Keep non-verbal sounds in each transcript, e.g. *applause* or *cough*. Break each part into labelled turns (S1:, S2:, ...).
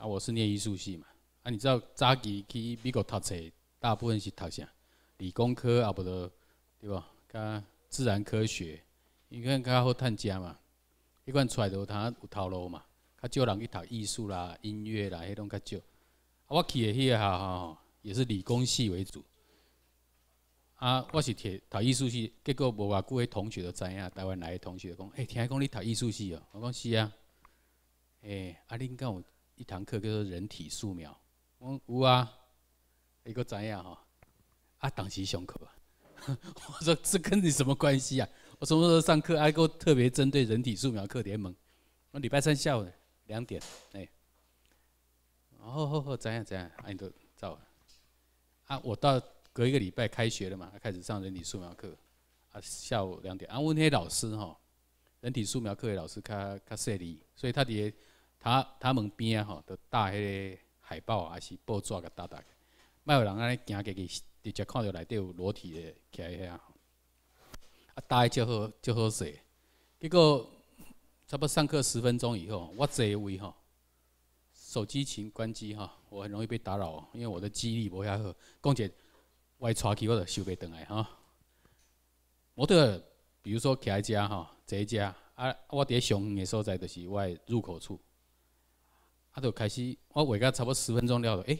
S1: 啊，我是念艺术系嘛。啊，你知道早期去美国读册，大部分是读啥？理工科啊，不着，对无，加自然科学，因为较好趁食嘛。迄款出来的有啥有头路嘛？较少人去读艺术啦、音乐啦，迄种较少。我去的个校吼，也是理工系为主。啊，我是铁读艺术系，结果无偌久的同学就知影，台湾来的同学讲，诶，听讲你读艺术系哦，我讲是啊。诶，啊，恁敢有？一堂课叫做人体素描，我有啊，你个怎样哈？啊当时上课啊，*laughs* 我说这跟你什么关系啊？我什么时候上课？还给我特别针对人体素描课联盟，我礼拜三下午两点，哎，然后后后怎样怎样？啊你都照了，啊我到隔一个礼拜开学了嘛，开始上人体素描课，啊下午两点，啊问那些老师哈，人体素描课的老师他他犀利，所以他的。他他们边啊吼，都搭迄个海报啊，还是报纸个搭搭个，卖有人安尼行过去，直接看到内底有裸体的起来啊。啊，搭个就好，就好势。结果差不多上课十分钟以后，我坐个位吼，手机请关机哈，我很容易被打扰，因为我的记忆力无遐好。讲者，我喘气我着收袂转来哈。我着，比如说徛一遮吼，坐一遮啊，我伫上远个所在就是我入口处。啊，就开始，我画个差不多十分钟了。了，哎，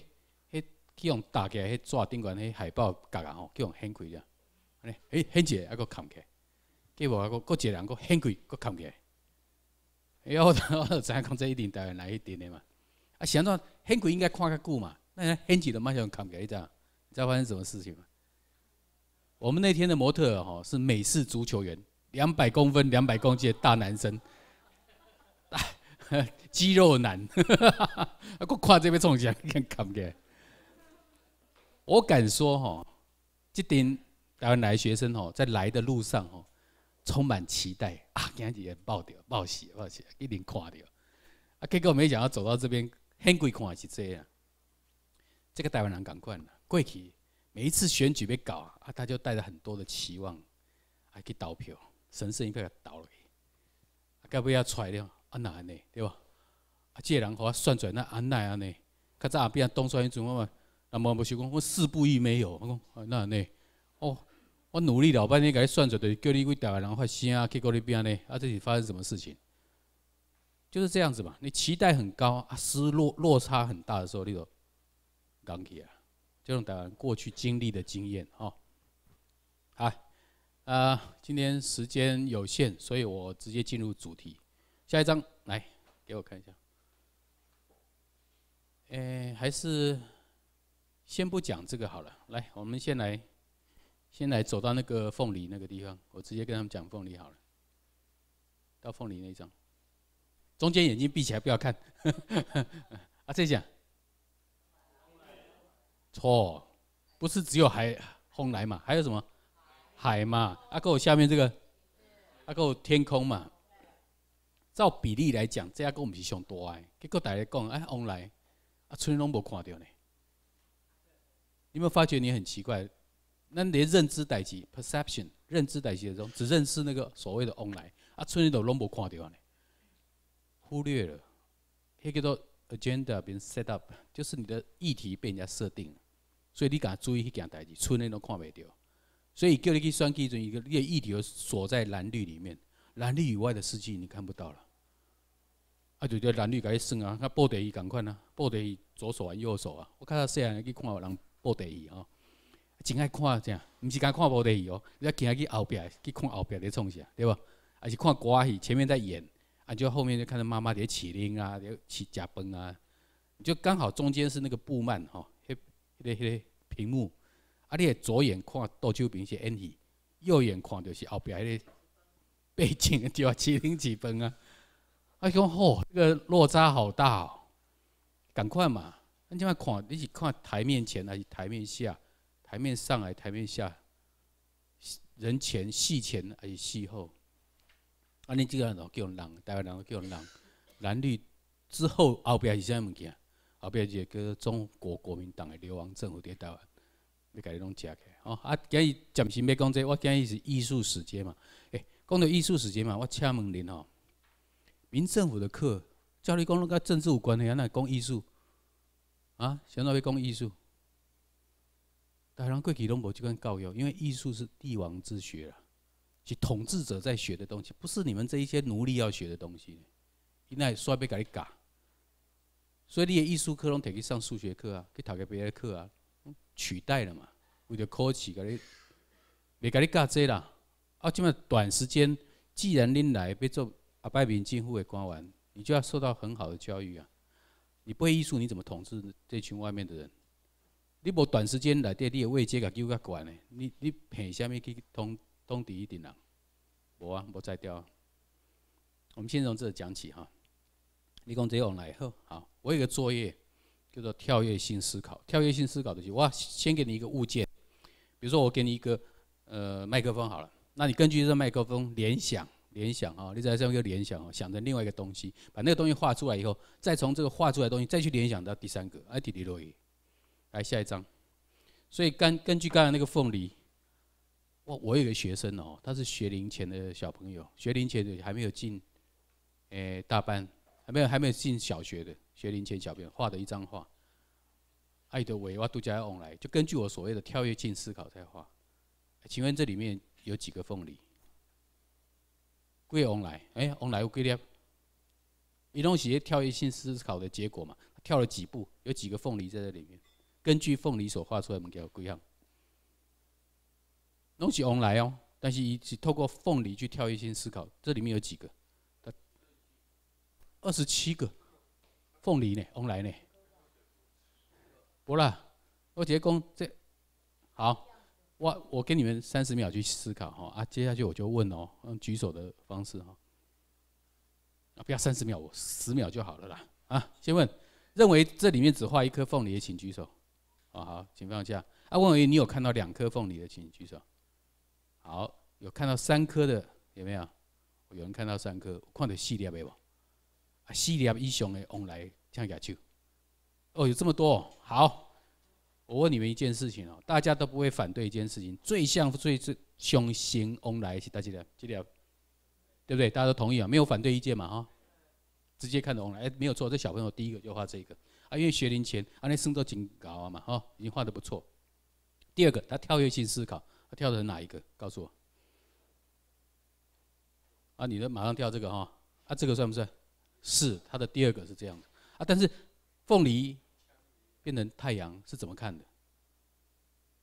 S1: 迄，叫用打开，迄纸顶边迄海报夹夹吼，去用掀开了。哎，掀起，还阁盖起。结果啊，一个人佫掀开，佫盖起。哎呀，我就影讲这一定台湾来一定嘛。啊，安怎掀开应该看较久嘛？那掀起来马上用藏起，知样。你知道发生什么事情吗？我们那天的模特吼是美式足球员，两百公分，两百公斤的大男生。*laughs* 肌肉男，啊！我看这边冲上，看不看？我敢说吼，这阵台湾来学生吼，在来的路上吼，充满期待啊！今天也报掉，报喜报喜，一定看到啊！结果没想到走到这边很鬼看是这样。这个台湾人赶快了，过去每一次选举被搞啊，他就带着很多的期望，去投票，神圣一个投票，要不要出来了？安那安尼对吧？啊，这人和我算出来那安那安尼，较早阿边东说一种，我嘛那么没想讲，我四不一没有，我讲那尼，哦，我努力了半天来算出来，叫你为台湾人发声啊，去搞你边呢？啊，这是发生什么事情？就是这样子嘛，你期待很高，失落落差很大的时候，你就刚起啊。就种台湾过去经历的经验，哈。好，呃，今天时间有限，所以我直接进入主题。下一张来，给我看一下。哎，还是先不讲这个好了。来，我们先来，先来走到那个凤梨那个地方，我直接跟他们讲凤梨好了。到凤梨那张，中间眼睛闭起来，不要看。*laughs* 啊，再讲，错，不是只有海红来嘛？还有什么海嘛？阿够下面这个，阿够天空嘛？照比例来讲，这家公唔是上大嘅，结果大家讲哎，online，啊，春人拢无看到呢。你有冇发觉你很奇怪？咱连认知代际 （perception） 认知代际中，只认识那个所谓的 online，啊，春人就拢无看到呢，忽略了。迄叫做 agenda 被 set up，就是你的议题被人家设定，所以你敢注意迄件代志，春里都看未到。所以叫你去算击准一个，你的议题锁在蓝绿里面，蓝绿以外的世界你看不到了。啊，就著男女伊耍啊，看布袋戏同款啊，布袋戏左手啊，右手啊。我较细汉去看有人布袋戏吼，真爱看啊，毋是敢看布袋戏哦，你爱行去后壁去看后壁咧创啥，对无？还是看歌戏，前面在演，啊，就后面就看到妈妈在起奶啊，在起假崩啊。就刚好中间是那个布幔吼，迄、迄、个、迄个屏幕，啊，你左眼看到秋平是演戏，右眼看到是后壁迄个背景，*laughs* 就起奶起崩啊。他讲：“吼，这个落差好大哦，赶快嘛！你即摆看，你是看台面前，还是台面下？台面上还是台面下？人前戏前还是戏后？啊，你这个喏，叫人，台湾人叫人，蓝绿之后，后边是啥物件？后边就叫个中国国民党的流亡政府在台湾，你家己拢食起。哦，啊，今日暂时要讲这，我今日是艺术时节嘛。诶，讲到艺术时节嘛，我请问你哦。”民政府的课教你讲拢跟政治有关的，安那讲艺术，啊？想到要讲艺术？台湾过去拢无这款教育，因为艺术是帝王之学啦，是统治者在学的东西，不是你们这一些奴隶要学的东西。那该衰要甲你教，所以你的艺术课拢摕去上数学课啊，去读个别的课啊，取代了嘛。为着考试甲你袂甲你教这啦。啊，即么短时间，既然恁来，别做。啊，拜饼几乎给刮完，你就要受到很好的教育啊！你不会艺术，你怎么统治这群外面的人？你无短时间来对你的位接个教育管呢？你你凭啥物去统统治一点人？无啊，无在调。我们先从这讲起哈。你讲这往来后，好，我有个作业叫做跳跃性思考。跳跃性思考的是，哇，先给你一个物件，比如说我给你一个呃麦克风好了，那你根据这麦克风联想。联想啊，你在一个联想哦，想着另外一个东西，把那个东西画出来以后，再从这个画出来的东西再去联想到第三个。哎，迪·迪洛伊，来下一张。所以根根据刚才那个凤梨，我我有个学生哦，他是学龄前的小朋友，学龄前的还没有进，诶大班还没有还没有进小学的学龄前小朋友画的一张画，爱德韦哇杜加翁来就根据我所谓的跳跃性思考在画。请问这里面有几个凤梨？归拢来，哎，拢来有几掉，伊东西跳跃性思考的结果嘛，跳了几步，有几个凤梨在这里面，根据凤梨所画出来门条归向，东西拢来哦，但是以透过凤梨去跳跃性思考，这里面有几个？二十七个凤梨呢，拢来呢？不啦，我直接讲这好。我我给你们三十秒去思考哈啊，接下去我就问哦，用举手的方式哈啊，不要三十秒，我十秒就好了啦啊，先问，认为这里面只画一颗凤梨的请举手，啊好，请放下啊，问你有看到两颗凤梨的请举手，好，有看到三颗的有没有？有人看到三颗，看得系列没有？啊，系列，英雄的往来向下去，哦，有这么多好。我问你们一件事情哦，大家都不会反对一件事情，最像最最雄心翁来，大家记得记得对不对？大家都同意啊，没有反对意见嘛哈？直接看懂了，哎，没有错，这小朋友第一个就画这个啊，因为学龄前啊，那生都挺高嘛哈，已经画的不错。第二个，他跳跃性思考，他跳的是哪一个？告诉我啊，你的马上跳这个哈，啊，这个算不算？是，他的第二个是这样的啊，但是凤梨。变成太阳是怎么看的？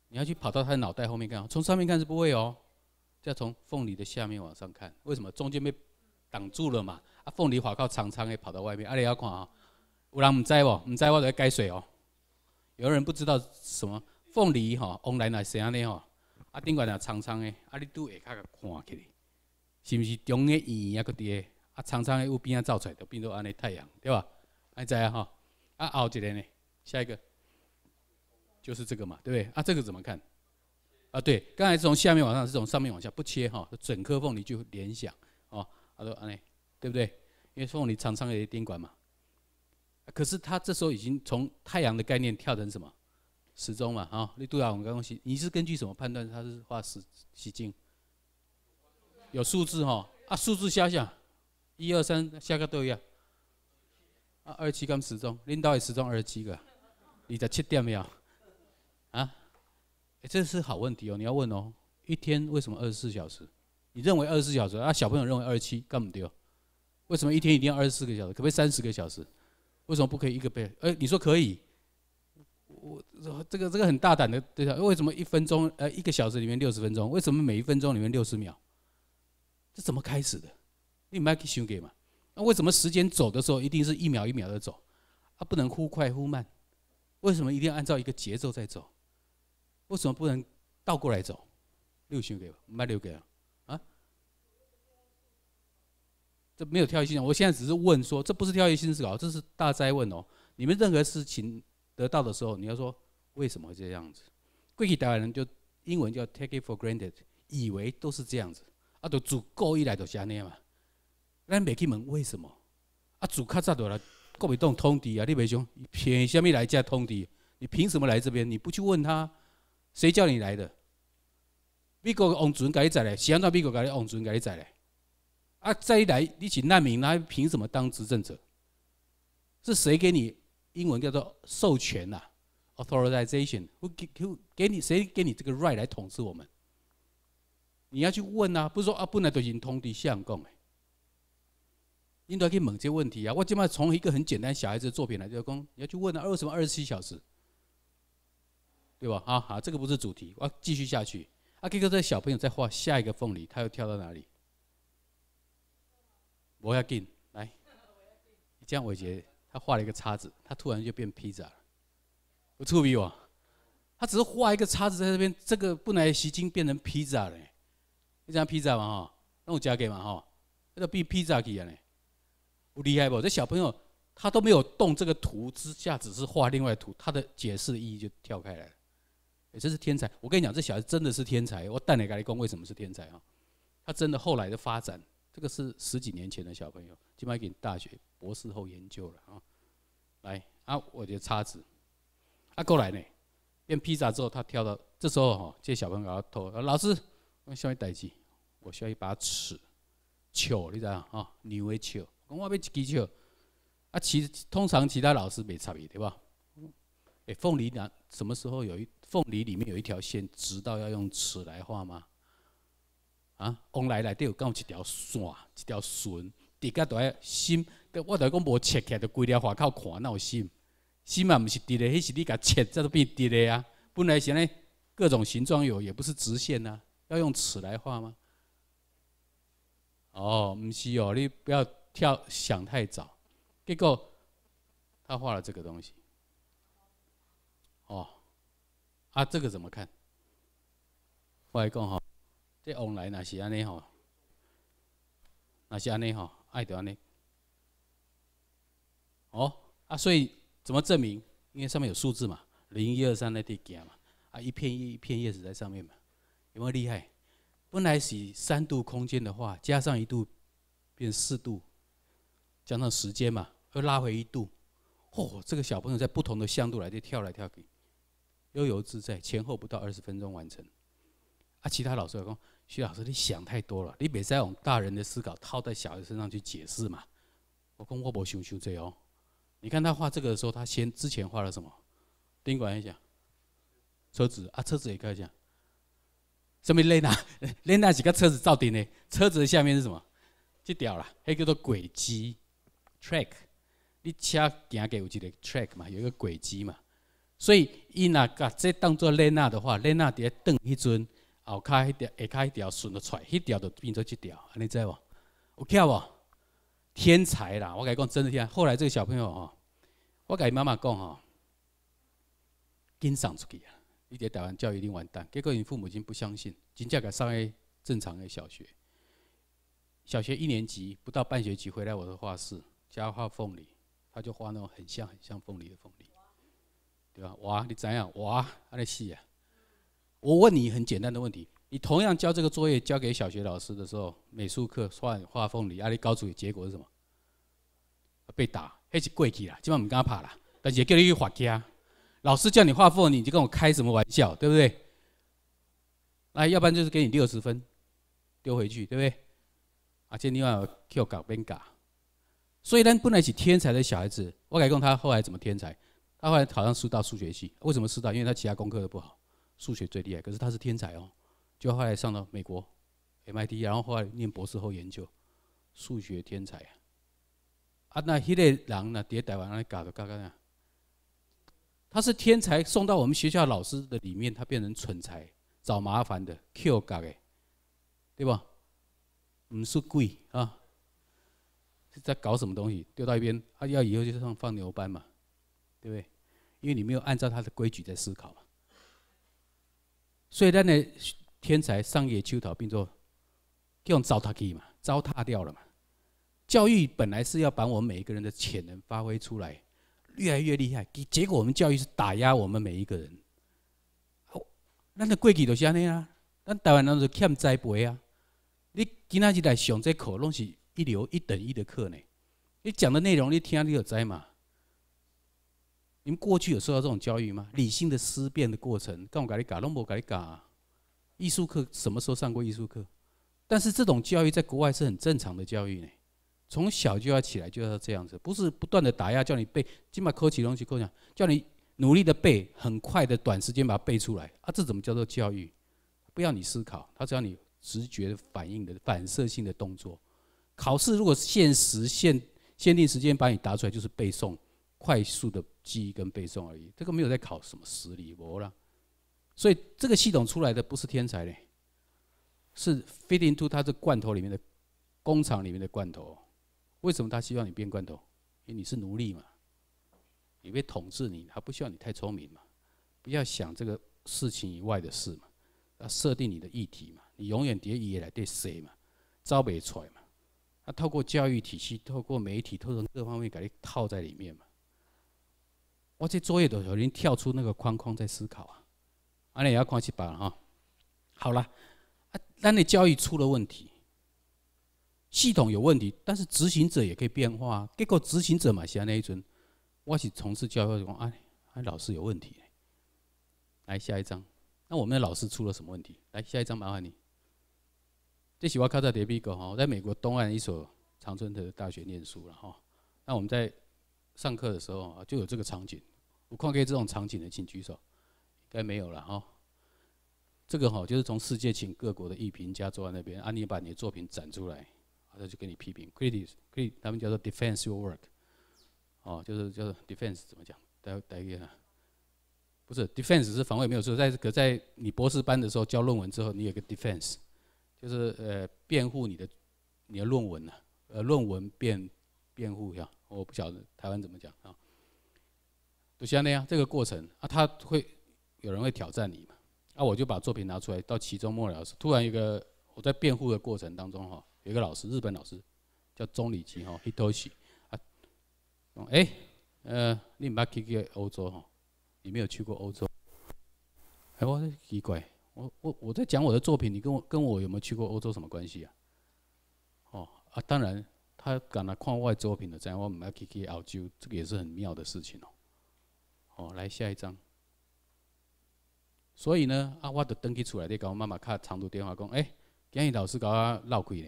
S1: 你要去跑到他的脑袋后面看，从上面看是不会哦，要从凤梨的下面往上看。为什么中间被挡住了嘛？啊，凤梨花到长长的，跑到外面。啊，你要看啊，有人唔知哦，唔知我在要解哦。有人不知道什么凤梨吼，往来那啥呢吼？啊，顶个啊长长的，啊你都下较个看起，是不是中间圆啊个滴？啊，长长的有边啊照出来，就变做安尼太阳，对吧？安知啊哈？啊后一个呢？下一个就是这个嘛，对不对？啊，这个怎么看？啊，对，刚才从下面往上是从上面往下不切哈，整颗凤梨就联想哦，他说哎，对不对？因为凤梨常常一点管嘛，可是他这时候已经从太阳的概念跳成什么时钟嘛，哈，那杜我们刚刚说，你是根据什么判断它是画时时径？有数字哈，啊，数字想想，一二三，下个都一样，啊，二十七跟时钟，领导也时钟二十七个。你的切掉没有？啊？这是好问题哦，你要问哦。一天为什么二十四小时？你认为二十四小时啊？小朋友认为二十七，干不掉？为什么一天一定要二十四个小时？可不可以三十个小时？为什么不可以一个倍？哎，你说可以？我这这个这个很大胆的对象，为什么一分钟？呃，一个小时里面六十分钟？为什么每一分钟里面六十秒？这怎么开始的？你买修机嘛？那为什么时间走的时候一定是一秒一秒的走？啊，不能忽快忽慢？为什么一定要按照一个节奏在走？为什么不能倒过来走？六星给，卖六给啊？这没有跳跃性。我现在只是问说，这不是跳跃性思考，这是大家在问哦。你们任何事情得到的时候，你要说为什么会这样子？贵溪台湾人就英文叫 take it for granted，以为都是这样子。啊，都足够一来都下内嘛？那美吉门为什么？啊，主卡扎多了。国别动通敌啊，你别想凭什么来这通敌？你凭什么来这边？你不去问他，谁叫你来的？美国主船给你载来，想到美国给你主船给你载来。啊，再来，你是难民，那凭什么当执政者？是谁给你英文叫做授权呐？Authorization，w 给给你谁给你这个 right 来统治我们？你要去问啊，不是说啊，本来就经通敌相共印度可以问这问题啊！我起码从一个很简单小孩子的作品来，就讲你要去问了。为什么二十七小时？对吧？啊好，这个不是主题，我要继续下去。啊，可以跟这小朋友在画下一个凤梨，他又跳到哪里？我要进来。这江伟杰他画了一个叉子，他突然就变披萨了。我臭逼我！他只是画一个叉子在这边，这个不来吸睛，变成披萨了。你讲披萨嘛哈？那我加给嘛哈？那个变披萨去了呢？不厉害不？这小朋友他都没有动这个图之下，只是画另外图，他的解释意义就跳开来了。哎，这是天才！我跟你讲，这小孩真的是天才。我带你咖喱公为什么是天才啊？他真的后来的发展，这个是十几年前的小朋友，基本上已经大学博士后研究了啊。来啊，我的叉子，啊过来呢，变披萨之后，他跳到这时候哦，这小朋友要偷，老师我需要一机，我需要一把尺，巧你知道啊？牛的巧。讲我要一支笑，啊，其实通常其他老师袂插伊，对吧？哎，凤梨哪什么时候有一凤梨里面有一条线，直到要用尺来画吗？啊，往来内底有刚一条线，一条绳，滴到倒要心，我倒讲无切来，的规条花口看那有心，心嘛毋是直诶迄是你甲切，这都变直诶啊。本来是安尼各种形状有，也不是直线呐，要用尺来画吗？哦，毋是哦，你不要。跳想太早，结果他画了这个东西。哦，啊，这个怎么看？我来讲吼，这往来那是安尼吼，那是安尼吼，爱着安尼。哦，啊，所以怎么证明？因为上面有数字嘛，零一二三那地计嘛，啊，一片叶一片叶子在上面嘛，有没有厉害？本来是三度空间的话，加上一度，变四度。将那时间嘛，又拉回一度，嚯！这个小朋友在不同的向度来，就跳来跳去，悠游自在，前后不到二十分钟完成。啊，其他老师讲，徐老师你想太多了，你别再用大人的思考套在小孩身上去解释嘛。我讲我不想想这哦，你看他画这个的时候，他先之前画了什么？丁管一讲，车子啊，车子也跟他讲，什么雷纳？雷纳几个车子到底的，车子下面是什么？就掉了，那叫做轨迹。track，你车行过有一个 track 嘛，有一个轨迹嘛，所以伊若甲这当做列那的话，列伫在等迄阵，后骹迄条，下骹迄条，顺了出，来，迄条就变做即条，安尼知无？有睇无，天才啦！我甲伊讲真的，后来这个小朋友哦，我甲伊妈妈讲吼，紧送出去啊！你伫台湾教育已经完蛋，结果你父母亲不相信，真正嘅上去正常的小学，小学一年级不到半学期回来，我的话是。画凤梨，他就画那种很像很像凤梨的凤梨，对吧？哇，你怎样？哇，他的戏啊！我问你很简单的问题，你同样教这个作业交给小学老师的时候，美术课画画凤梨，阿丽高主，结果是什么？被打，还就跪起来？基本跟敢怕啦，但是叫你去罚家。老师叫你画凤，梨，你就跟我开什么玩笑，对不对？来，要不然就是给你六十分，丢回去，对不对？而且另外 Q 搞边搞。所以，但不能起天才的小孩子，我改讲他后来怎么天才？他后来考上师大数学系，为什么师大？因为他其他功课都不好，数学最厉害。可是他是天才哦，就后来上了美国 MIT，然后后来念博士后研究数学天才啊！啊，那迄个人呢？迭代完了嘎嘎嘎嘎他是天才送到我们学校老师的里面，他变成蠢材，找麻烦的 Q 嘎的，对吧？唔是贵啊。在搞什么东西？丢到一边，啊，要以后就像放牛班嘛，对不对？因为你没有按照他的规矩在思考嘛。所以，咱的天才上野秋桃，并作用糟蹋去嘛，糟蹋掉了嘛。教育本来是要把我们每一个人的潜能发挥出来，越来越厉害。结果我们教育是打压我们每一个人。的那矩就是安尼啊，咱台湾人就欠栽培啊！你今仔日来上这课，拢是。一流一等一的课呢，你讲的内容你听来你有灾吗？你们过去有受到这种教育吗？理性的思辨的过程，干我搞哩搞？弄不搞哩搞？艺术课什么时候上过艺术课？但是这种教育在国外是很正常的教育呢，从小就要起来就要这样子，不是不断的打压，叫你背，起码抠起东西抠下，叫你努力的背，很快的短时间把它背出来啊！这怎么叫做教育？不要你思考，他只要你直觉反应的反射性的动作。考试如果限时限限定时间把你答出来，就是背诵、快速的记忆跟背诵而已。这个没有在考什么实力，我了。所以这个系统出来的不是天才嘞，是 fit into 它这罐头里面的工厂里面的罐头。为什么他希望你变罐头？因为你是奴隶嘛，你被统治，你他不需要你太聪明嘛，不要想这个事情以外的事嘛，要设定你的议题嘛，你永远叠一来对谁嘛，招不出来嘛。啊，透过教育体系、透过媒体、透过各方面，给你套在里面嘛。我在作业的时候，你跳出那个框框在思考啊，啊，那也要看去摆哈。好了，啊，那那教育出了问题，系统有问题，但是执行者也可以变化。结果执行者嘛，像那一阵，我是从事教育的，啊，啊，老师有问题。来下一张，那我们的老师出了什么问题？来下一张，麻烦你。最喜欢看到叠皮狗哈！我在美国东岸一所常春藤大学念书了哈。那我们在上课的时候啊，就有这个场景。我看过这种场景的，请举手。应该没有了哈。这个哈就是从世界请各国的艺评家坐在那边，啊，你把你的作品展出来，啊，他就给你批评。Critics，crit，他们叫做 d e f e n s e your work。哦，就是就是 d e f e n s e 怎么讲？待待一下。不是 d e f e n s e 是防卫没有错，在可在你博士班的时候交论文之后，你有个 d e f e n s e 就是呃辩护你的，你的论文呢？呃论文辩辩护呀，我不晓得台湾怎么讲啊，就像那样这个过程啊，他会有人会挑战你嘛，啊我就把作品拿出来，到其中末了时，突然一个我在辩护的过程当中哈，有一个老师，日本老师叫中里吉哈 Hitoshi 啊，哎呃你不要去去欧洲哈，你没有去过欧洲，哎我奇怪。我我我在讲我的作品，你跟我跟我有没有去过欧洲什么关系啊？哦啊，当然他讲了矿外作品的，这样我唔系去去澳洲，这个也是很妙的事情哦。哦，来下一张。所以呢，阿我的登记出来，你搞我妈妈卡长途电话讲，哎，今日老师搞我闹鬼呢，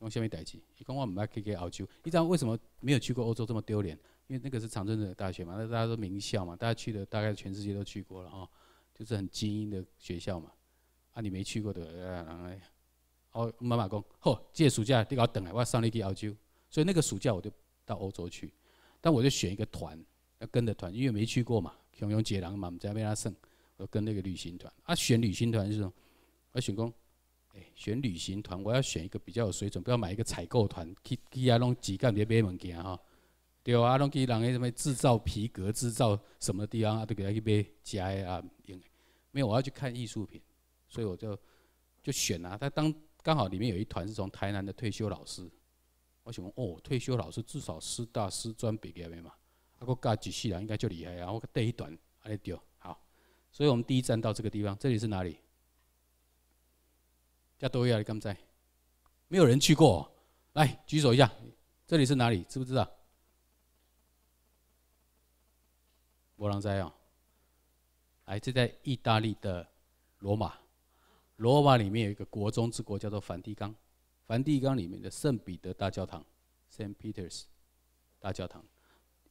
S1: 讲什么代志？伊讲我唔系去去澳洲，你知道为什么没有去过欧洲这么丢脸？因为那个是长春的大学嘛，那大家都名校嘛，大家去的大概全世界都去过了哦，就是很精英的学校嘛。你没去过的，然后，哦，妈妈讲：吼，这个暑假你搞等来，我要上你去欧洲。所以那个暑假我就到欧洲去，但我就选一个团，要跟着团，因为没去过嘛，穷游杰囊嘛，我们叫贝拉胜，我跟那个旅行团。啊，选旅行团什么？我选工，哎，选旅行团，我要选一个比较有水准，不要买一个采购团，去去啊，弄几干别买物件哈，对啊，拢去人诶，什么制造皮革、制造什么地方啊，都给他去买假的啊，用。没有，我要去看艺术品。所以我就就选啦，他当刚好里面有一团是从台南的退休老师，我想哦，退休老师至少师大师专毕业的嘛，啊，我加几岁人应该就厉害啊。我第一团那掉好，所以我们第一站到这个地方，这里是哪里？加多亚，你刚在，没有人去过，来举手一下，这里是哪里？知不知道？博朗山哦，来这在意大利的罗马。罗马里面有一个国中之国，叫做梵蒂冈。梵蒂冈里面的圣彼得大教堂 （St. a i n Peter's 大教堂）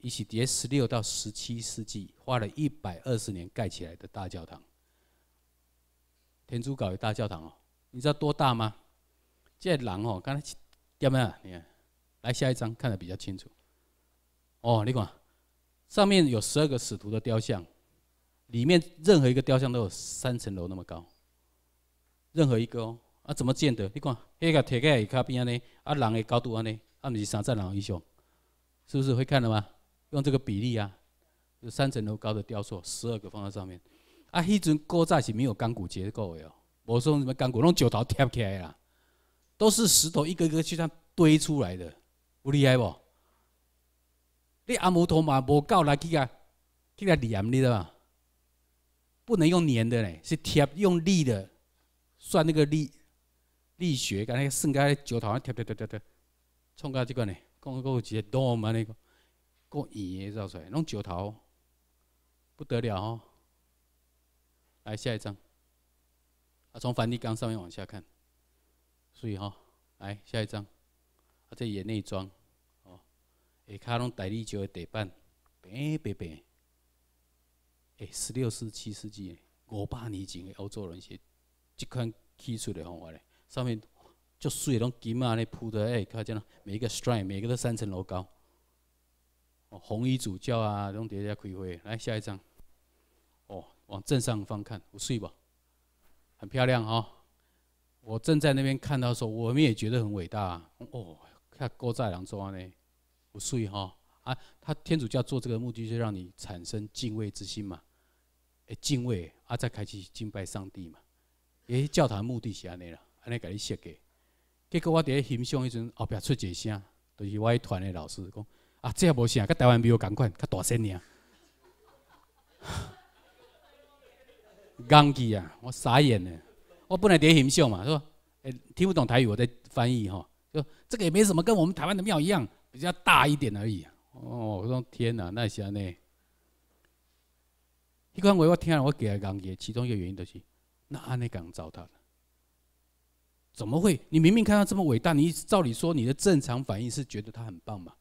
S1: 一起叠十六到十七世纪，花了一百二十年盖起来的大教堂。天主教的大教堂哦，你知道多大吗？这狼哦，刚才干有？你看，来下一张看得比较清楚。哦，你看，上面有十二个使徒的雕像，里面任何一个雕像都有三层楼那么高。任何一个哦。啊，怎么建的？你看，迄个铁起来，卡边呢？啊，人的高度安尼，啊，毋是三层楼以上，是不是会看了吗？用这个比例啊，三层楼高的雕塑，十二个放在上面。啊，迄阵古早是没有钢骨结构的哦，无说什么钢骨，用石头贴起来啦，都是石头一个个这像堆出来的，有厉害不？你阿摩陀嘛无够来去啊，去甲粘，你知道吗？不能用粘的嘞，是贴用力的。算那个力力学，干那个算个酒头啊，跳跳跳，贴贴，创个即款嘞，有一个是多嘛那个，够圆造出来，弄脚头不得了哦！来下一张，啊，从梵蒂冈上面往下看，所以哈，来下一张，啊，在眼内装哦，哎，卡隆大理石的地板，白白白，哎，十六、十七世纪，五八年前的欧洲人写。这款技术的方法呢，上面就水拢金啊嘞铺的，哎，看见了每一个 s t r i k e 每个都三层楼高。哦，红衣主教啊，拢底下开会，来下一张。哦，往正上方看，有水吧？很漂亮哈。我正在那边看到说，我们也觉得很伟大。哦，看哥在做安尼，有水哈。啊，他天主教做这个目的，就让你产生敬畏之心嘛。哎，敬畏啊，再开始敬拜上帝嘛。诶，教堂目的是安尼啦，安尼甲你设计。结果我伫咧欣赏迄阵，后壁出一个声，就是我迄团的老师讲，啊，这也无啥，甲台湾庙同款，较大声尔。讲机啊，我傻眼嘞！我本来伫遐欣赏嘛，说，诶，听不懂台语，我在翻译哈，就这个也没什么，跟我们台湾的庙一样，比较大一点而已。哦，我说天哪，那安尼？迄款我我听，我给了讲机，其中一个原因就是。那阿内港糟蹋了，怎么会？你明明看他这么伟大，你照理说你的正常反应是觉得他很棒嘛，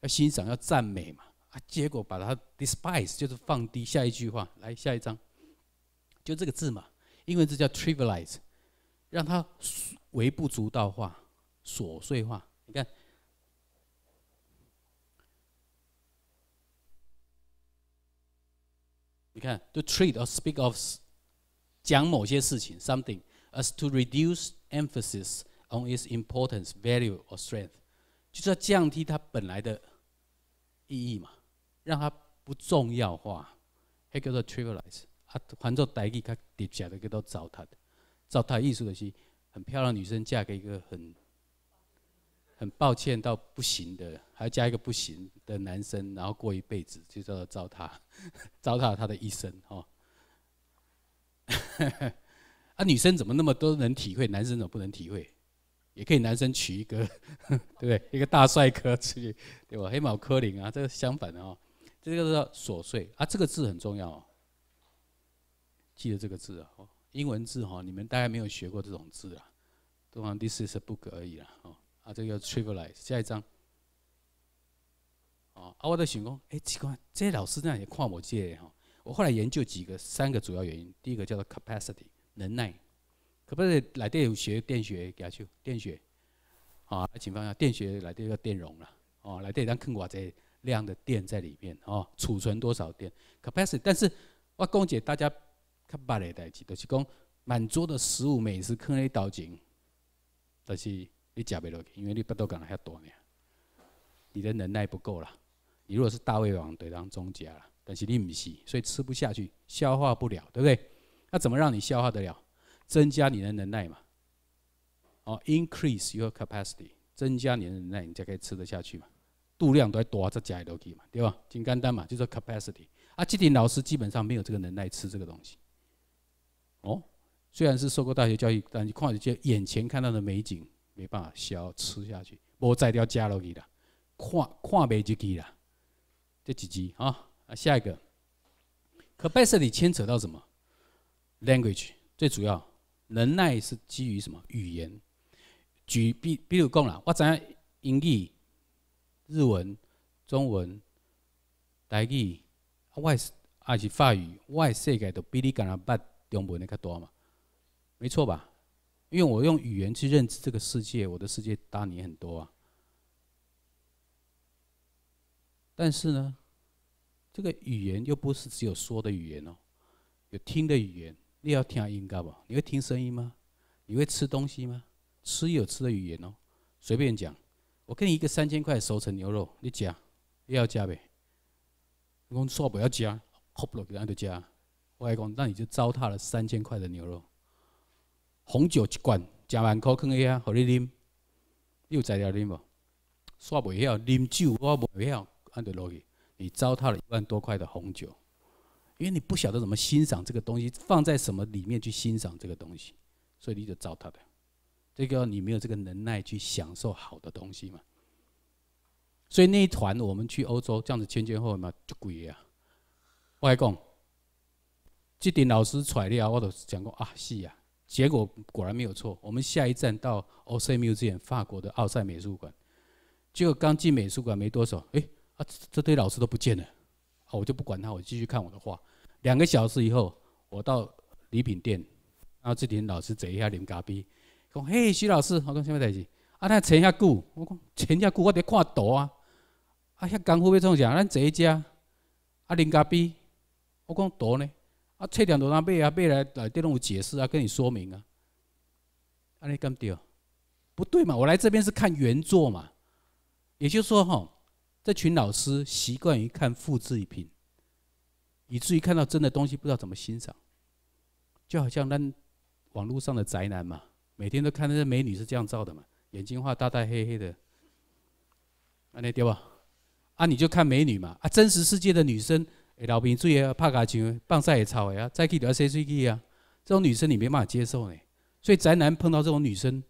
S1: 要欣赏，要赞美嘛，啊，结果把他 despise，就是放低。下一句话，来下一张，就这个字嘛，英文字叫 trivialize，让他微不足道化、琐碎化。你看，你看，to treat or speak of。讲某些事情，something as to reduce emphasis on its importance, value or strength，就是要降低它本来的意义嘛，让它不重要化，还叫做 trivialize。啊，反正代际他底下那个都糟蹋的，糟蹋艺术的是，很漂亮女生嫁给一个很很抱歉到不行的，还要加一个不行的男生，然后过一辈子，就叫做糟蹋，*laughs* 糟蹋她的一生，哦。*laughs* 啊，女生怎么那么都能体会，男生怎么不能体会？也可以男生娶一个，*laughs* 对不对？一个大帅哥去，对吧？黑毛柯林啊，这个相反的哦，这个是琐碎啊，这个字很重要哦，记得这个字啊，英文字哈，你们大概没有学过这种字啊，都讲 this is book 而已啦，哦，啊，这个 trivialize，下一张。哦，啊，我在想讲，哎，奇怪，这些老师这样也看不界的哈。我后来研究几个三个主要原因，第一个叫做 capacity 能耐，capacity 来电有学电学，加去电学，啊，请放下电学来电个电容啦，哦，来电当看我这量的电在里面哦，储存多少电 capacity，但是我讲解大家较捌的代志，就是讲满桌的食物美食可以倒进，但是你食不落去，因为你不肚梗来遐大呀，你的能耐不够啦，你如果是大胃王，得当中介啦。但是你唔是，所以吃不下去，消化不了，对不对？那怎么让你消化得了？增加你的能耐嘛。哦，increase your capacity，增加你的能耐，你才可以吃得下去嘛。度量都要多才加得落去嘛，对吧？很简单嘛，就是 capacity。啊，这点老师基本上没有这个能耐吃这个东西。哦，虽然是受过大学教育，但况且就眼前看到的美景没办法消吃下去，不再掉加落去啦，看看不入去啦，这几集啊。啊，下一个，可拜瑟里牵扯到什么？language 最主要，能耐是基于什么？语言。举比，比如讲啦，我知英语、日文、中文、台语，外是还是法语，外世界都比你讲阿爸中文的较多嘛？没错吧？因为我用语言去认知这个世界，我的世界大你很多啊。但是呢？这个语言又不是只有说的语言哦，有听的语言，你要听音该不？你会听声音吗？你会吃东西吗？吃有吃的语言哦，随便讲。我给你一个三千块熟成牛肉，你夹，你要吃呗。我讲说不要夹，喝不落去安着夹。我还讲，那你就糟蹋了三千块的牛肉。红酒一罐，正万块空一啊，好你啉，你有材料啉不？煞袂晓，啉酒我袂晓安得落去。你糟蹋了一万多块的红酒，因为你不晓得怎么欣赏这个东西，放在什么里面去欣赏这个东西，所以你就糟蹋的。这个你没有这个能耐去享受好的东西嘛？所以那一团我们去欧洲，这样子前前后嘛就贵呀。我公讲，这点老师揣料我都讲过啊，是呀。结果果然没有错，我们下一站到奥赛 e u m 法国的奥赛美术馆。结果刚进美术馆没多少，哎。啊，这堆老师都不见了，好，我就不管他，我继续看我的画。两个小时以后，我到礼品店，然后这堆老师一下林家逼，讲嘿徐老师，我讲什么代志？啊，那请下久，我讲请下久，我得看图啊，啊，遐功夫要从啥？咱这一家，啊，林家碧，我讲图呢？啊，册店图当买啊，买来来这拢有解释啊，跟你说明啊。啊，你干掉？不对嘛，我来这边是看原作嘛，也就是说吼。这群老师习惯于看复制品，以至于看到真的东西不知道怎么欣赏，就好像那网络上的宅男嘛，每天都看那些美女是这样照的嘛，眼睛画大大黑黑的。啊，那对吧，啊你就看美女嘛，啊真实世界的女生，老兵注意啊，怕卡枪，防晒也差呀，再去聊 C C 睡 K 啊，这种女生你没办法接受呢。所以宅男碰到这种女生，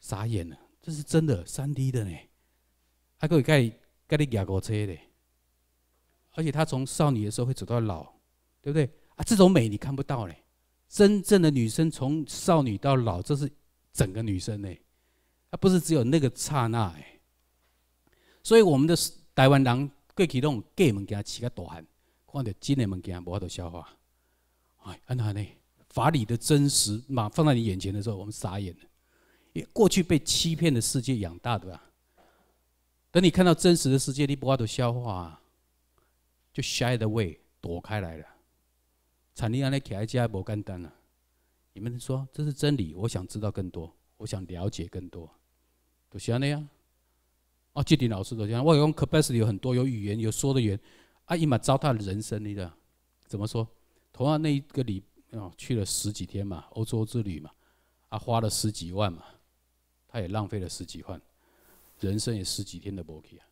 S1: 傻眼了，这是真的三 D 的呢。还可以盖搿你牙膏车的，而且她从少女的时候会走到老，对不对？啊，这种美你看不到嘞，真正的女生从少女到老，这是整个女生呢，她不是只有那个刹那哎。所以我们的台湾人过去拢假物件吃个大汉，看到真的物件无法度消化。哎，安怎呢？法理的真实嘛，放在你眼前的时候，我们傻眼了，因过去被欺骗的世界养大，的吧？等你看到真实的世界，你不要都消化，就 shy 的 way 躲开来了，产力安尼起来家不简单了。你们说这是真理？我想知道更多，我想了解更多，都像那样。啊，基丁老师都讲，我用 c a p a c i t y 有很多，有语言，有说的语言，啊，一嘛糟蹋人生，那个怎么说？同样那一个礼哦，去了十几天嘛，欧洲之旅嘛，啊，花了十几万嘛，他也浪费了十几万。人生也十几天的搏去啊，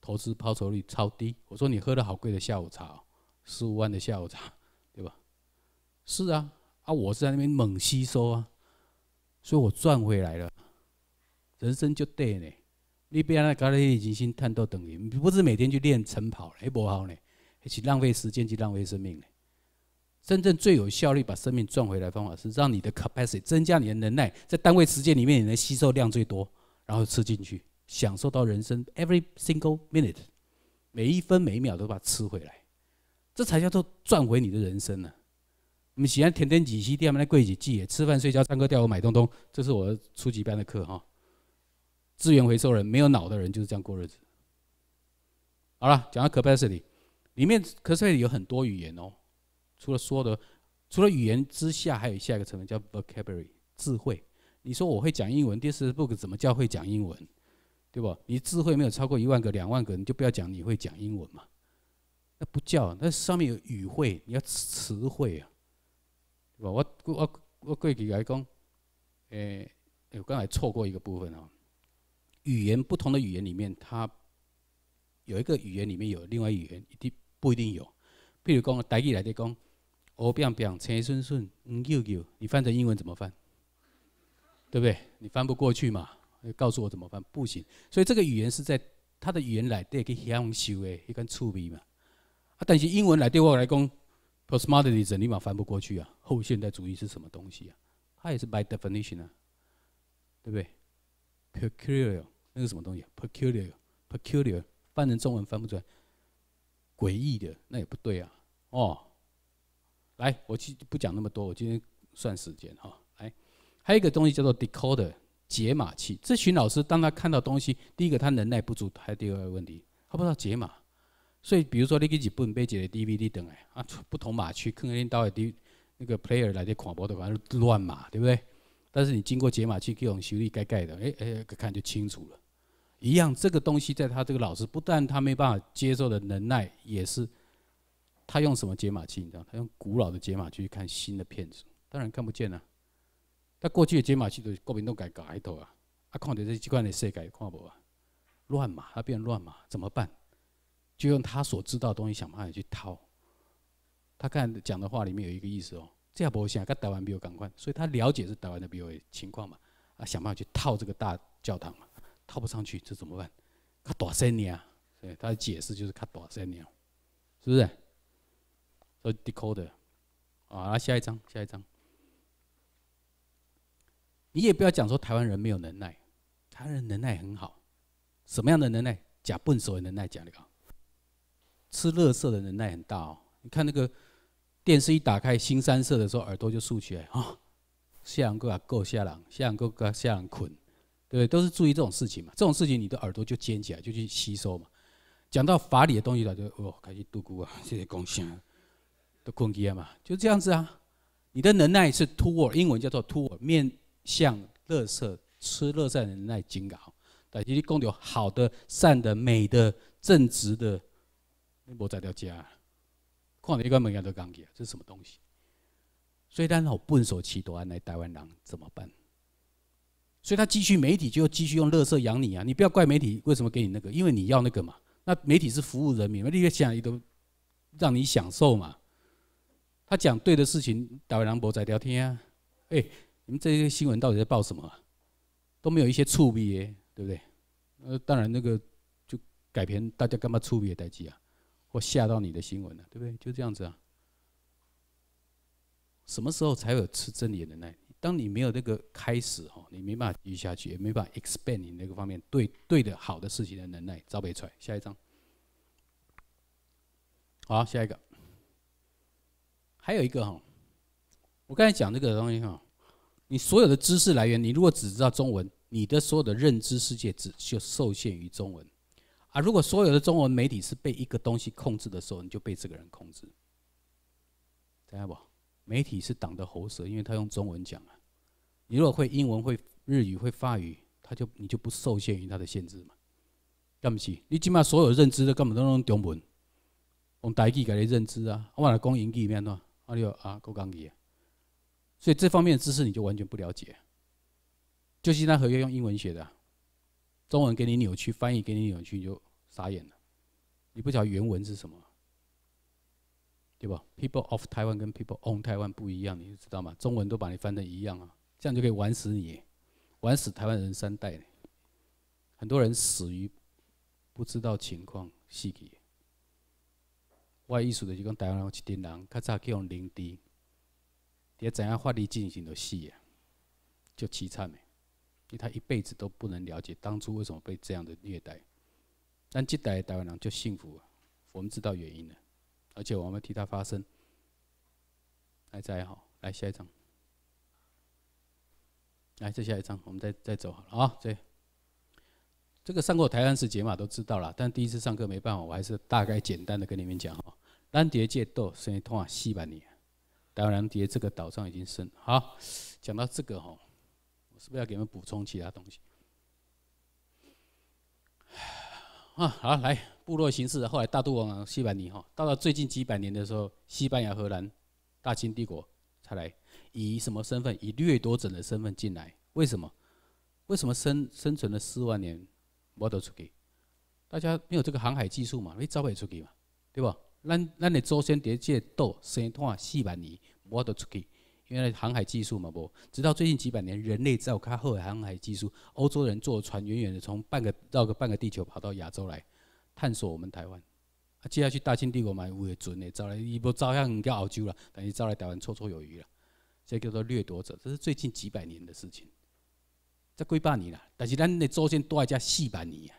S1: 投资抛售率超低。我说你喝了好贵的下午茶，哦，十五万的下午茶，*laughs* 对吧？是啊，啊，我是在那边猛吸收啊，所以我赚回来了。人生就对呢。你别那个累尽心奋斗等于不是每天去练晨跑了不好呢，去浪费时间去浪费生命呢。真正最有效率把生命赚回来方法是让你的 capacity 增加你的能耐，在单位时间里面你能吸收量最多，然后吃进去。享受到人生，every single minute，每一分每一秒都把它吃回来，这才叫做赚回你的人生呢。我们喜欢天天挤西店嘛，来柜子寄，吃饭、睡觉、唱歌、跳舞、买东东，这是我初级班的课哈。资源回收人，没有脑的人就是这样过日子。好了，讲到 capacity，里面 capacity 有很多语言哦。除了说的，除了语言之下，还有下一个成分叫 vocabulary，智慧。你说我会讲英文 d i s s b o o k 怎么教会讲英文？对不？你智慧没有超过一万个、两万个，你就不要讲你会讲英文嘛？那不叫，那上面有语汇，你要词汇啊，对吧？我我我过去来讲，诶我刚才错过一个部分哦。语言不同的语言里面，它有一个语言里面有另外语言一定不一定有。譬如讲，大家来的讲，我变变陈顺顺、黄油油，你翻成英文怎么翻？对不对？你翻不过去嘛。告诉我怎么办？不行，所以这个语言是在他的语言来对去享受的一根趣味嘛。啊，但是英文来对我来讲，postmodernism 立马翻不过去啊。后现代主义是什么东西啊？它也是 by definition 啊，对不对？peculiar 那个什么东西？peculiar peculiar 翻成中文翻不出来，诡异的那也不对啊。哦，来，我去不讲那么多，我今天算时间哈。来，还有一个东西叫做 decoder。解码器，这群老师当他看到东西，第一个他能耐不足，还有第二个问题，他不知道解码。所以比如说你给几本背几的 DVD 等哎啊，不同码区肯定到底那个 player 来的广播的话就乱码，对不对？但是你经过解码器种修理该盖的，哎哎，看就清楚了。一样，这个东西在他这个老师不但他没办法接受的能耐，也是他用什么解码器？你知道，他用古老的解码器去看新的片子，当然看不见了。他过去的解码器都是国民都改改搞那啊，啊，看到这这关的世界看无啊，乱嘛，他变乱嘛，怎么办？就用他所知道的东西想办法去套。他刚才讲的话里面有一个意思哦，这下不行，跟台湾比较赶快，所以他了解是台湾的比较情况嘛，啊，想办法去套这个大教堂嘛，套不上去这怎么办？他躲三年啊，对，他的解释就是他躲三年，是不是？所以 decoder，啊，下一张，下一张。你也不要讲说台湾人没有能耐，台湾人能耐很好，什么样的能耐？假笨手的能耐讲的好，吃乐色的能耐很大哦。你看那个电视一打开新三色的时候，耳朵就竖起来啊，人够啊，人，下人够够哥人捆，对不对？都是注意这种事情嘛。这种事情你的耳朵就尖起来，就去吸收嘛。讲到法理的东西了，就哦，开始度孤啊，谢谢喜啊，都困起啊嘛，就这样子啊。你的能耐是 t o r 英文叫做 t o r 面。向乐色吃乐善人来警告，但其实共有好的、善的、美的、正直的，你无在条家，看到一个门牙都讲起，这是什么东西？所以咱好笨手笨脚，咱来台湾人怎么办？所以他继续媒体就继续用乐色养你啊！你不要怪媒体为什么给你那个，因为你要那个嘛。那媒体是服务人民，你讲一个让你享受嘛。他讲对的事情，台湾人不在聊天啊，哎。你们这些新闻到底在报什么？都没有一些触笔耶，对不对？呃，当然那个就改编，大家干嘛触笔的代际啊？或吓到你的新闻呢，对不对？就这样子啊。什么时候才有吃真理的耐当你没有那个开始哦，你没办法继续下去，也没办法 expand 你那个方面对对的好的事情的能耐，照出来，下一张。好，下一个。还有一个哈，我刚才讲这个东西哈。你所有的知识来源，你如果只知道中文，你的所有的认知世界只就受限于中文啊。如果所有的中文媒体是被一个东西控制的时候，你就被这个人控制，知道不？媒体是党的喉舌，因为他用中文讲啊。你如果会英文、会日语、会法语，他就你就不受限于他的限制嘛。干不起，你起码所有认知的根本都用中文，用台语给你认知啊。我来讲英语，变哪？啊，你又啊，国语啊。所以这方面的知识你就完全不了解。就是那合约用英文写的，中文给你扭曲，翻译给你扭曲，你就傻眼了。你不晓得原文是什么，对吧？People of Taiwan 跟 People on Taiwan 不一样，你就知道吗？中文都把你翻成一样啊，这样就可以玩死你，玩死台湾人三代。很多人死于不知道情况细节。外艺术的就跟讲，台湾人一丁人较早去用零滴。也怎样发力进行的戏呀，就凄惨没，因为他一辈子都不能了解当初为什么被这样的虐待，但接待台湾人就幸福，我们知道原因了，而且我们替他发声。来再好，来下一张，来再下一张，我们再再走好了啊。这，这个上过台湾式解码都知道了，但第一次上课没办法，我还是大概简单的跟你们讲哈。单蝶借豆生叹西百年。当然，文这个岛上已经生好。讲到这个吼，我是不是要给你们补充其他东西？啊，好，来部落形式。后来大渡王、西班牙哈，到了最近几百年的时候，西班牙、荷兰、大清帝国才来以什么身份？以掠夺者的身份进来？为什么？为什么生生存了四万年？g 得出去？大家没有这个航海技术嘛？没招牌出去嘛？对不？咱咱的祖先伫这岛生存四万年，我都出去，因为航海技术嘛无。直到最近几百年，人类才有较好的航海技术。欧洲人坐船远远的从半个绕个半个地球跑到亚洲来，探索我们台湾。接下去大清帝国嘛，有的准的招来伊无招向五家澳洲了，但是招来台湾绰绰有余了。这叫做掠夺者，这是最近几百年的事情。才几百年啦，但是咱的祖先待只四万年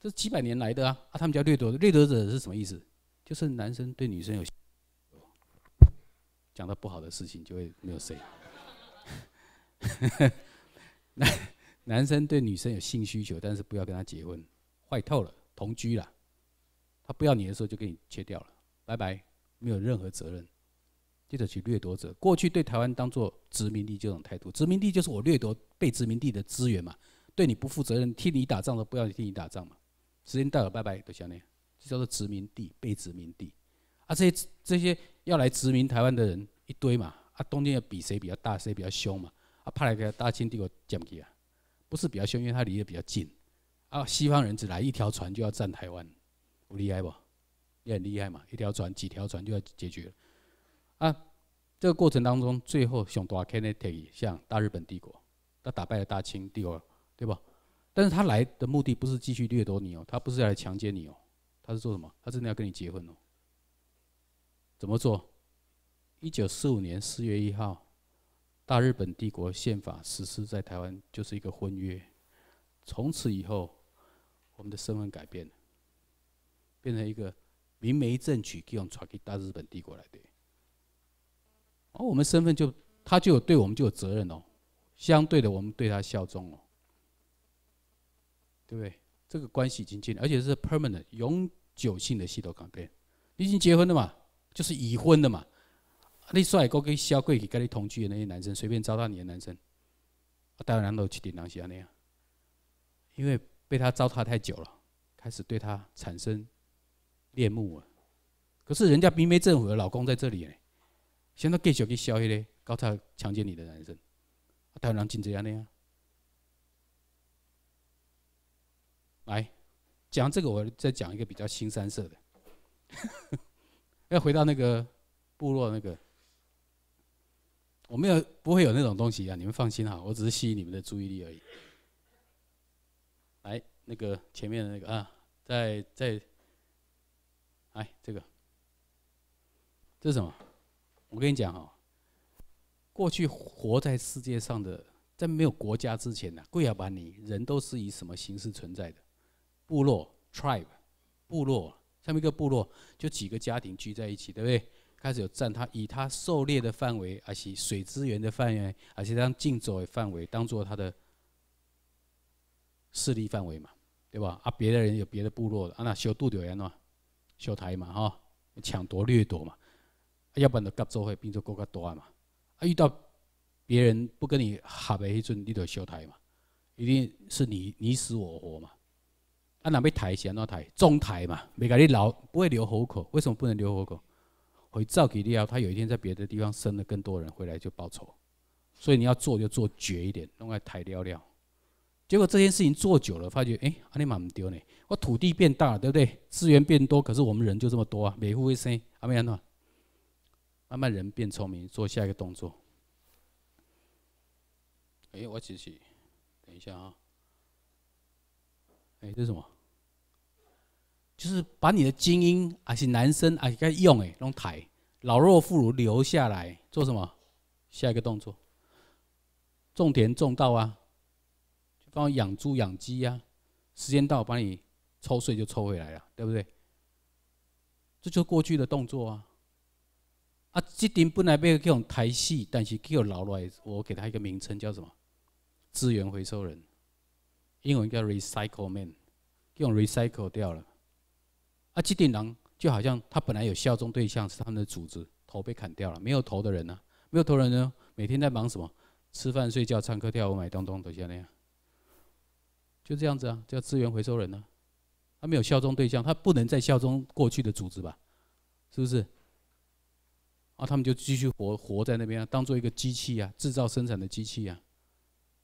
S1: 这是几百年来的啊！啊，他们叫掠夺，掠夺者是什么意思？就是男生对女生有讲到不好的事情就会没有谁。*laughs* 男男生对女生有性需求，但是不要跟他结婚，坏透了，同居了，他不要你的时候就给你切掉了，拜拜，没有任何责任。这就去掠夺者。过去对台湾当做殖民地这种态度，殖民地就是我掠夺被殖民地的资源嘛，对你不负责任，替你打仗的不要替你打仗嘛。时间到了，拜拜，都像那，就叫做殖民地、被殖民地，啊，这些这些要来殖民台湾的人一堆嘛，啊，冬天要比谁比较大，谁比较凶嘛，啊，派来个大清帝国讲不啊，不是比较凶，因为他离得比较近，啊，西方人只来一条船就要占台湾，不厉害不？也很厉害嘛，一条船、几条船就要解决了，啊，这个过程当中最后上大 K d 铁向大日本帝国，他打败了大清帝国，对不？但是他来的目的不是继续掠夺你哦，他不是要来强奸你哦，他是做什么？他真的要跟你结婚哦。怎么做？一九四五年四月一号，大日本帝国宪法实施在台湾就是一个婚约。从此以后，我们的身份改变了，变成一个明媒正娶，用传给大日本帝国来的。而我们身份就他就有对我们就有责任哦，相对的我们对他效忠哦。对不对？这个关系已经建立，而且是 permanent 永久性的系统改变。你已经结婚了嘛，就是已婚的嘛。那帅哥跟小贵跟你同居的那些男生，随便糟蹋你的男生，戴尔兰都去顶梁西那样。因为被他糟蹋太久了，开始对他产生恋慕了。可是人家明备政府的老公在这里，现在给小给小黑嘞，搞他强奸你的男生，戴尔兰禁止安那样。来讲这个，我再讲一个比较新三色的。*laughs* 要回到那个部落那个，我没有不会有那种东西啊，你们放心哈，我只是吸引你们的注意力而已。来，那个前面的那个啊，在在，哎，这个，这是什么？我跟你讲哈，过去活在世界上的，在没有国家之前呢，贵亚班尼人都是以什么形式存在的？部落 （tribe），部落，上面一个部落就几个家庭聚在一起，对不对？开始有占他以他狩猎的范围，而且水资源的范围，而且当竞走的范围，当做他的势力范围嘛，对吧？啊，别的人有别的部落，的，啊，那小度就安喏，小台嘛，哈，抢夺掠夺嘛，要不然就各州会变作国家大嘛。啊，遇到别人不跟你合的迄阵，你得小台嘛，一定是你你死我活嘛。啊，那边抬先？哪抬？中抬嘛，未甲你留，不会留后口。为什么不能留后口？会造你料，他有一天在别的地方生了更多人，回来就报仇。所以你要做就做绝一点，弄个抬料料。结果这件事情做久了，发觉，哎，阿尼玛唔丢呢。我土地变大了，对不对？资源变多，可是我们人就这么多啊，每户卫生阿没安哪？慢慢人变聪明，做下一个动作。哎，我仔细，等一下啊。哎，这是什么？就是把你的精英还是男生还是该用哎，弄抬老弱妇孺留下来做什么？下一个动作，种田种稻啊，就帮养猪养鸡呀。时间到，帮你抽税就抽回来了，对不对？这就过去的动作啊。啊，这顶本来没有这种台戏，但是这个老来，我给他一个名称叫什么？资源回收人。英文叫 recycle man，用 recycle 掉了。啊，基定狼就好像他本来有效忠对象是他们的组织，头被砍掉了，没有头的人呢，没有头人呢，每天在忙什么？吃饭、睡觉、唱歌、跳舞、买东东，都像那样。就这样子啊，叫资源回收人呢。他没有效忠对象，他不能再效忠过去的组织吧？是不是？啊，他们就继续活活在那边啊，当做一个机器呀，制造生产的机器呀，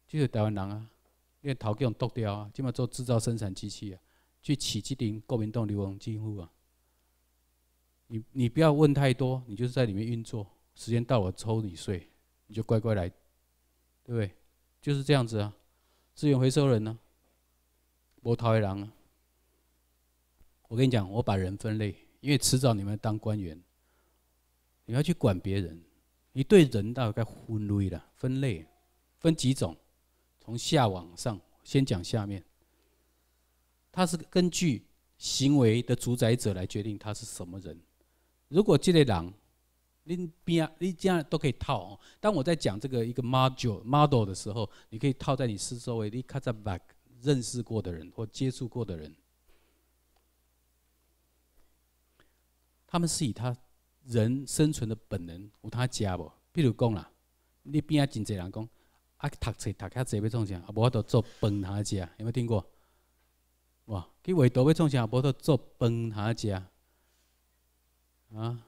S1: 就是台湾狼啊。因为各种剁雕啊，本上做制造生产机器啊，去起吉林、过敏动流荣金湖啊。你你不要问太多，你就是在里面运作。时间到我抽你税，你就乖乖来，对不对？就是这样子啊。资源回收人呢？我淘回狼。我跟你讲，我把人分类，因为迟早你们当官员，你要去管别人。你对人大概分类了，分类分几种？从下往上，先讲下面。他是根据行为的主宰者来决定他是什么人。如果这类人，你边你这样都可以套哦。当我在讲这个一个 module model 的时候，你可以套在你四周围，你看在 back 认识过的人或接触过的人，他们是以他人生存的本能有他家不？比如讲啦，你边啊真侪人讲。啊，读册读遐济要创啥？啊，无法度做饭他食，有没听过？哇，去画图要创啥？无法度做饭他食。啊，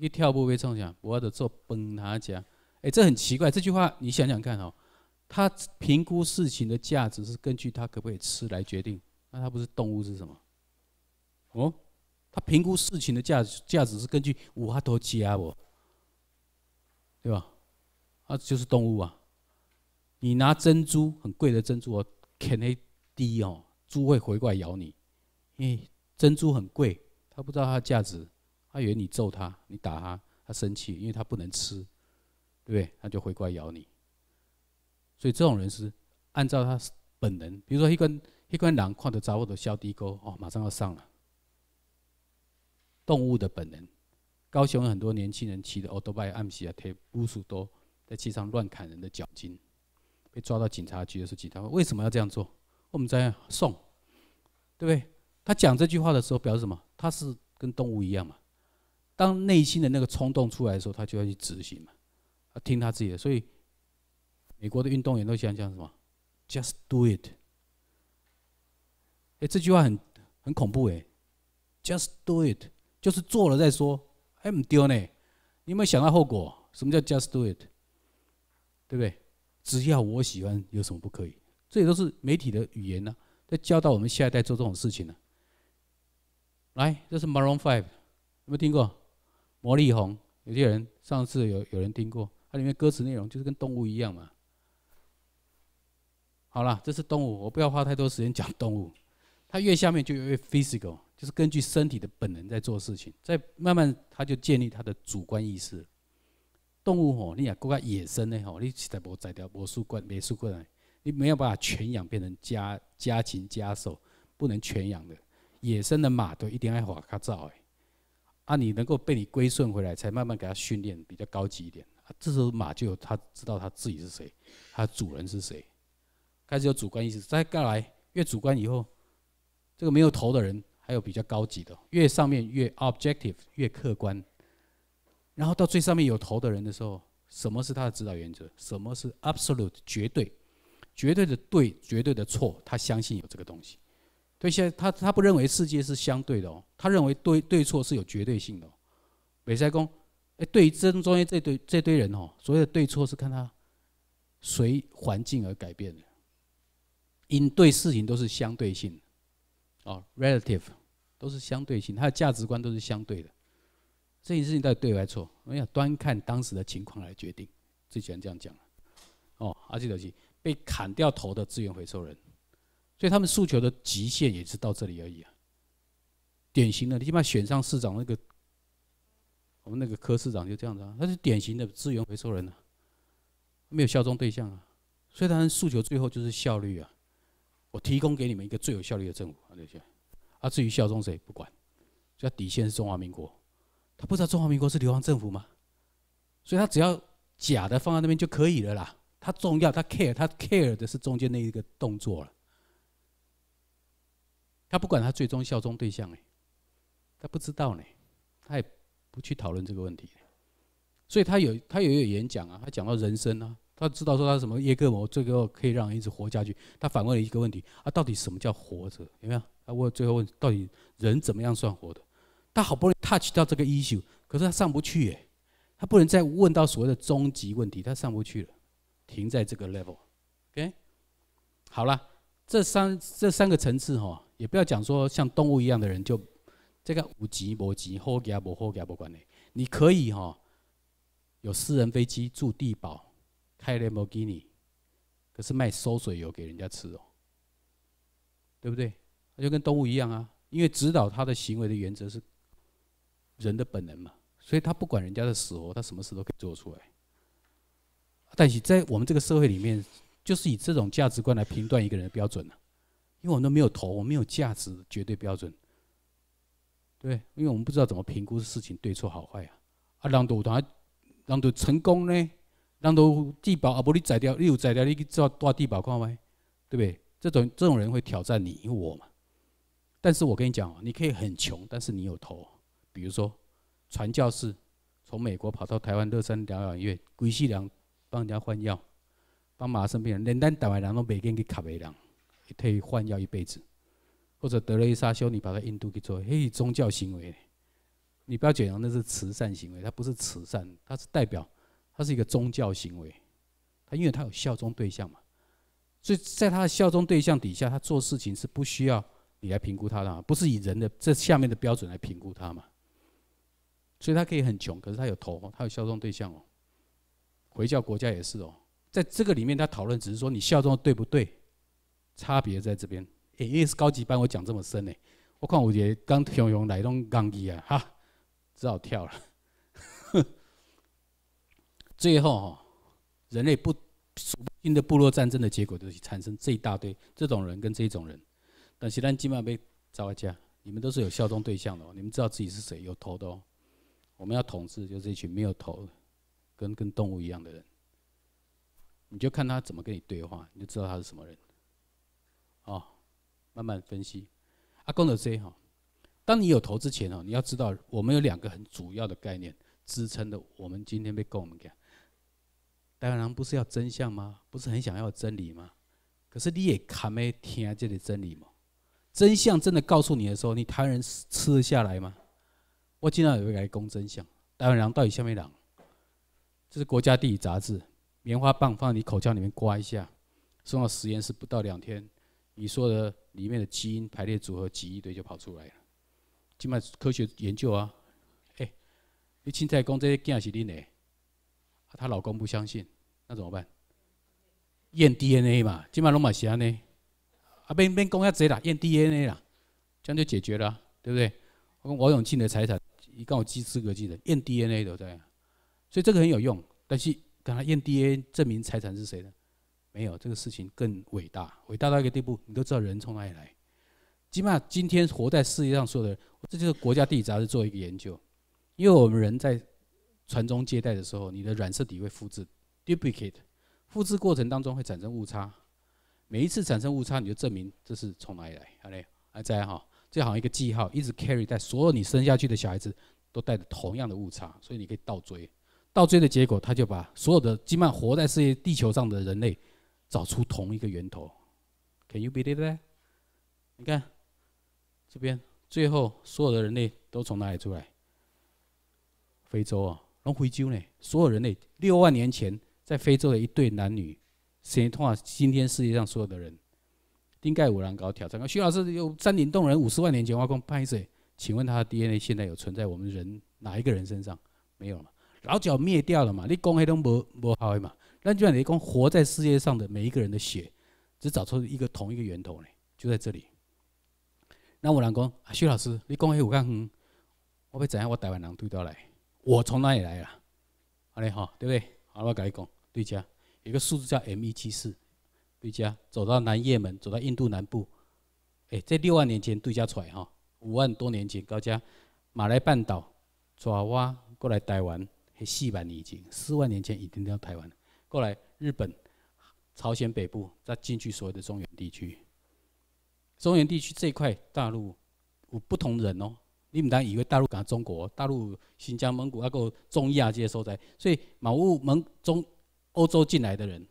S1: 去跳舞要创啥？无法度做饭他食。哎，这很奇怪。这句话你想想看哦，他评估事情的价值是根据他可不可以吃来决定。那他不是动物是什么？哦，他评估事情的价值价值是根据五花头吃阿不？对吧？啊，就是动物啊。你拿珍珠，很贵的珍珠哦，啃一滴哦，猪会回过来咬你，因为珍珠很贵，它不知道它的价值，它以为你揍它，你打它，它生气，因为它不能吃，对不对？它就回过来咬你。所以这种人是按照他本能，比如说一根一根狼看到杂物的削低沟哦，马上要上了。动物的本能，高雄很多年轻人骑的奥拓拜暗骑啊，铁乌鼠多，在街上乱砍人的脚筋。被抓到警察局的时候，警察，为什么要这样做？我们在送，对不对？他讲这句话的时候，表示什么？他是跟动物一样嘛？当内心的那个冲动出来的时候，他就要去执行嘛，听他自己的。所以，美国的运动员都欢讲什么？Just do it。哎，这句话很很恐怖哎，Just do it，就是做了再说，还唔丢呢？有没有想到后果？什么叫 Just do it？对不对？只要我喜欢，有什么不可以？这也都是媒体的语言呢。在教导我们下一代做这种事情呢。来，这是 Maroon Five，有没有听过？魔力红。有些人上次有有人听过，它里面歌词内容就是跟动物一样嘛。好了，这是动物，我不要花太多时间讲动物。它越下面就越 physical，就是根据身体的本能在做事情，在慢慢它就建立它的主观意识。动物吼，你也国外野生的吼，你实在无宰掉，魔术棍，没术过来，你没有办法全养变成家家禽家兽，不能全养的。野生的马都一定爱划卡造诶，啊，你能够被你归顺回来，才慢慢给它训练，比较高级一点。这时候马就有它知道它自己是谁，它主人是谁，开始有主观意识。再过来越主观以后，这个没有头的人还有比较高级的，越上面越 objective 越客观。然后到最上面有头的人的时候，什么是他的指导原则？什么是 absolute 绝对、绝对的对、绝对的错？他相信有这个东西。对，现在他他不认为世界是相对的哦，他认为对对错是有绝对性的。哦。北塞公，哎，对于正中间这堆这堆人哦，所谓的对错是看他随环境而改变的，因对事情都是相对性的哦，relative 都是相对性，他的价值观都是相对的。这件事情到底对还是错？我们要端看当时的情况来决定。最喜欢这样讲了，哦，阿基德基被砍掉头的资源回收人，所以他们诉求的极限也是到这里而已啊。典型的，你起码选上市长那个，我们那个科市长就这样子啊，他是典型的资源回收人啊，没有效忠对象啊。所以，他诉求最后就是效率啊，我提供给你们一个最有效率的政府啊这些，啊，至于效忠谁不管，只要底线是中华民国。他不知道中华民国是流亡政府吗？所以他只要假的放在那边就可以了啦。他重要，他 care，他 care 的是中间那一个动作了。他不管他最终效忠对象哎，他不知道呢，他也不去讨论这个问题。所以他有他也有演讲啊，他讲到人生啊，他知道说他什么耶格摩最后可以让人一直活下去。他反问了一个问题：啊，到底什么叫活着？有没有？他问最后问到底人怎么样算活的？他好不容易 touch 到这个 issue，可是他上不去耶，他不能再问到所谓的终极问题，他上不去了，停在这个 level。OK，好了，这三这三个层次哈，也不要讲说像动物一样的人就这个无级、无级、好甲、不好甲不管的，你可以哈有私人飞机住地堡开兰博基尼，可是卖馊水油给人家吃哦，对不对？就跟动物一样啊，因为指导他的行为的原则是。人的本能嘛，所以他不管人家的死活，他什么事都可以做出来。但是，在我们这个社会里面，就是以这种价值观来评断一个人的标准啊，因为我们都没有头，我们没有价值绝对标准。对，因为我们不知道怎么评估事情对错好坏啊。啊，让赌有团，人成功呢，让都地堡啊，不你宰掉，你有宰掉，你去抓抓地堡看吗？对不对？这种这种人会挑战你我嘛。但是我跟你讲，你可以很穷，但是你有头。比如说，传教士从美国跑到台湾乐山疗养院，鬼西良帮人家换药，帮麻生病人，连单台湾人都每天给卡的可以换药一辈子。或者德雷莎修女跑到印度去做，嘿，宗教行为。你不要觉得那是慈善行为，它不是慈善，它是代表，它是一个宗教行为。它因为它有效忠对象嘛，所以在他的效忠对象底下，他做事情是不需要你来评估他的，不是以人的这下面的标准来评估他嘛。所以他可以很穷，可是他有头，他有效忠对象哦。回教国家也是哦，在这个里面他讨论只是说你效忠对不对，差别在这边。也是高级班，我讲这么深呢，我看有些刚汹涌来拢刚机啊，哈，只好跳了。*laughs* 最后哈，人类不数不的部落战争的结果，就是产生这一大堆这种人跟这种人。但希基本上被招回家，你们都是有效忠对象的哦，你们知道自己是谁，有头的哦。我们要统治，就是一群没有头，跟跟动物一样的人。你就看他怎么跟你对话，你就知道他是什么人。哦，慢慢分析。阿功德 J 哈，当你有头之前哦，你要知道我们有两个很主要的概念支撑的，我们今天被我们台湾人不是要真相吗？不是很想要真理吗？可是你也看没听这里真理吗？真相真的告诉你的时候，你台湾人吃得下来吗？我经常有会来公真相，台湾人到底像没人？这是国家地理杂志，棉花棒放在你口腔里面刮一下，送到实验室不到两天，你说的里面的基因排列组合几亿堆就跑出来了。今麦科学研究啊，哎，你现在讲这些假是恁的，她老公不相信，那怎么办？验 DNA 嘛，今麦拢是安呢？啊，边边讲遐这啦，验 DNA 啦，这样就解决了，对不对？我永庆的财产。以告基资个基的验 DNA 都对，所以这个很有用。但是跟他验 DNA 证明财产是谁的，没有这个事情更伟大，伟大到一个地步，你都知道人从哪里来。起码今天活在世界上所有的，这就是国家地理杂志做一个研究。因为我们人在传宗接代的时候，你的染色体会复制 （duplicate），复制过程当中会产生误差。每一次产生误差，你就证明这是从哪里来。好嘞，还在哈？最好像一个记号，一直 carry 在所有你生下去的小孩子都带着同样的误差，所以你可以倒追。倒追的结果，他就把所有的本上活在世界地球上的人类找出同一个源头。Can you believe t h a t 你看这边，最后所有的人类都从哪里出来？非洲啊，龙回鸠呢？所有人类六万年前在非洲的一对男女，通化今天世界上所有的人。丁盖五郎搞挑战哥，徐老师有山顶洞人五十万年前挖空拍水，请问他的 DNA 现在有存在我们人哪一个人身上没有嘛？老早灭掉了嘛？你讲黑都没无好嘛？那就算你讲活在世界上的每一个人的血，只找出一个同一个源头呢，就在这里。那五郎公，徐老师，你讲黑有干远，我要怎样？我台湾人对到来，我从哪里来啊？好嘞好，对不对？好，我你讲对家，有个数字叫 M 一七四。对家走到南也门，走到印度南部，哎，这六万年前对家出来哈，五万多年前高家马来半岛爪哇过来台湾是四万年前，四万年前已经到台湾了。过来日本、朝鲜北部，再进去所有的中原地区。中原地区这块大陆有不同人哦，你唔当以为大陆讲中国，大陆新疆、蒙古那个中亚这些所在，所以马屋蒙中欧洲进来的人。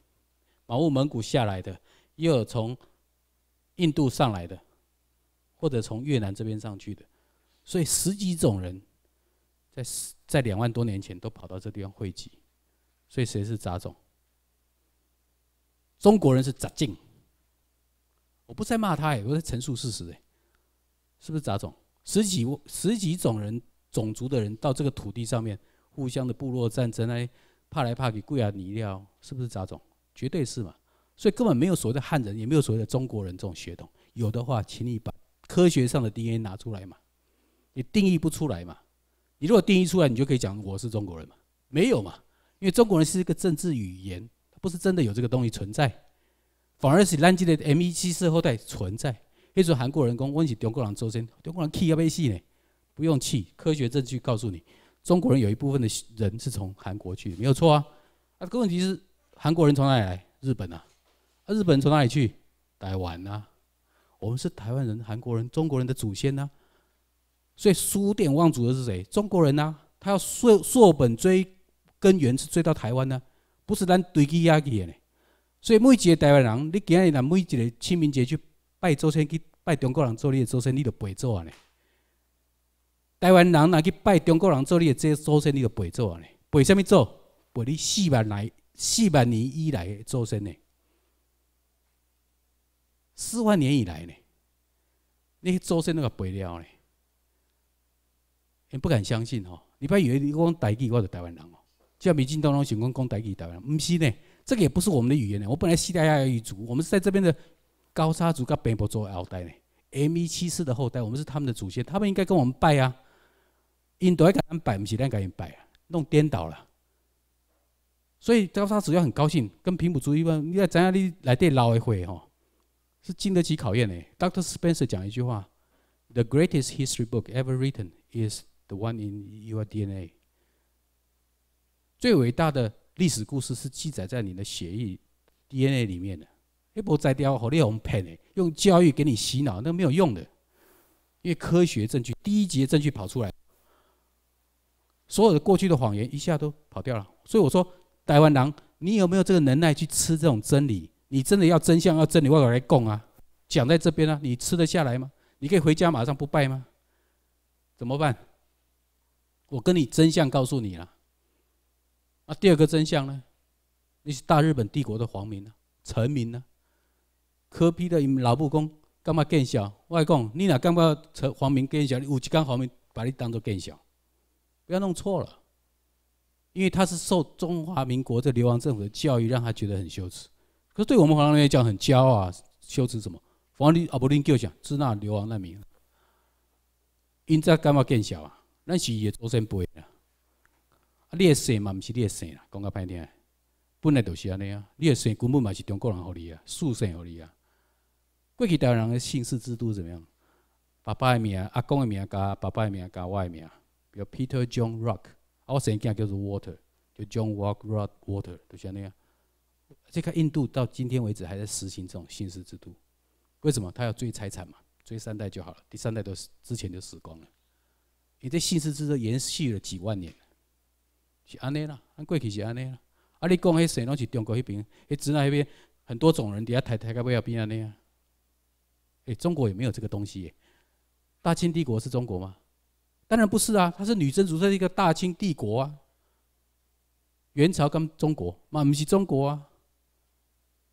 S1: 蒙古、蒙古下来的，也有从印度上来的，或者从越南这边上去的，所以十几种人在在两万多年前都跑到这地方汇集，所以谁是杂种？中国人是杂种，我不是在骂他，哎，我在陈述事实，哎，是不是杂种？十几十几种人种族的人到这个土地上面，互相的部落战争哎，怕来怕去，跪啊泥料，是不是杂种？绝对是嘛，所以根本没有所谓的汉人，也没有所谓的中国人这种血统。有的话，请你把科学上的 DNA 拿出来嘛，你定义不出来嘛。你如果定义出来，你就可以讲我是中国人嘛。没有嘛，因为中国人是一个政治语言，它不是真的有这个东西存在，反而是南极的 M174 后代存在。那时候韩国人讲，问起中国人周身，中国人气要被气呢，不用气。科学证据告诉你，中国人有一部分的人是从韩国去，没有错啊。啊，个问题是。韩国人从哪里来？日本啊！啊，日本从哪里去？台湾啊！我们是台湾人、韩国人、中国人的祖先啊！所以书典忘祖的是谁？中国人啊！他要溯溯本追根源，是追到台湾呢，不是咱堆积压抑的。所以每一个台湾人，你今日拿每一个清明节去拜祖先，去拜中国人做你的祖先，你就拜做啊呢！台湾人拿去拜中国人做你的这祖先，你就拜做啊呢？背什么做？背你四万来。四万年以来的祖先呢？四万年以来呢？那些祖先那个白鸟呢？你不敢相信哦！你怕以为你讲台语，我是台湾人哦。像民众拢想讲讲台语，台湾，人，不是呢？这个也不是我们的语言呢。我本来西班牙语族，我们是在这边的高砂族跟北部族后代呢。M.E. 七四的后代，我们是他们的祖先，他们应该跟我们拜啊。印度跟他们拜，不是咱他们拜啊，弄颠倒了。所以他他只要很高兴，跟平埔族一样。你看咱家你来这捞一回吼，是经得起考验的。Dr. o o c t Spencer 讲一句话：The greatest history book ever written is the one in your DNA。最伟大的历史故事是记载在你的血液 DNA 里面的。一波摘掉，火力红骗诶，用教育给你洗脑，那没有用的。因为科学证据，第一级证据跑出来，所有的过去的谎言一下都跑掉了。所以我说。台湾人，你有没有这个能耐去吃这种真理？你真的要真相、要真理，外国来供啊？讲在这边呢，你吃得下来吗？你可以回家马上不拜吗？怎么办？我跟你真相告诉你了。那第二个真相呢？你是大日本帝国的皇民呢、臣民呢？科批的老布工干嘛更小？外供你哪干嘛成皇民更小？你武器干皇民把你当做更小，不要弄错了。因为他是受中华民国这流亡政府的教育，让他觉得很羞耻。可是对我们华人来讲，很骄傲啊！羞耻什么？黄绿啊，不灵叫讲，支那流亡难民，因在感冒见笑啊。咱是也祖先辈啦，啊，你的姓嘛不是你的姓啦，讲个歹听，本来就是安尼啊。你的姓根本嘛是中国人学历啊，祖先学历啊。过去台湾人的姓氏制度怎么样？爸爸的名、阿公的名加爸爸的名加的名，比如 Peter John Rock。我曾经讲，叫做 water，就 John Walker Water，就像那样。这个印度到今天为止还在实行这种姓氏制度，为什么？他要追财产嘛，追三代就好了，第三代都之前就死光了。你这姓氏制度延续了几万年，是安尼啦，按过去是安尼啦。啊，你讲那些事，拢是中国那边，那越南那边很多种人，底下太太到尾后变安尼啊。中国也没有这个东西。大清帝国是中国吗？当然不是啊，她是女真族，是一个大清帝国啊。元朝跟中国，那不是中国啊。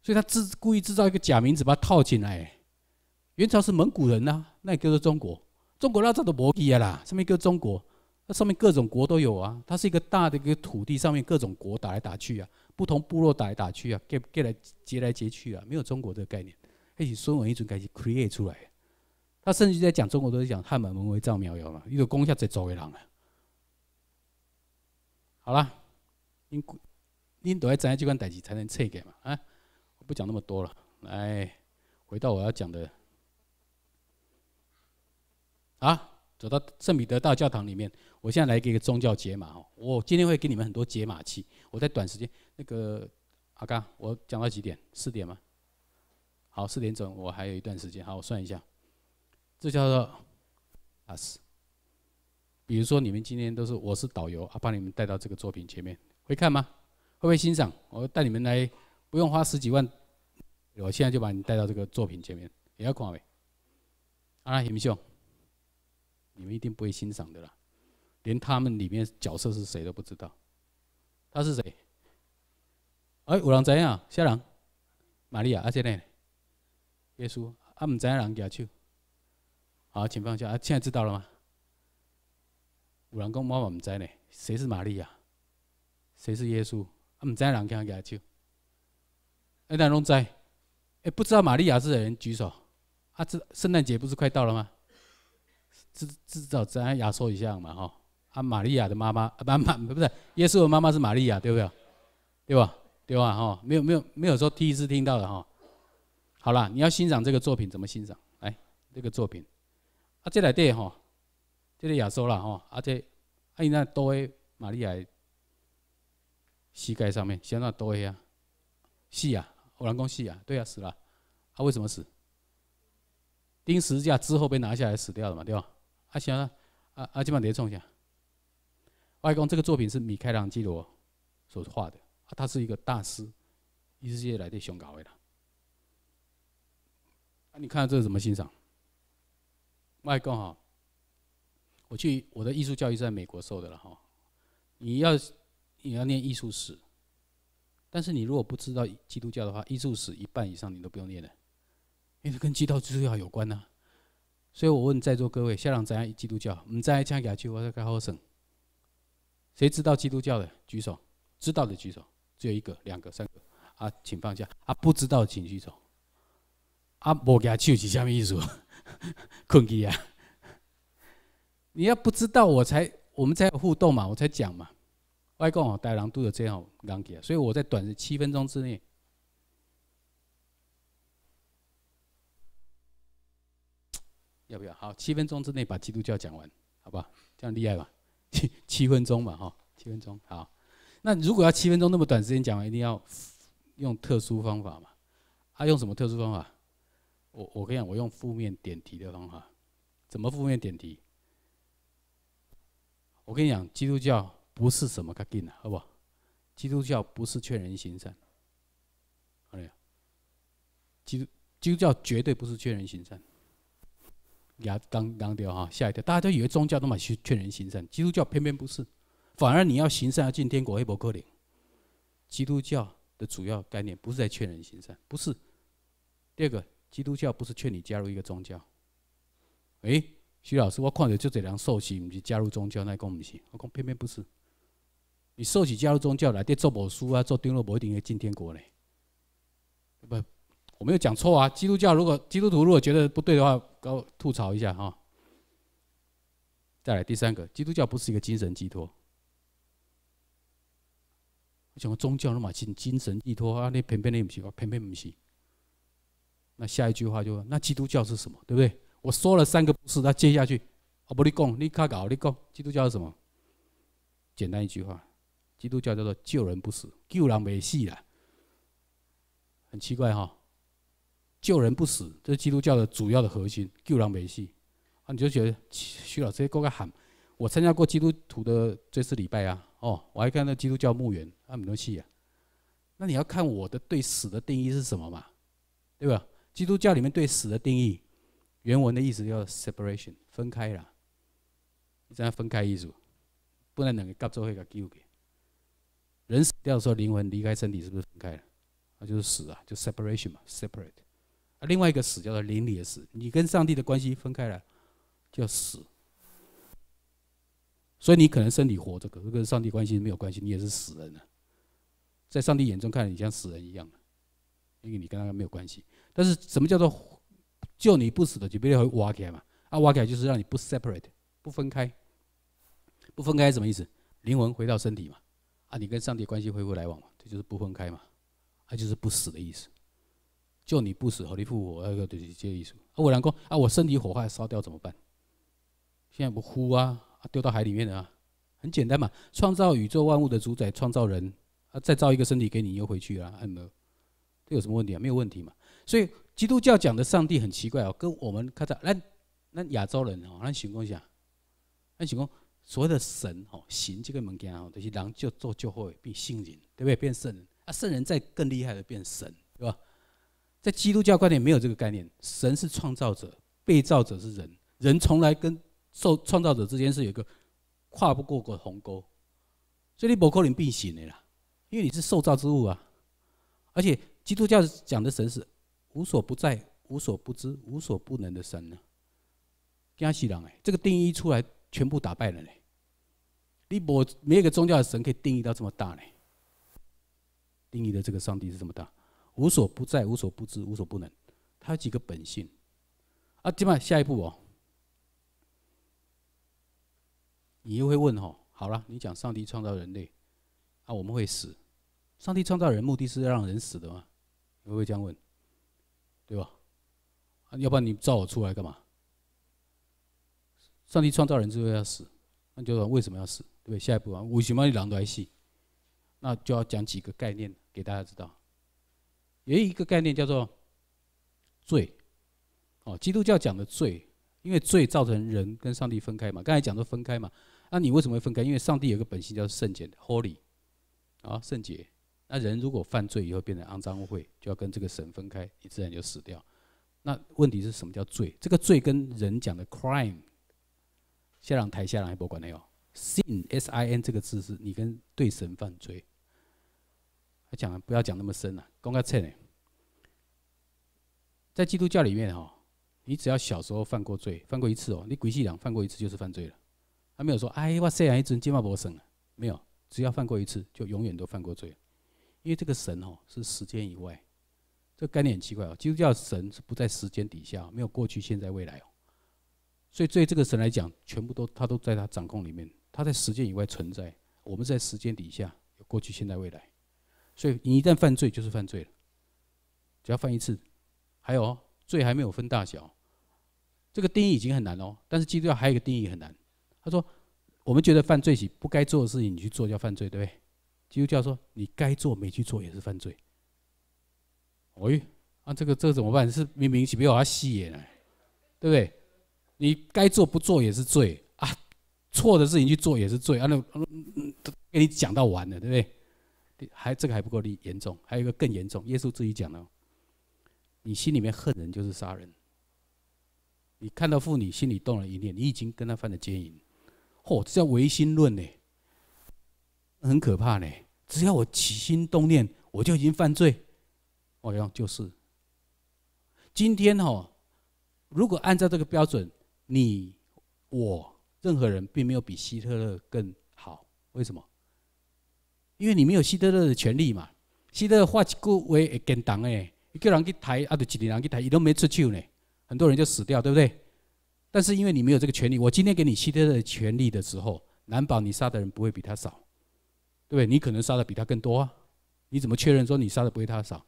S1: 所以他自故意制造一个假名字把它套进来。元朝是蒙古人呐，那也叫做中国。中国那叫做摩羯啦，上面一个中国，那上面各种国都有啊。它是一个大的一个土地，上面各种国打来打去啊，不同部落打来打去啊，给给来劫来劫去啊，没有中国这个概念，那是孙文一直开始 create 出来。他甚至在讲中国，都在讲汉满蒙为造庙要嘛，你有攻下在作为人啊。好了，你你躲在掌握机关代志才能测给嘛啊！我不讲那么多了，来回到我要讲的啊。走到圣彼得大教堂里面，我现在来给一个宗教解码哦。我今天会给你们很多解码器。我在短时间那个阿刚，我讲到几点？四点吗？好，四点整，我还有一段时间。好，我算一下。这叫做 “us”。比如说，你们今天都是我是导游啊，把你们带到这个作品前面，会看吗？会不会欣赏？我带你们来，不用花十几万，我现在就把你带到这个作品前面，也要看未？啊，弟兄，你们一定不会欣赏的啦，连他们里面角色是谁都不知道。他是谁？哎，有人知啊，谁人？玛利亚阿是谁？耶稣啊，唔知人举手。好，请放下。啊，现在知道了吗？有人公妈妈不在呢，谁是玛利亚？谁是耶稣？啊，不在人讲讲去。哎，哪龙在，哎，不知道玛利亚是的人举手。啊，这圣诞节不是快到了吗？至至少咱压缩一下嘛，哈。啊，玛利亚的妈妈，啊，不妈，不是耶稣的妈妈是玛利亚，对不对？对吧？对吧？哈，没有没有没有说第一次听到的哈。好了，你要欣赏这个作品怎么欣赏？来，这个作品。这来底吼，这个耶稣啦吼，而且啊伊那多个玛丽亚膝盖上面，相当多个啊，是啊，我人讲细啊，对啊，死了，啊为什么死？钉十字架之后被拿下来死掉了嘛，对吧？阿先啊啊，今晚碟重一下，外公这个作品是米开朗基罗所画的，他是一个大师，一世界来的香高位的，啊，你看这是怎么欣赏？外公哈，我去我的艺术教育是在美国受的了哈。你要你要念艺术史，但是你如果不知道基督教的话，艺术史一半以上你都不用念了，因为跟基督教有关呐。所以我问在座各位，下长怎样？基督教，我们在枪下去，我开后谁知道基督教的举手，知道的举手，只有一个、两个、三个，啊，请放下，啊不知道请举手，啊无举手是什么意思？*laughs* 困起啊！你要不知道我才，我们有互动嘛，我才讲嘛。外公人、大都有这样讲给，所以我在短七分钟之内，要不要？好，七分钟之内把基督教讲完，好不好？这样厉害吧？七七分钟嘛，哈，七分钟。好，那如果要七分钟那么短时间讲完，一定要用特殊方法嘛？啊，用什么特殊方法？我我跟你讲，我用负面点题的方法，怎么负面点题？我跟你讲，基督教不是什么个定的，好不好基督教不是劝人行善，好了，基督基督教绝对不是劝人行善。牙刚刚掉哈，吓一跳，大家都以为宗教都买去劝人行善，基督教偏偏不是，反而你要行善要进天国，黑伯克林。基督教的主要概念不是在劝人行善，不是。第二个。基督教不是劝你加入一个宗教。哎，徐老师，我看着就这人受洗，唔是加入宗教，那讲唔是？我讲偏偏不是，你受洗加入宗教来，得做某书啊，做定落某定会进天国咧。不，我没有讲错啊。基督教如果基督徒如果觉得不对的话，我吐槽一下哈。再来第三个，基督教不是一个精神寄托。我么宗教么信精神寄托，啊，你偏偏你唔是，我偏偏唔是。那下一句话就那基督教是什么？对不对？”我说了三个不是，他接下去：“阿不，利贡，你卡搞！你讲，贡，基督教是什么？”简单一句话，基督教叫做“救人不死”，救人没戏了。很奇怪哈，“救人不死”这是基督教的主要的核心，救人没戏。啊，你就觉得徐老师过个喊我参加过基督徒的这次礼拜啊？哦，我还看到基督教墓园，阿很多戏啊。那你要看我的对死的定义是什么嘛？对吧？基督教里面对死的定义，原文的意思叫 separation，分开了。这样分开一组，不能两个搞做一个 g 人死掉的时候，灵魂离开身体，是不是分开了？那就是死啊，就 separation 嘛，separate。啊，另外一个死叫做灵里的死，你跟上帝的关系分开了，叫死。所以你可能身体活着，可是跟上帝关系没有关系，你也是死人了。在上帝眼中看，你像死人一样，因为你跟他没有关系。但是什么叫做救你不死的？就配会挖起来嘛，啊，挖起来就是让你不 separate，不分开，不分开什么意思？灵魂回到身体嘛，啊，你跟上帝关系恢复来往嘛，这就是不分开嘛，啊，就是不死的意思，救你不死，好你复活那个的这意思。我老公啊，我身体火化烧掉怎么办？现在不呼啊，丢到海里面啊，很简单嘛，创造宇宙万物的主宰创造人啊，再造一个身体给你又回去啊，还有，这有什么问题啊？没有问题嘛。所以基督教讲的上帝很奇怪哦，跟我们看到，那那亚洲人哦，那请公下，那请公所谓的神哦，行这个物件哦，就是人就做就会变圣人，对不对？变圣人，啊圣人在更厉害的变神，对吧？在基督教观点没有这个概念，神是创造者，被造者是人，人从来跟受创造者之间是有一个跨不过个鸿沟，所以你不可能变形的啦，因为你是受造之物啊，而且基督教讲的神是。无所不在、无所不知、无所不能的神呢？惊死人哎，这个定义一出来，全部打败了呢。你无没有一个宗教的神可以定义到这么大呢？定义的这个上帝是这么大，无所不在、无所不知、无所不能。他有几个本性？啊，今晚下一步哦，你又会问哦，好了，你讲上帝创造人类，啊，我们会死。上帝创造人目的是让人死的吗？你会这样问？对吧？要不然你造我出来干嘛？上帝创造人之后要死，那就说为什么要死？对不对？下一步啊，为什么要狼来戏？那就要讲几个概念给大家知道。有一个概念叫做罪，哦，基督教讲的罪，因为罪造成人跟上帝分开嘛。刚才讲的分开嘛，那你为什么会分开？因为上帝有个本性叫圣洁 （Holy），啊，圣洁。那人如果犯罪以后变成肮脏污秽，就要跟这个神分开，你自然就死掉。那问题是什么叫罪？这个罪跟人讲的 crime，下朗台下朗还不管了哟。sin s i n 这个字是你跟对神犯罪。他讲不要讲那么深呐，公开测呢。在基督教里面哈，你只要小时候犯过罪，犯过一次哦，你鬼气党犯过一次就是犯罪了。他没有说哎哇，sin 只能接脉博生啊，没有，只要犯过一次就永远都犯过罪了。因为这个神哦是时间以外，这概念很奇怪哦。基督教神是不在时间底下，没有过去、现在、未来哦。所以对这个神来讲，全部都他都在他掌控里面，他在时间以外存在。我们在时间底下有过去、现在、未来，所以你一旦犯罪就是犯罪了，只要犯一次。还有哦，罪还没有分大小，这个定义已经很难哦。但是基督教还有一个定义很难，他说我们觉得犯罪是不该做的事情，你去做叫犯罪，对不对？基督教说：“你该做没去做也是犯罪。”喂，啊，这个这怎么办？是明明是被有他戏演嘞，对不对？你该做不做也是罪啊，错的事情去做也是罪。啊，那都给你讲到完了，对不对？还这个还不够厉严重，还有一个更严重，耶稣自己讲了：你心里面恨人就是杀人。你看到妇女心里动了一念，你已经跟她犯了奸淫。嚯，这叫唯心论呢。很可怕呢。只要我起心动念，我就已经犯罪。好像就是。今天哦，如果按照这个标准，你我任何人并没有比希特勒更好。为什么？因为你没有希特勒的权利嘛。希特勒发一句话会跟党诶，一个人去抬，啊，就几个人去抬，你都没出手呢，很多人就死掉，对不对？但是因为你没有这个权利，我今天给你希特勒的权利的时候，难保你杀的人不会比他少。对不对？你可能杀的比他更多啊！你怎么确认说你杀的不会他少？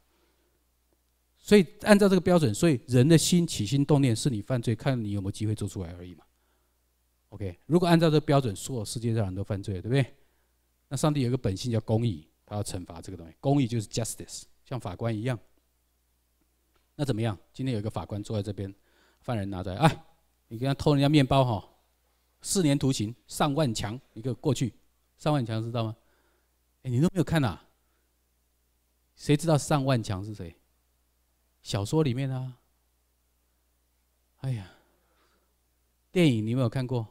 S1: 所以按照这个标准，所以人的心起心动念是你犯罪，看你有没有机会做出来而已嘛。OK，如果按照这个标准说，世界上很多犯罪，对不对？那上帝有一个本性叫公义，他要惩罚这个东西。公义就是 justice，像法官一样。那怎么样？今天有一个法官坐在这边，犯人拿着，哎，你给他偷人家面包哈，四年徒刑，上万强一个过去，上万强知道吗？哎，你都没有看呐？谁知道上万强是谁？小说里面啊。哎呀，电影你有没有看过？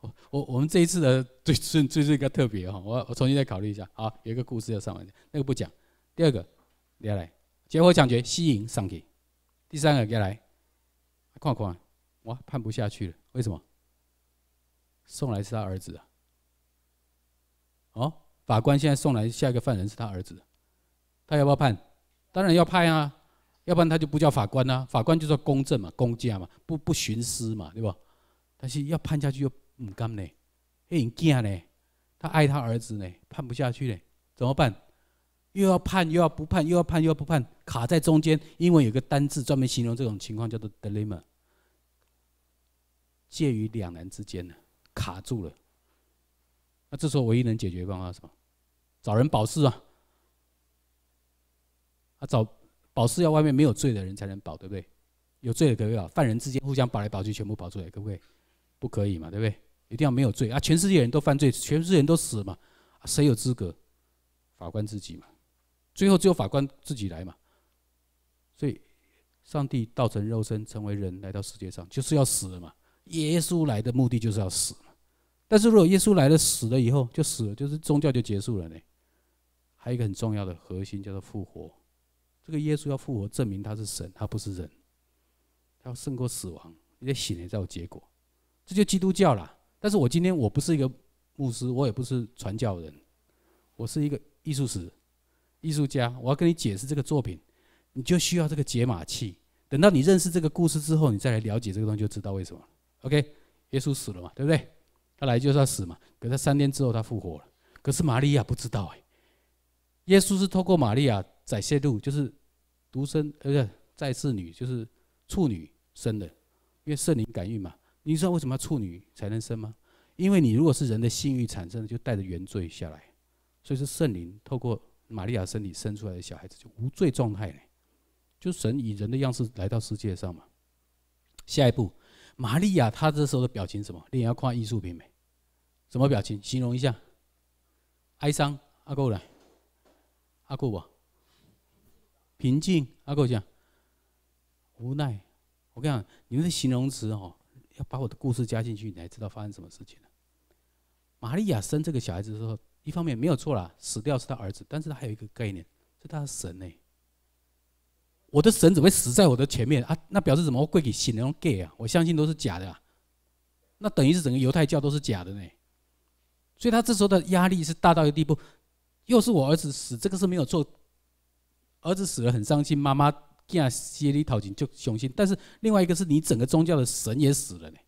S1: 我、我、我们这一次的最最最最个特别哈，我我重新再考虑一下。好，有一个故事要上万强，那个不讲。第二个，接下来，结果讲劫，吸引上去。第三个，下来，看看，我判不下去了，为什么？送来是他儿子啊！哦，法官现在送来下一个犯人是他儿子，他要不要判？当然要判啊，要不然他就不叫法官呐。法官就叫公正嘛、公家嘛，不不徇私嘛，对吧？但是要判下去又不甘呢，很惊呢，他爱他儿子呢，判不下去呢，怎么办？又要判又要不判，又要判又要不判，卡在中间。英文有个单字专门形容这种情况，叫做 dilemma，介于两难之间呢。卡住了，那这时候唯一能解决办法是什么？找人保释啊？啊，找保释要外面没有罪的人才能保，对不对？有罪的可不要，犯人之间互相保来保去，全部保出来可不可以？不可以嘛，对不对？一定要没有罪啊！全世界人都犯罪，全世界人都死嘛，谁有资格？法官自己嘛，最后只有法官自己来嘛。所以，上帝造成肉身，成为人来到世界上，就是要死了嘛。耶稣来的目的就是要死。但是如果耶稣来了、死了以后就死了，就是宗教就结束了呢？还有一个很重要的核心叫做复活。这个耶稣要复活，证明他是神，他不是人，他要胜过死亡。你得醒来才有结果，这就基督教了。但是我今天我不是一个牧师，我也不是传教人，我是一个艺术史艺术家。我要跟你解释这个作品，你就需要这个解码器。等到你认识这个故事之后，你再来了解这个东西就知道为什么。OK，耶稣死了嘛，对不对？他来就是要死嘛，可是三天之后他复活了。可是玛利亚不知道哎，耶稣是透过玛利亚，载谢路就是独生，不是在世女，就是处女生的，因为圣灵感孕嘛。你知道为什么处女才能生吗？因为你如果是人的性欲产生的，就带着原罪下来。所以是圣灵透过玛利亚身体生出来的小孩子就无罪状态呢，就神以人的样式来到世界上嘛。下一步。玛利亚，她这时候的表情什么？你也要看艺术品没？什么表情？形容一下。哀伤，阿哥来，阿哥我。平静，阿哥讲。无奈，我跟你讲，你们的形容词哦，要把我的故事加进去，你才知道发生什么事情了。玛利亚生这个小孩子的时候，一方面没有错啦，死掉是他儿子，但是他还有一个概念，是他的神呢。我的神么会死在我的前面啊！那表示什么？跪给新人 Gay 啊！我相信都是假的，啊，那等于是整个犹太教都是假的呢。所以他这时候的压力是大到一个地步，又是我儿子死，这个是没有错，儿子死了很伤心，妈妈见样心力讨情就雄心。但是另外一个是你整个宗教的神也死了呢。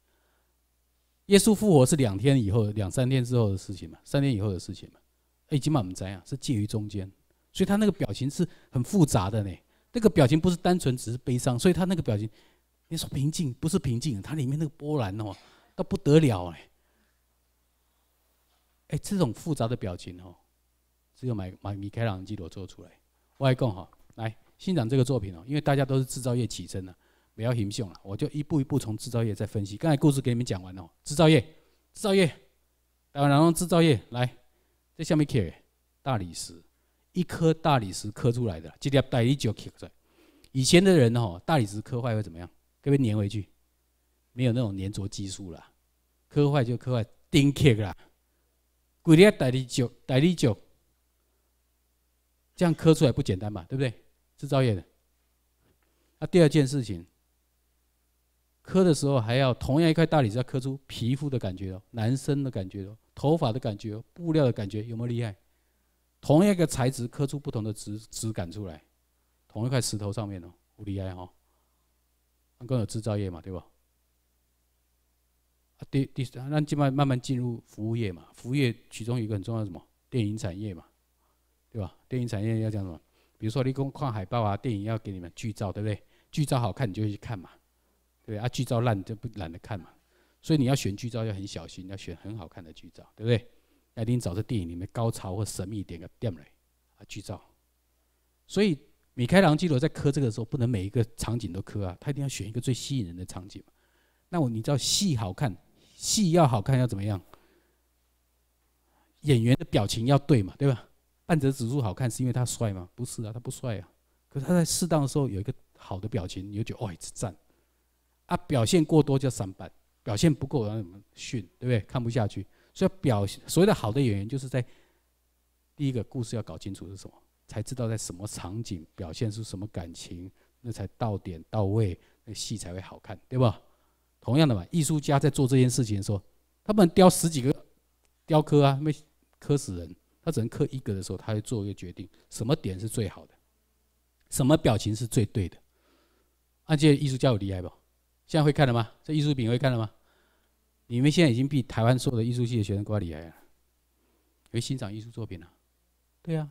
S1: 耶稣复活是两天以后，两三天之后的事情嘛，三天以后的事情嘛。哎，今晚我们怎样？是介于中间，所以他那个表情是很复杂的呢。那个表情不是单纯只是悲伤，所以他那个表情，你说平静不是平静，它里面那个波澜哦，都不得了哎，哎这种复杂的表情哦，只有买买米开朗基罗做出来，外公哈，来欣赏这个作品哦，因为大家都是制造业起身了，不要形象了，我就一步一步从制造业再分析，刚才故事给你们讲完了，制造业，制造业，然后制造业来，在下面看，大理石。一颗大理石刻出来的，这得大理石就刻出来。以前的人哦，大理石刻坏会怎么样？可会粘回去？没有那种粘着技术啦，刻坏就刻坏，钉刻啦。古代这样刻出来不简单嘛，对不对？制造业的。那第二件事情，刻的时候还要同样一块大理石要刻出皮肤的感觉哦，男生的感觉哦，头发的感觉，布料的感觉，有没有厉害？同一个材质刻出不同的质质感出来，同一块石头上面哦，无厘哦，哈。更有制造业嘛，对吧？啊，第第三，那进慢慢慢进入服务业嘛，服务业其中一个很重要的什么，电影产业嘛，对吧？电影产业要讲什么？比如说你给我看海报啊，电影要给你们剧照，对不对？剧照好看你就去看嘛，对不对？啊，剧照烂就不懒得看嘛。所以你要选剧照要很小心，要选很好看的剧照，对不对？他一定找在电影里面高潮或神秘一点的电雷啊剧照，所以米开朗基罗在刻这个的时候，不能每一个场景都刻啊，他一定要选一个最吸引人的场景嘛。那我你知道戏好看，戏要好看要怎么样？演员的表情要对嘛，对吧？半泽指数好看是因为他帅吗？不是啊，他不帅啊，可是他在适当的时候有一个好的表情，你就觉得哦，一直赞。啊，表现过多叫散板，表现不够么训，对不对？看不下去。所以表所谓的好的演员，就是在第一个故事要搞清楚是什么，才知道在什么场景表现出什么感情，那才到点到位，那戏才会好看，对吧？同样的嘛，艺术家在做这件事情的时候，他不能雕十几个雕刻啊，没刻死人，他只能刻一个的时候，他会做一个决定，什么点是最好的，什么表情是最对的。按这艺术家有厉害不？现在会看了吗？这艺术品会看了吗？你们现在已经比台湾所有的艺术系的学生乖厉害了，有欣赏艺术作品了？对呀。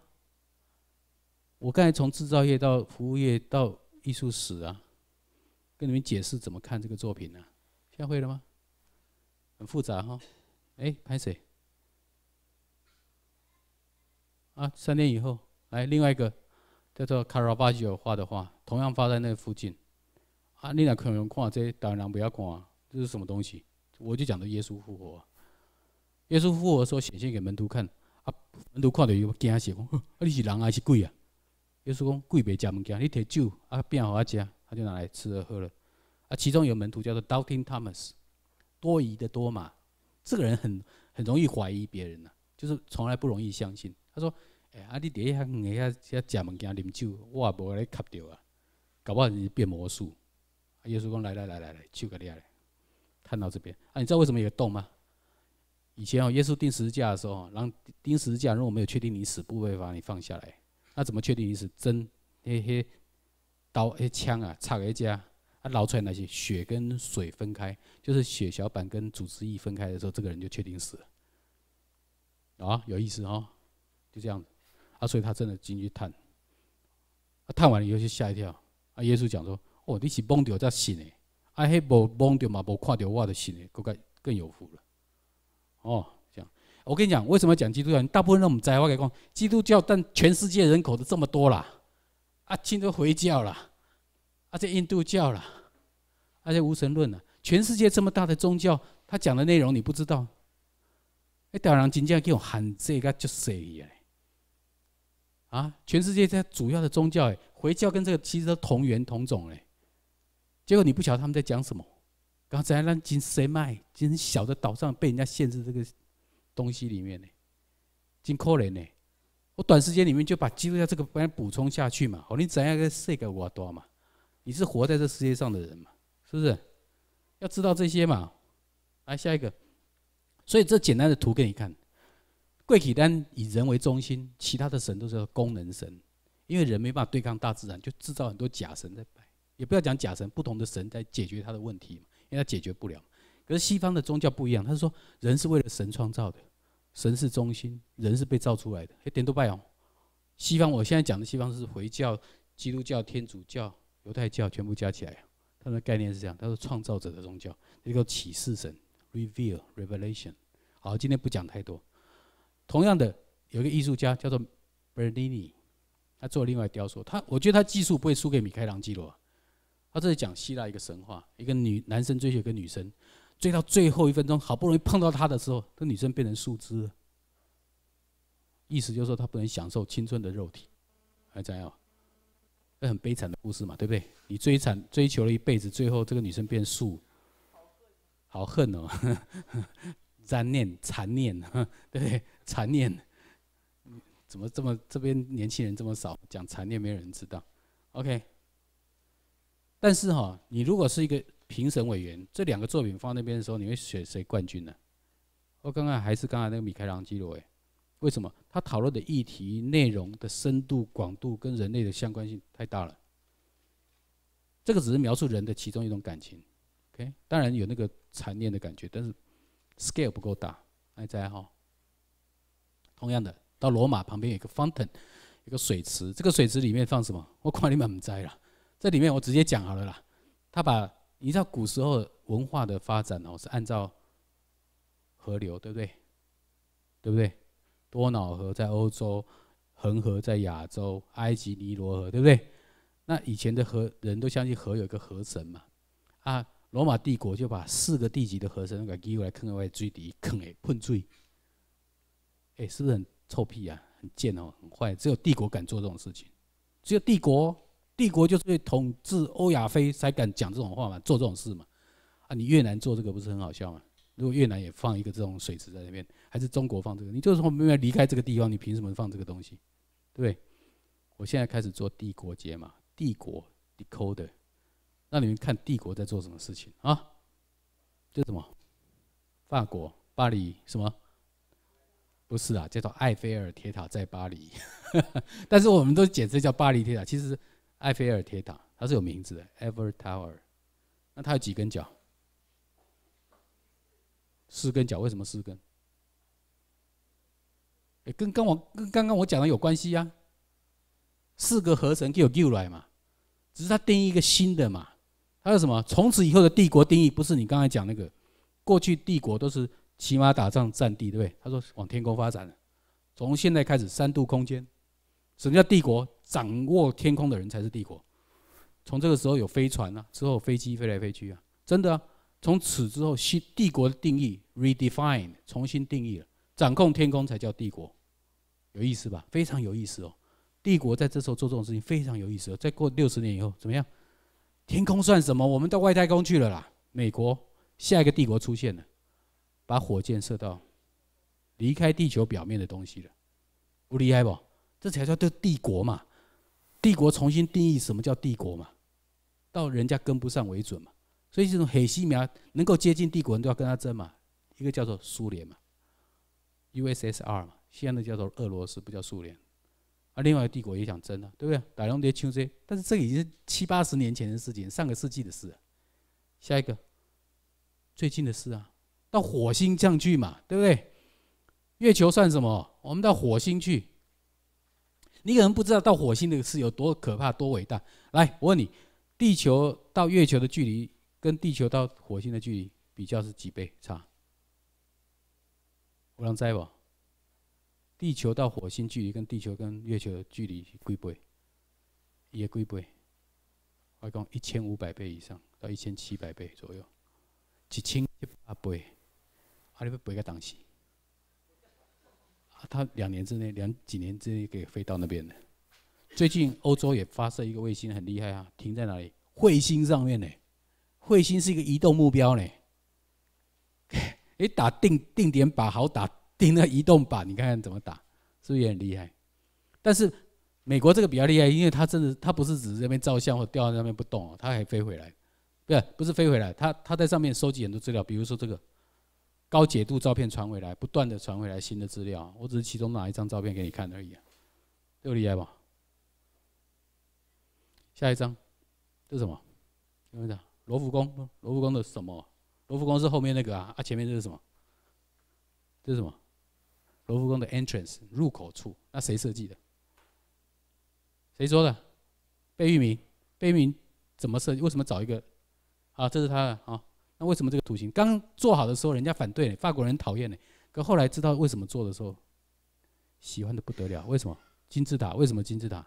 S1: 我刚才从制造业到服务业到艺术史啊，跟你们解释怎么看这个作品呢？现在会了吗？很复杂哈。哎，潘谁？啊，三天以后来另外一个叫做卡拉 i o 画的画，同样发在那附近。啊，你俩可能看这，当人不要看，这是什么东西？我就讲到耶稣复活，耶稣复活候显现给门徒看，啊，门徒看到有惊啊，你是人还是鬼啊？耶稣讲，鬼会吃物件，你摕酒啊，变好阿吃，他就拿来吃喝了，啊，其中有门徒叫做 Doubting Thomas，多疑的多嘛，这个人很很容易怀疑别人呐，就是从来不容易相信。他说，哎，阿你第一下硬要吃物件、啉酒，我也不来吸到啊，搞不好是变魔术。耶稣讲，来来来来来，酒给你来。看到这边，啊，你知道为什么有洞吗？以前哦，耶稣钉十字架的时候，让钉十字架，如果没有确定你死，不会把你放下来。那怎么确定你死？针、那些刀、那枪啊，插人家啊，捞出来那些血跟水分开，就是血小板跟组织液分开的时候，这个人就确定死了。啊，有意思哦，就这样子。啊，所以他真的进去探，啊，探完了以后就吓一跳。啊，耶稣讲说，哦，你是蒙掉在死呢。啊！迄无望到嘛，无看着我的信嘞，更加更有福了。哦，这样，我跟你讲，为什么讲基督教？大部分都唔知。我讲，基督教，但全世界人口都这么多啦，啊，听着回教啦，啊，这印度教啦，啊，这无神论啦，全世界这么大的宗教，他讲的内容你不知道。哎，当然，基督教有很这个角色嘞。啊，全世界在主要的宗教，哎，回教跟这个其实都同源同种哎。结果你不晓得他们在讲什么。刚才让金谁卖？金小的岛上被人家限制这个东西里面呢？金扣人呢？我短时间里面就把基督教这个班补充下去嘛？好，你怎样个塞给我多嘛？你是活在这世界上的人嘛？是不是？要知道这些嘛。来下一个。所以这简单的图给你看。贵体丹以人为中心，其他的神都是功能神，因为人没办法对抗大自然，就制造很多假神在也不要讲假神，不同的神在解决他的问题嘛，因为他解决不了。可是西方的宗教不一样，他说人是为了神创造的，神是中心，人是被造出来的。一点都拜哦，西方我现在讲的西方是回教、基督教、天主教、犹太教全部加起来，它的概念是这样。他说创造者的宗教，一个启示神 （Reveal Revelation）。好，今天不讲太多。同样的，有一个艺术家叫做 Bernini，他做另外雕塑，他我觉得他技术不会输给米开朗基罗。他里讲希腊一个神话，一个女男生追求一个女生，追到最后一分钟，好不容易碰到她的时候，这女生变成树枝。意思就是说他不能享受青春的肉体，还在哦，这很悲惨的故事嘛，对不对？你追惨追求了一辈子，最后这个女生变树，好恨哦！残 *laughs* 念，残念，*laughs* 对不对？残念，怎么这么这边年轻人这么少？讲残念，没有人知道。OK。但是哈，你如果是一个评审委员，这两个作品放那边的时候，你会选谁冠军呢？我刚刚还是刚刚那个米开朗基罗，诶，为什么？他讨论的议题内容的深度广度跟人类的相关性太大了。这个只是描述人的其中一种感情，OK？当然有那个残念的感觉，但是 scale 不够大，内在哈。同样的，到罗马旁边有一个 fountain，一个水池，这个水池里面放什么？我夸你们什么了？这里面我直接讲好了啦，他把你知道古时候文化的发展哦，是按照河流，对不对？对不对？多瑙河在欧洲，恒河在亚洲，埃及尼罗河，对不对？那以前的河人都相信河有一个河神嘛？啊，罗马帝国就把四个地级的河神给丢来坑外追底，坑诶困醉，哎，是不是很臭屁啊？很贱哦，很坏，只有帝国敢做这种事情，只有帝国。帝国就是为统治欧亚非才敢讲这种话嘛，做这种事嘛，啊，你越南做这个不是很好笑吗？如果越南也放一个这种水池在那边，还是中国放这个，你就是说没有离开这个地方，你凭什么放这个东西，对不对？我现在开始做帝国节嘛，帝国 decoder，那你们看帝国在做什么事情啊？这什么？法国巴黎什么？不是啊，叫做埃菲尔铁塔在巴黎，*laughs* 但是我们都简称叫巴黎铁塔，其实。埃菲尔铁塔，它是有名字的 e v e r Tower。那它有几根脚？四根脚。为什么四根？跟跟我跟刚刚我讲的有关系呀。四个合成就有 q 来嘛，只是它定义一个新的嘛。它有什么？从此以后的帝国定义不是你刚才讲那个，过去帝国都是骑马打仗占地，对不对？他说往天空发展了，从现在开始三度空间。什么叫帝国？掌握天空的人才是帝国。从这个时候有飞船啊，之后飞机飞来飞去啊，真的。从此之后，新帝国的定义 redefine 重新定义了，掌控天空才叫帝国，有意思吧？非常有意思哦。帝国在这时候做这种事情非常有意思。再过六十年以后怎么样？天空算什么？我们到外太空去了啦。美国下一个帝国出现了，把火箭射到离开地球表面的东西了，不厉害不？这才叫做帝国嘛。帝国重新定义什么叫帝国嘛，到人家跟不上为准嘛。所以这种黑西苗能够接近帝国，人都要跟他争嘛。一个叫做苏联嘛，USSR 嘛，现在叫做俄罗斯，不叫苏联。啊，另外一个帝国也想争啊，对不对？打龙爹青贼。但是这已经是七八十年前的事情，上个世纪的事。下一个，最近的事啊，到火星上去嘛，对不对？月球算什么？我们到火星去。你可能不知道到火星那个有多可怕、多伟大。来，我问你，地球到月球的距离跟地球到火星的距离比较是几倍？差？我能猜不？地球到火星距离跟地球跟月球的距离几倍？也几倍？我讲一千五百倍以上到一千七百倍左右，一千一百倍，啊，你不背个东西？他两年之内，两几年之内可以飞到那边的。最近欧洲也发射一个卫星，很厉害啊！停在哪里？彗星上面呢？彗星是一个移动目标呢。你 *laughs* 打定定点靶好打，定那移动靶，你看看怎么打，是不是也很厉害？但是美国这个比较厉害，因为它真的，它不是只是那边照相或掉在那边不动哦，它还飞回来。对，不是飞回来，它它在上面收集很多资料，比如说这个。高解度照片传回来，不断的传回来新的资料，我只是其中拿一张照片给你看而已，不厉害吧？下一张，这是什么？你讲罗浮宫，罗浮宫的什么？罗浮宫是后面那个啊，啊前面这是什么？这是什么？罗浮宫的 entrance 入口处，那谁设计的？谁说的？贝聿铭，贝聿铭怎么设？计？为什么找一个？啊，这是他的啊。那为什么这个图形刚做好的时候，人家反对呢？法国人讨厌呢？可后来知道为什么做的时候，喜欢的不得了。为什么金字塔？为什么金字塔？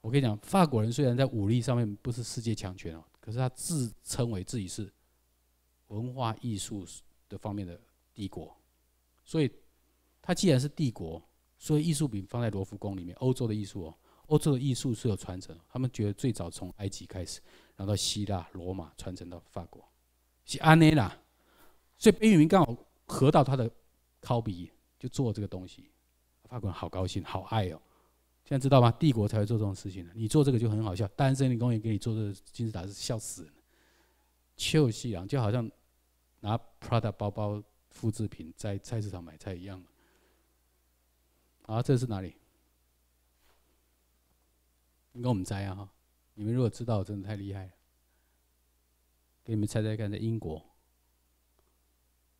S1: 我跟你讲，法国人虽然在武力上面不是世界强权哦，可是他自称为自己是文化艺术的方面的帝国。所以，他既然是帝国，所以艺术品放在罗浮宫里面。欧洲的艺术哦，欧洲的艺术是有传承，他们觉得最早从埃及开始，然后到希腊、罗马传承到法国。是安妮啦，所以贝聿铭刚好合到他的 copy，就做这个东西，法国人好高兴，好爱哦。现在知道吗？帝国才会做这种事情的，你做这个就很好笑。单身的公园给你做这个金字塔是笑死人了，臭夕阳，就好像拿 Prada 包包复制品在菜市场买菜一样。啊，这是哪里？跟我们摘啊哈，你们如果知道，真的太厉害了。给你们猜猜看，在英国，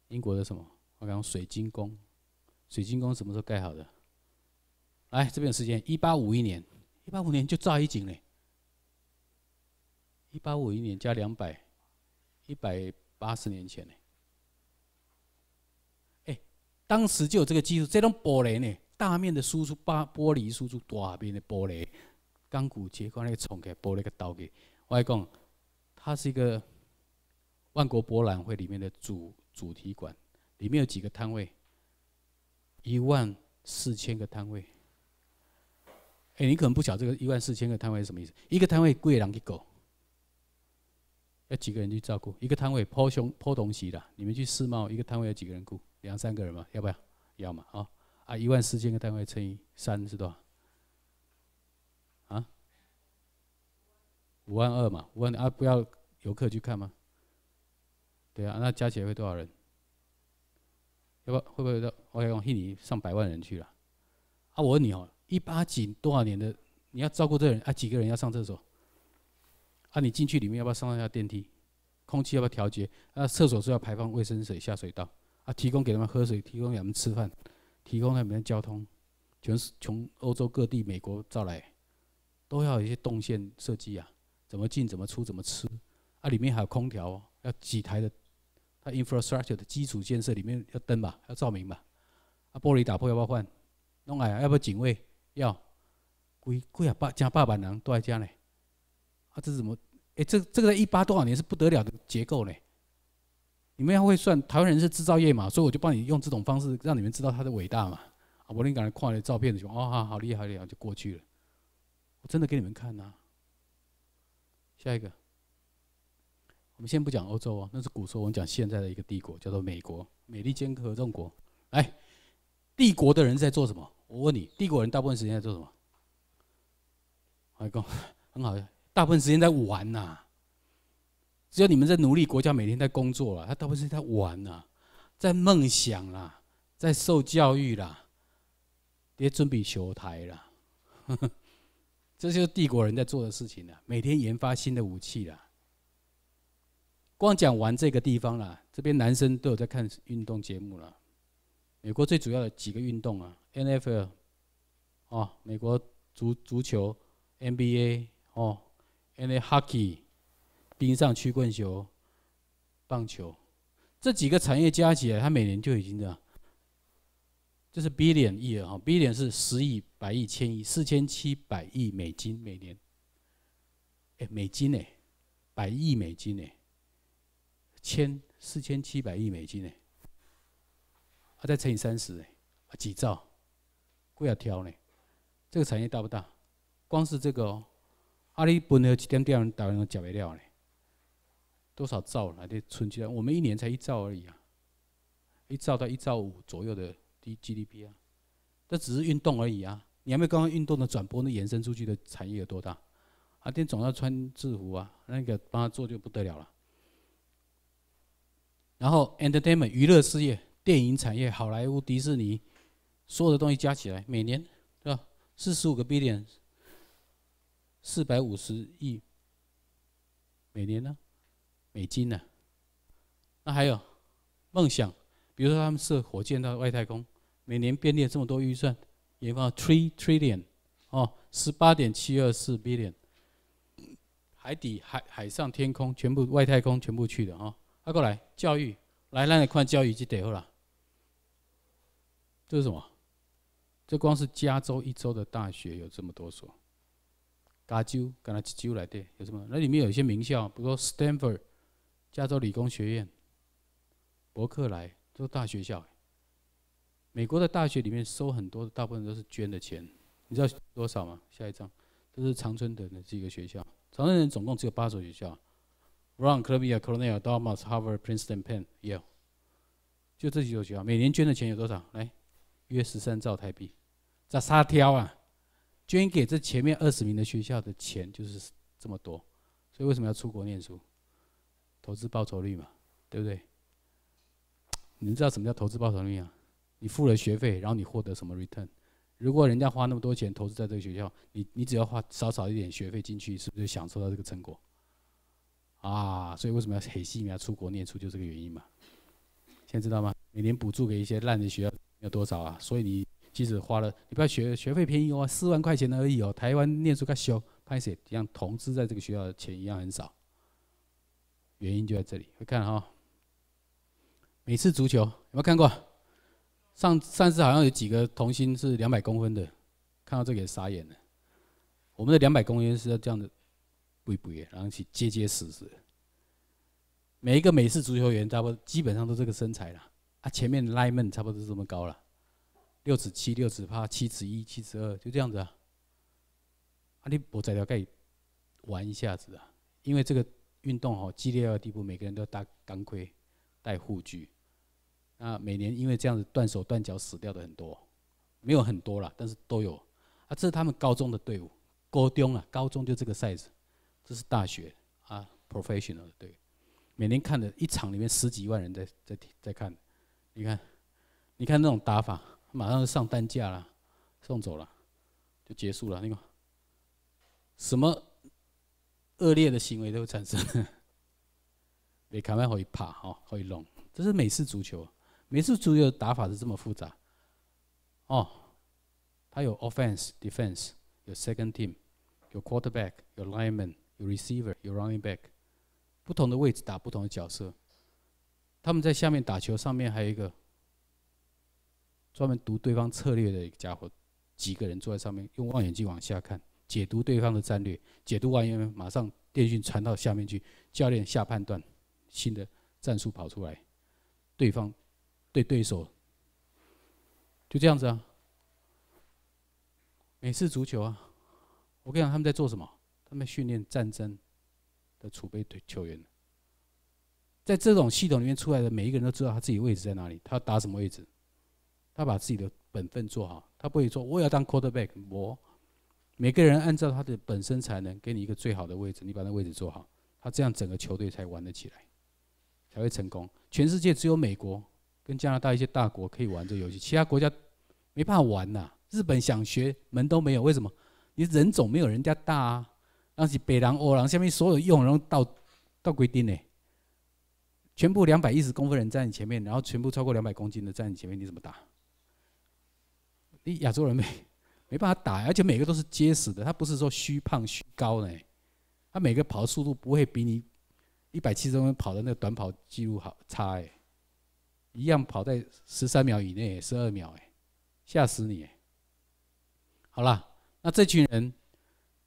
S1: 英国的什么？我讲水晶宫，水晶宫什么时候盖好的？来，这边有时间，一八五一年，一八五年就造一景嘞。一八五一年加两百，一百八十年前呢。哎，当时就有这个技术，这种玻璃呢，大面积输出玻玻璃，输出大面的玻璃，钢骨结构那个重的玻璃个刀具，我你讲，它是一个。万国博览会里面的主主题馆，里面有几个摊位？一万四千个摊位。哎，你可能不晓这个一万四千个摊位是什么意思？一个摊位贵两个人，要几个人去照顾？一个摊位抛胸抛东西的，你们去世贸一个摊位要几个人顾？两三个人嘛？要不要？要嘛啊啊！一万四千个摊位乘以三是多少？啊？五万二嘛？万啊，不要游客去看吗？对啊，那加起来会多少人？要不会不会到？我要用印尼上百万人去了。啊，我问你哦，一八几多少年的？你要照顾这人啊？几个人要上厕所？啊，你进去里面要不要上一下电梯？空气要不要调节？啊，厕所是要排放卫生水下水道？啊，提供给他们喝水，提供给他们吃饭，提供给他们交通，全是从欧洲各地、美国招来，都要有一些动线设计啊，怎么进？怎么出？怎么吃？啊，里面还有空调哦，要几台的？Infrastructure 的基础建设里面要灯吧，要照明吧。啊，玻璃打破要不要换？弄来要不要警卫？要。贵贵啊，八加八百人都在家呢。啊，这是怎么？哎，这这个在一八多少年是不得了的结构呢？你们要会算？台湾人是制造业嘛，所以我就帮你用这种方式让你们知道它的伟大嘛。啊，我灵感来看了照片的时候，哦，好厉害，好厉害，就过去了。我真的给你们看啊。下一个。我们先不讲欧洲哦，那是古时候。我们讲现在的一个帝国，叫做美国，美利坚合众国。来，帝国的人在做什么？我问你，帝国人大部分时间在做什么？外公，很好，大部分时间在玩呐。只有你们在努力，国家每天在工作了。他大部分在玩呐，在梦想啦，在受教育啦，也准备修台了。*laughs* 这就是帝国人在做的事情了，每天研发新的武器啊。光讲完这个地方了，这边男生都有在看运动节目了。美国最主要的几个运动啊，NFL，哦，美国足足球，NBA，哦 n a h o c k e y 冰上曲棍球，棒球，这几个产业加起来，它每年就已经这样，这是 billion 亿哦 b i l l i o n 是十亿、百亿、千亿，四千七百亿美金每年。哎，美金呢？百亿美金呢？千四千七百亿美金呢，啊，再乘以三十啊，几兆，贵要挑呢，这个产业大不大？光是这个哦，阿里本来一点点，台湾都吃不了呢，多少兆？那存起来？我们一年才一兆而已啊，一兆到一兆五左右的 GDP 啊，这只是运动而已啊。你还没刚刚运动的转播，那延伸出去的产业有多大？那天总要穿制服啊，那个帮他做就不得了了。然后，entertainment 娱乐事业、电影产业、好莱坞、迪士尼，所有的东西加起来，每年对吧？四十五个 billion，四百五十亿。每年呢，美金呢？那还有梦想，比如说他们射火箭到外太空，每年编列这么多预算，研发 three trillion，哦，十八点七二四 billion，海底、海海上、天空，全部外太空全部去的哦。来过来，教育，来让你看教育这得好啦。这是什么？这光是加州一周的大学有这么多所，加州跟它加州来的有什么？那里面有一些名校，比如说 Stanford、加州理工学院、伯克莱，都大学校。美国的大学里面收很多，大部分都是捐的钱，你知道多少吗？下一张，这是长春的，是个学校。长春人总共只有八所学校。Brown, Columbia, Cornell, Dartmouth, Harvard, Princeton, Penn, Yale，就这几所学校，每年捐的钱有多少？来，约十三兆台币。咋沙雕啊，捐给这前面二十名的学校的钱就是这么多。所以为什么要出国念书？投资报酬率嘛，对不对？你们知道什么叫投资报酬率啊？你付了学费，然后你获得什么 return？如果人家花那么多钱投资在这个学校，你你只要花少少一点学费进去，是不是享受到这个成果？啊，所以为什么要很吸引要出国念书，就这个原因嘛？现在知道吗？每年补助给一些烂的学校有多少啊？所以你即使花了，你不要学学费便宜哦，四万块钱而已哦。台湾念书该拍而一样投资在这个学校的钱一样很少。原因就在这里。会看哈？美式足球有没有看过？上上次好像有几个童星是两百公分的，看到这个也傻眼了。我们的两百公分是要这样的。不不贵？然后去结结实实。每一个美式足球员差不多基本上都这个身材啦，啊，前面拉曼差不多是这么高了，六尺七、六尺八、七尺一、七尺二，就这样子啊。啊，你我才了解，玩一下子啊，因为这个运动哦，激烈到地步，每个人都要戴钢盔、戴护具。啊，每年因为这样子断手断脚死掉的很多，没有很多啦，但是都有。啊，这是他们高中的队伍，高中啊，高中就这个 size。这是大学啊，professional 的对，每年看的一场里面十几万人在在在看，你看，你看那种打法，马上就上担架了，送走了，就结束了。那个什么恶劣的行为都会产生，被看蛮会怕哈，会弄。这是美式足球，美式足球打法是这么复杂，哦，它有 offense、defense，有 second team，有 quarterback，有 l i n e m a n 有 receiver，有 running back，不同的位置打不同的角色。他们在下面打球，上面还有一个专门读对方策略的一个家伙，几个人坐在上面，用望远镜往下看，解读对方的战略，解读完以后马上电讯传到下面去，教练下判断，新的战术跑出来，对方对对手就这样子啊。美式足球啊，我跟你讲，他们在做什么？他们训练战争的储备队球员，在这种系统里面出来的每一个人都知道他自己位置在哪里，他要打什么位置，他把自己的本分做好，他不会说我要当 quarterback。我每个人按照他的本身才能给你一个最好的位置，你把那位置做好，他这样整个球队才玩得起来，才会成功。全世界只有美国跟加拿大一些大国可以玩这游戏，其他国家没办法玩呐。日本想学门都没有，为什么？你人总没有人家大啊。那是北狼、欧狼，下面所有用人员到到规定呢，全部两百一十公分人在你前面，然后全部超过两百公斤的在你前面，你怎么打？你亚洲人没 *laughs* 没办法打，而且每个都是结实的，他不是说虚胖、虚高呢，他每个跑的速度不会比你一百七十公分跑的那个短跑记录好差哎，一样跑在十三秒以内，十二秒哎，吓死你好了，那这群人，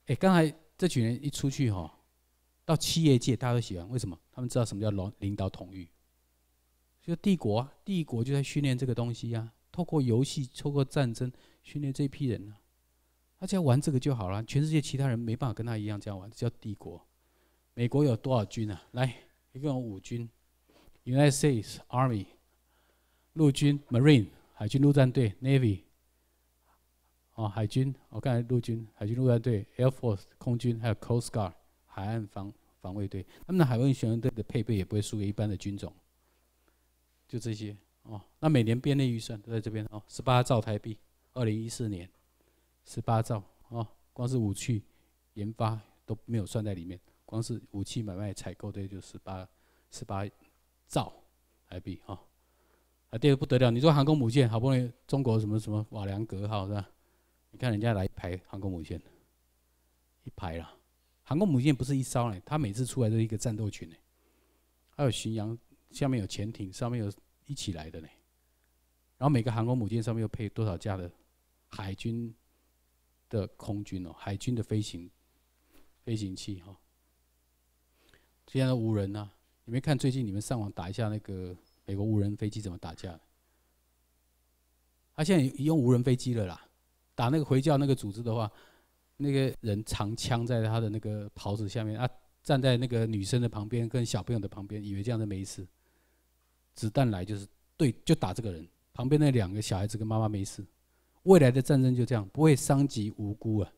S1: 哎，刚才。这群人一出去哈，到企业界大家都喜欢，为什么？他们知道什么叫“老领导统御”，就帝国，帝国就在训练这个东西呀。透过游戏，透过战争训练这批人啊，只要玩这个就好了。全世界其他人没办法跟他一样这样玩，叫帝国。美国有多少军啊？来，一共有五军：United States Army（ 陆军）、Marine（ 海军陆战队）、Navy。哦，海军，我刚才陆军，海军陆战队，Air Force 空军，还有 Coast Guard 海岸防防卫队，他们的海巡洋队的配备也不会输给一般的军种，就这些哦。那每年编内预算都在这边哦，十八兆台币，二零一四年，十八兆哦，光是武器研发都没有算在里面，光是武器买卖采购的就十八十八兆台币哦，啊，这个不得了，你说航空母舰，好不容易中国什么什么瓦良格号是吧？你看人家来一排航空母舰，一排啦。航空母舰不是一艘嘞，它每次出来都一个战斗群嘞。还有巡洋，下面有潜艇，上面有一起来的嘞。然后每个航空母舰上面又配多少架的海军的空军哦，海军的飞行飞行器哈。现在的无人啊，你们看最近你们上网打一下那个美国无人飞机怎么打架？他现在用无人飞机了啦。打那个回教那个组织的话，那个人藏枪在他的那个袍子下面，啊，站在那个女生的旁边，跟小朋友的旁边，以为这样子没事。子弹来就是对，就打这个人。旁边那两个小孩子跟妈妈没事。未来的战争就这样，不会伤及无辜啊。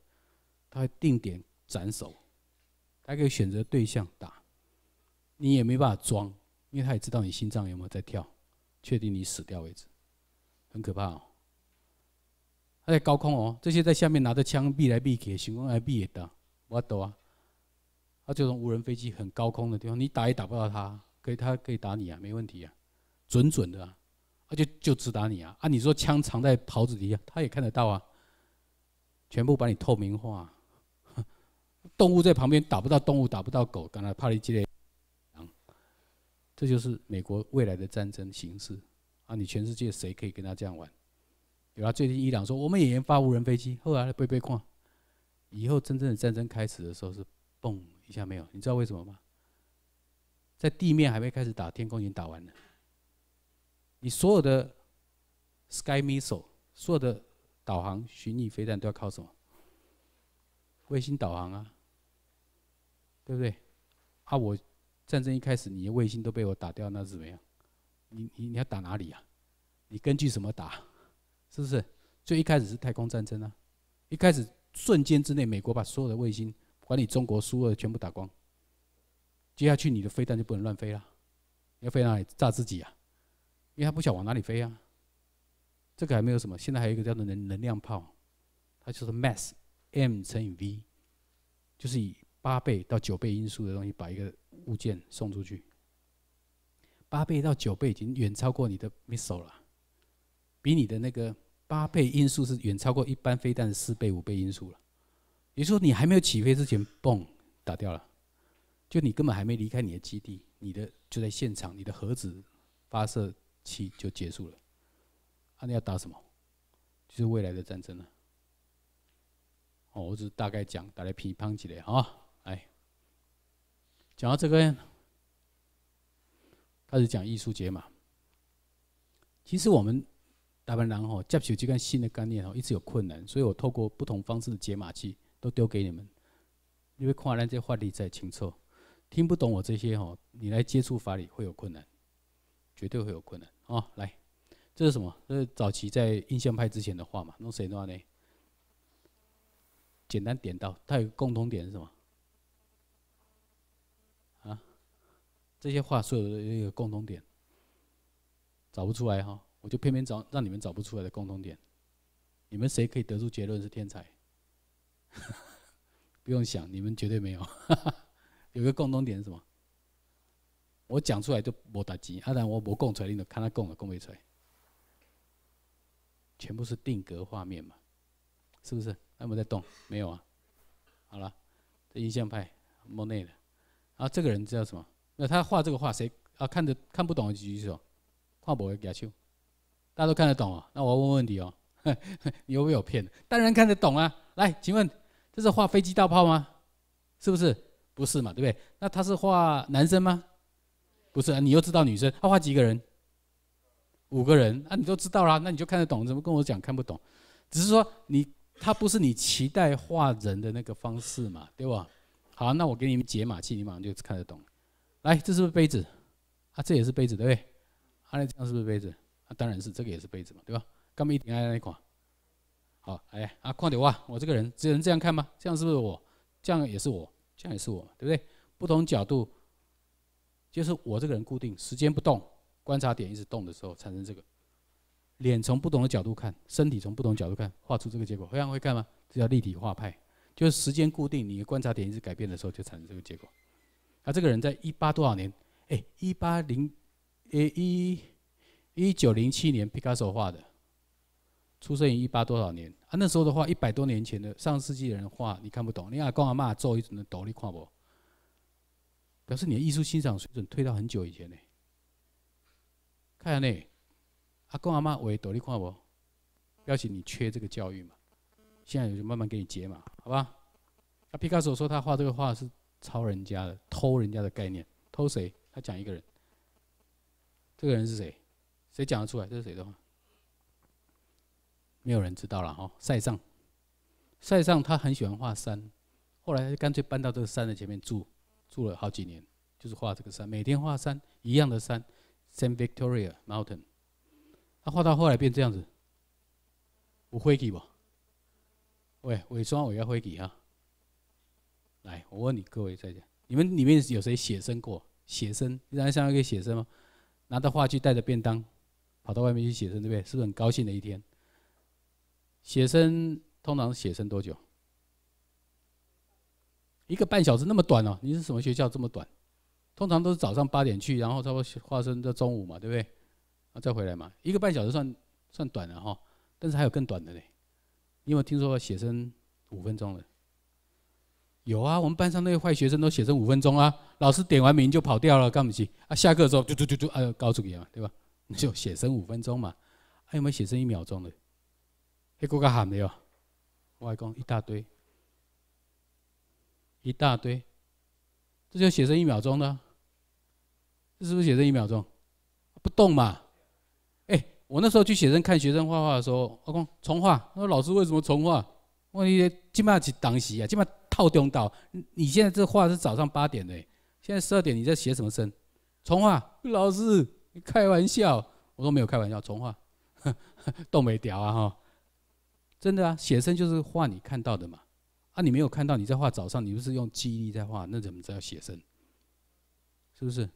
S1: 他会定点斩首，还可以选择对象打，你也没办法装，因为他也知道你心脏有没有在跳，确定你死掉为止，很可怕哦。他在高空哦，这些在下面拿着枪避来避去，行空来避的，我懂啊。他这种无人飞机，很高空的地方，你打也打不到他，可以，他可以打你啊，没问题啊，准准的啊，他就就只打你啊。啊，你说枪藏在袍子底下，他也看得到啊，全部把你透明化。*laughs* 动物在旁边打不到，动物打不到狗。刚才怕了一激这就是美国未来的战争形式啊！你全世界谁可以跟他这样玩？有啊，最近伊朗说我们也研发无人飞机，后来被被矿。以后真正的战争开始的时候是嘣一下没有？你知道为什么吗？在地面还没开始打，天空已经打完了。你所有的 sky missile，所有的导航寻你飞弹都要靠什么？卫星导航啊，对不对？啊，我战争一开始，你的卫星都被我打掉，那是怎么样？你你你要打哪里啊？你根据什么打？是不是？就一开始是太空战争啊！一开始瞬间之内，美国把所有的卫星管理中国、苏俄全部打光。接下去你的飞弹就不能乱飞啦，要飞哪里炸自己啊？因为他不想往哪里飞啊。这个还没有什么，现在还有一个叫做能能量炮，它就是 mass m 乘以 v，就是以八倍到九倍音速的东西把一个物件送出去。八倍到九倍已经远超过你的 missile 了，比你的那个。八倍音速是远超过一般飞弹的四倍、五倍音速了。也就是说，你还没有起飞之前，嘣，打掉了，就你根本还没离开你的基地，你的就在现场，你的盒子发射器就结束了。啊，你要打什么？就是未来的战争了。哦，我只大概讲，打来乒乓起来，啊，哎，讲到这个，开始讲艺术节嘛。其实我们。大笨狼人吼接受这个新的概念吼，一直有困难，所以我透过不同方式的解码器都丢给你们，你会看那这法里在清楚，听不懂我这些吼，你来接触法理会有困难，绝对会有困难啊！来，这是什么？这是早期在印象派之前的话嘛？弄谁弄啊？呢？简单点到，它有共同点是什么？啊？这些话所有的有共同点，找不出来哈？我就偏偏找让你们找不出来的共同点，你们谁可以得出结论是天才？*laughs* 不用想，你们绝对没有。有个共同点是什么？我讲出来就无值钱，啊，但我无讲出来，你们看他讲了讲未出，来，全部是定格画面嘛，是不是？那们在动？没有啊。好了，印象派，莫内的，啊，这个人叫什么？那他画这个画，谁啊？看得看不懂的举手。画不给他修。大家都看得懂哦，那我要问问题哦，*laughs* 你有没有骗？当然看得懂啊！来，请问这是画飞机大炮吗？是不是？不是嘛，对不对？那他是画男生吗？不是啊，你又知道女生。他画几个人？五个人。那你都知道啦，那你就看得懂，怎么跟我讲看不懂？只是说你他不是你期待画人的那个方式嘛，对吧？好，那我给你们解码器，你马上就看得懂。来，这是不是杯子？啊，这也是杯子，对不对？啊，那这样是不是杯子？当然是这个也是杯子嘛，对吧？干刚一点爱那款，好，哎，啊，况且哇，我这个人只能这样看吗？这样是不是我？这样也是我，这样也是我，对不对？不同角度，就是我这个人固定时间不动，观察点一直动的时候产生这个，脸从不同的角度看，身体从不同角度看，画出这个结果。会看会看吗？这叫立体画派，就是时间固定，你观察点一直改变的时候就产生这个结果。那这个人在一八多少年？哎，一八零，哎一。一九零七年，Picasso 画的，出生于一八多少年啊？那时候的话，一百多年前的上世纪的人画，你看不懂。你看公阿 a 做一种的斗笠跨不？表示你的艺术欣赏水准退到很久以前呢。看下呢，阿公阿 a 为斗笠跨喂不？表示你缺这个教育嘛。现在就慢慢给你解嘛，好吧？那 Picasso 说他画这个画是抄人家的，偷人家的概念，偷谁？他讲一个人。这个人是谁？谁讲得出来？这是谁的话？没有人知道了哈。塞尚，塞尚他很喜欢画山，后来干脆搬到这个山的前面住，住了好几年，就是画这个山，每天画山一样的山，Saint Victoria Mountain。他画到后来变这样子，有灰气吧？喂，伪装我要灰气啊！来，我问你各位在座，你们里面有谁写生过？写生，你来像一个写生吗？拿着画具，带着便当。跑到外面去写生，对不对？是不是很高兴的一天？写生通常写生多久？一个半小时那么短哦？你是什么学校这么短？通常都是早上八点去，然后差不多化生到中午嘛，对不对？啊，再回来嘛，一个半小时算算短了哈。但是还有更短的嘞，你有没有听说写生五分钟的？有啊，我们班上那些坏学生都写生五分钟啊，老师点完名就跑掉了，干不起啊！下课的时候就就就就啊，搞作业嘛，对吧？就写生五分钟嘛，还有没有写生一秒钟的？黑个家喊的我外公一大堆，一大堆，这就写生一秒钟的，这是不是写生一秒钟？不动嘛？哎，我那时候去写生看学生画画的时候，我公重画。那老师为什么重画？问你基本是当时啊，基本套中到。你现在这画是早上八点的，现在十二点你在写什么生？重画，老师。你开玩笑，我说没有开玩笑，重画，*laughs* 都没调啊哈，真的啊，写生就是画你看到的嘛，啊，你没有看到你在画早上，你不是用记忆力在画，那怎么叫写生？是不是？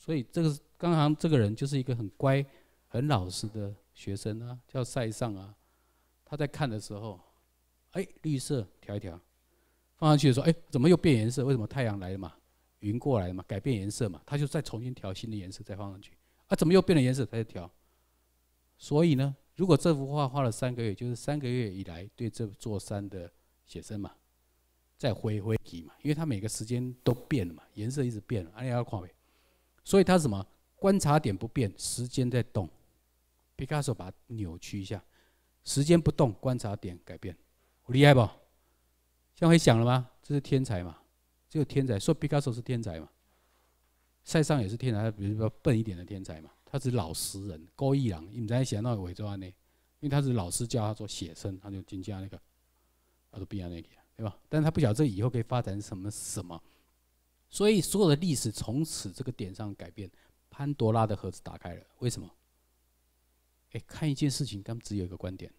S1: 所以这个刚刚这个人就是一个很乖、很老实的学生啊，叫塞尚啊，他在看的时候，哎，绿色调一调，放上去的时候，哎，怎么又变颜色？为什么太阳来了嘛，云过来了嘛，改变颜色嘛，他就再重新调新的颜色，再放上去。啊，怎么又变了颜色？他在调。所以呢，如果这幅画画了三个月，就是三个月以来对这座山的写生嘛，在回回忆嘛，因为它每个时间都变了嘛，颜色一直变。哎呀，画美。所以它什么？观察点不变，时间在动。毕卡索把扭曲一下，时间不动，观察点改变。厉害不？在会想了吗？这是天才嘛？只有天才说毕卡索是天才嘛？塞尚也是天才，比如说笨一点的天才嘛。他是老实人，高一郎。你才想到伪装呢，因为他是老师教他做写生，他就进家那个，他说变样那个，对吧？但是他不晓得这以后可以发展什么什么，所以所有的历史从此这个点上改变，潘多拉的盒子打开了。为什么？哎，看一件事情，刚只有一个观点，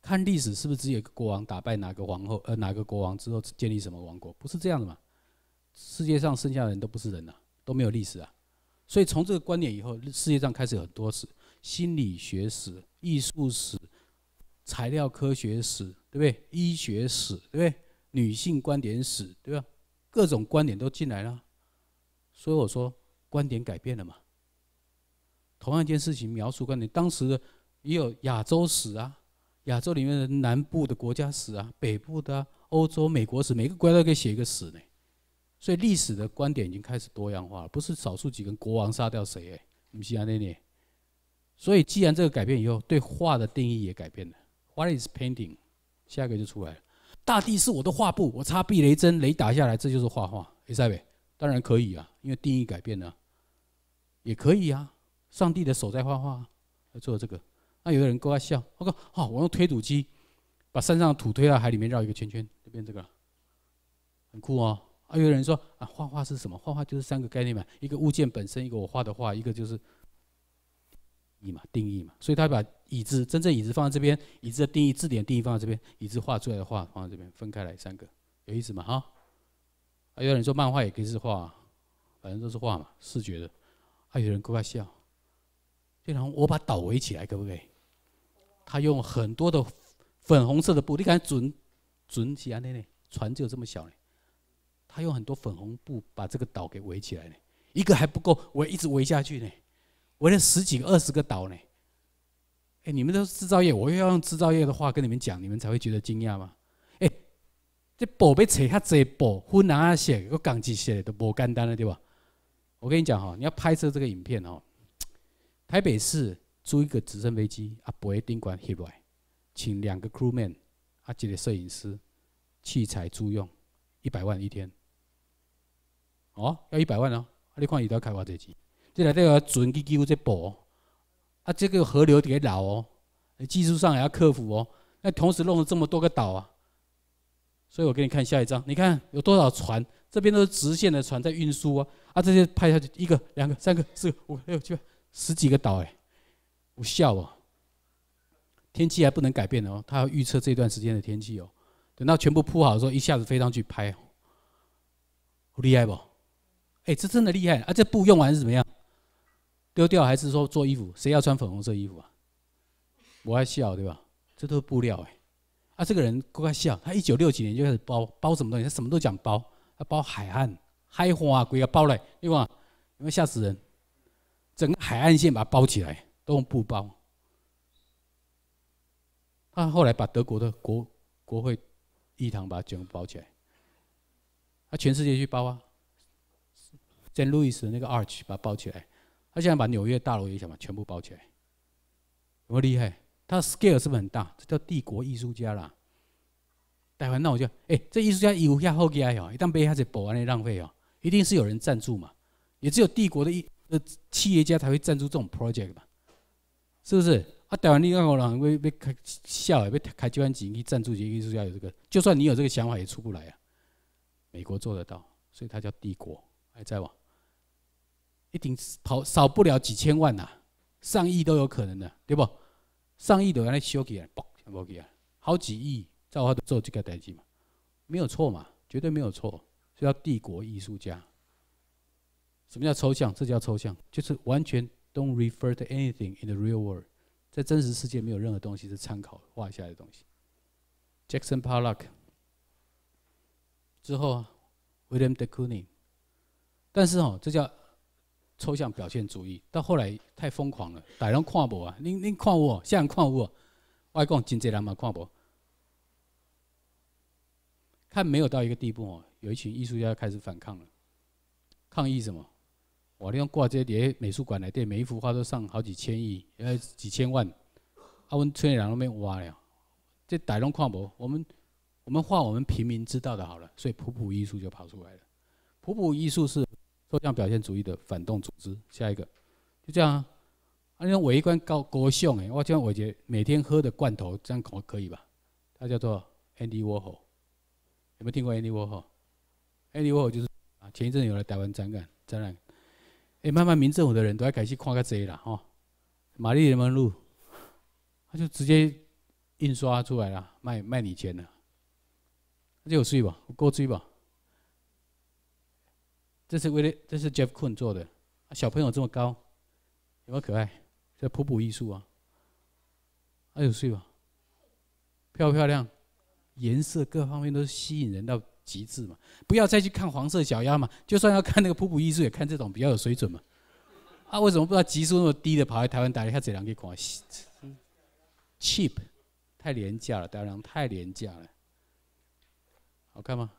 S1: 看历史是不是只有一个国王打败哪个皇后，呃，哪个国王之后建立什么王国？不是这样的嘛？世界上剩下的人都不是人呐。都没有历史啊，所以从这个观点以后，世界上开始有很多史：心理学史、艺术史、材料科学史，对不对？医学史，对不对？女性观点史，对吧？各种观点都进来了。所以我说，观点改变了嘛。同样一件事情，描述观点，当时也有亚洲史啊，亚洲里面的南部的国家史啊，北部的欧洲、美国史，每个国家都可以写一个史呢。所以历史的观点已经开始多样化了，不是少数几个国王杀掉谁？哎，你记得那里？所以既然这个改变以后，对画的定义也改变了。What is painting？下一个就出来了。大地是我的画布，我插避雷针，雷打下来，这就是画画。i s a 当然可以啊，因为定义改变了，也可以啊。上帝的手在画画，在做这个。那有的人过来笑，他说：“好，我用推土机把山上土推到海里面，绕一个圈圈，就变这个了，很酷哦。”啊，有人说啊，画画是什么？画画就是三个概念嘛：一个物件本身，一个我画的画，一个就是意嘛，定义嘛。所以他把椅子真正椅子放在这边，椅子的定义字典定义放在这边，椅子画出来的画放在这边，分开来三个，有意思嘛？哈！还有人说漫画也可以是画，反正都是画嘛，视觉的。还有人搁块笑，就后我把岛围起来，可不可以？他用很多的粉红色的布，你看准准起安那内船只有这么小呢？他用很多粉红布把这个岛给围起来呢，一个还不够，我一直围下去呢，围了十几个、二十个岛呢。哎，你们都是制造业，我又要用制造业的话跟你们讲，你们才会觉得惊讶吗？哎，这布被扯这一布，分哪一些？个钢写的都不简单了，对吧？我跟你讲哈，你要拍摄这个影片哦，台北市租一个直升飞机，阿伯宾馆下来，请两个 crewman，阿几个摄影师，器材租用一百万一天。哦，要一百万哦！啊，你看伊都要开偌侪钱，即来得个船去几这步哦，啊，这个河流在老哦，技术上也要克服哦。那同时弄了这么多个岛啊，所以我给你看下一张，你看有多少船？这边都是直线的船在运输啊，啊，这些拍下去一个、两个、三个、四个、五、六、七、十几个岛哎，无效哦！天气还不能改变哦，他要预测这段时间的天气哦。等到全部铺好的时候，一下子飞上去拍，好厉害不？哎，这真的厉害啊！这布用完是怎么样？丢掉还是说做衣服？谁要穿粉红色衣服啊？我还笑，对吧？这都是布料哎！啊，这个人够爱笑。他一九六几年就开始包，包什么东西？他什么都讲包，他包海岸、海花，鬼啊包嘞！你看，因为吓死人！整个海岸线把它包起来，都用布包。他后来把德国的国国会议堂把它全部包起来。啊，全世界去包啊！在路易斯那个 arch 把它包起来，他现在把纽约大楼也想把全部包起来，有没厉害？他的 scale 是不是很大？这叫帝国艺术家啦。待会那我就哎，这艺术家有下后街哦，一旦被他这保安的浪费哦，一定是有人赞助嘛。也只有帝国的一呃企业家才会赞助这种 project 嘛，是不是？啊，台湾你看我有人会会开笑啊，被开几万几去赞助一个艺术家有这个，就算你有这个想法也出不来啊。美国做得到，所以他叫帝国还在往。一顶跑少不了几千万呐，上亿都有可能的，对不？上亿都拿来修起来，好几亿在我都做这个代西嘛，没有错嘛，绝对没有错，这叫帝国艺术家。什么叫抽象？这叫抽象，就是完全 don't refer to anything in the real world，在真实世界没有任何东西是参考画下来的东西。Jackson Pollock，之后 William de Kooning，但是哦，这叫抽象表现主义到后来太疯狂了，大人看无啊！您您看我，现人看我？我讲真济人嘛看无，看没有到一个地步哦。有一群艺术家开始反抗了，抗议什么？我利用挂这些美术馆来对每一幅画都上好几千亿，呃几千万，阿文村里人拢面挖了，这大众看无。我们我们画我们平民知道的好了，所以普普艺术就跑出来了。普普艺术是。抽象表现主义的反动组织，下一个，就这样啊！啊，那种伟观高高雄哎，我讲伟杰每天喝的罐头，这样可可以吧？他叫做 Andy Warhol，有没有听过 Andy Warhol？Andy Warhol 就是啊，前一阵有来台湾展览，展览哎，慢慢民政府的人都要开始看个济啦哦。玛丽莲梦露，他就直接印刷出来了，卖卖你钱就有税吧，过税吧。这是为了，这是 Jeff k o o n 做的，小朋友这么高，有没有可爱？这普普艺术啊，二十岁吧，漂不漂亮？颜色各方面都是吸引人到极致嘛。不要再去看黄色小鸭嘛，就算要看那个普普艺术，也看这种比较有水准嘛。啊，为什么不知道级数那么低的跑来台湾打来下这两件款？cheap，太廉价了，达郎太廉价了。好看吗？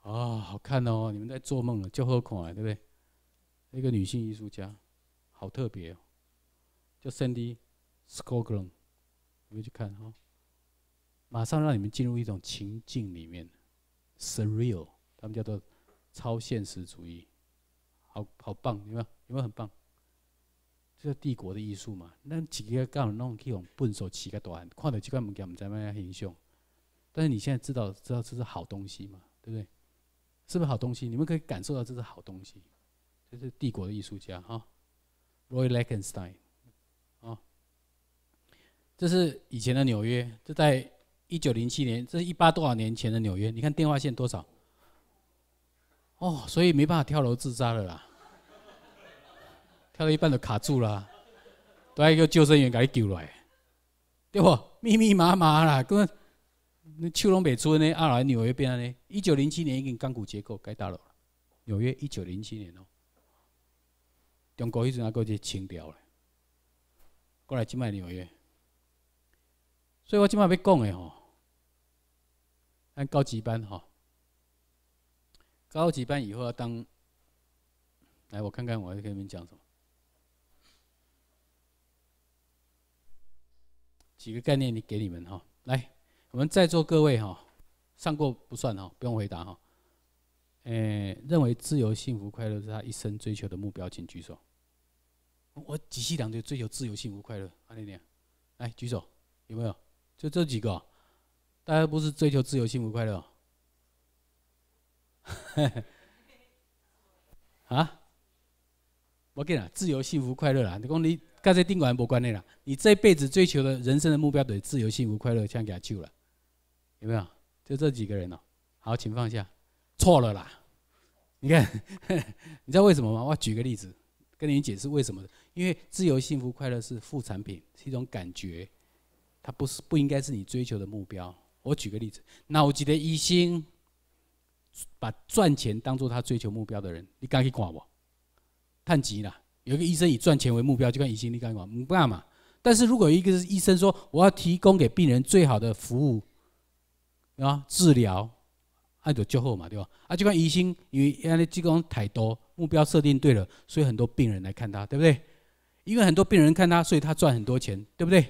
S1: 啊，好看哦！你们在做梦了，就喝况啊，对不对？一个女性艺术家，好特别哦，叫 Cindy s c o g l u n 你们去看哈。马上让你们进入一种情境里面，Surreal，他们叫做超现实主义，好好棒，有没有？有没有很棒？这叫帝国的艺术嘛？那几个干那种那种笨手起个短，看到几块物件，我们才慢慢欣赏。但是你现在知道知道这是好东西嘛？对不对？是不是好东西？你们可以感受到这是好东西，这是帝国的艺术家哈，Roy Lichtenstein，啊，这是以前的纽约，这在一九零七年，这是一八多少年前的纽约？你看电话线多少？哦，所以没办法跳楼自杀的啦，跳到一半就卡住了，都要个救生员给你救来，对不？密密麻麻啦，跟。那丘隆北村呢？阿来纽约边呢？一九零七年已经钢骨结构盖大楼了。纽约一九零七年哦，中国一直拿过去轻吊了，过来去买纽约。所以我今麦要讲的吼，按高级班哈，高级班以后要当。来，我看看我要跟你们讲什么，几个概念你给你们哈，来。我们在座各位哈，上过不算哈，不用回答哈。诶，认为自由、幸福、快乐是他一生追求的目标，请举手。我仔细想，就追求自由、幸福、快乐，阿念念，来举手，有没有？就这几个，大家不是追求自由、幸福、快乐？*laughs* 啊？我给讲，自由、幸福、快乐啦。你讲你刚才丁管员不关那啦，你这辈子追求的人生的目标等于自由、幸福、快乐，样给他救了。有没有？就这几个人哦。好，请放下。错了啦！你看，*laughs* 你知道为什么吗？我举个例子，跟你解释为什么因为自由、幸福、快乐是副产品，是一种感觉，它不是不应该是你追求的目标。我举个例子，脑脊得，医生把赚钱当做他追求目标的人，你敢去管我？太急了。有一个医生以赚钱为目标，就跟医生你敢去管？你不干嘛？但是如果有一个医生说，我要提供给病人最好的服务。啊，治疗按照之后嘛，对吧？啊，就看疑心，因为他的激光太多，目标设定对了，所以很多病人来看他，对不对？因为很多病人看他，所以他赚很多钱，对不对？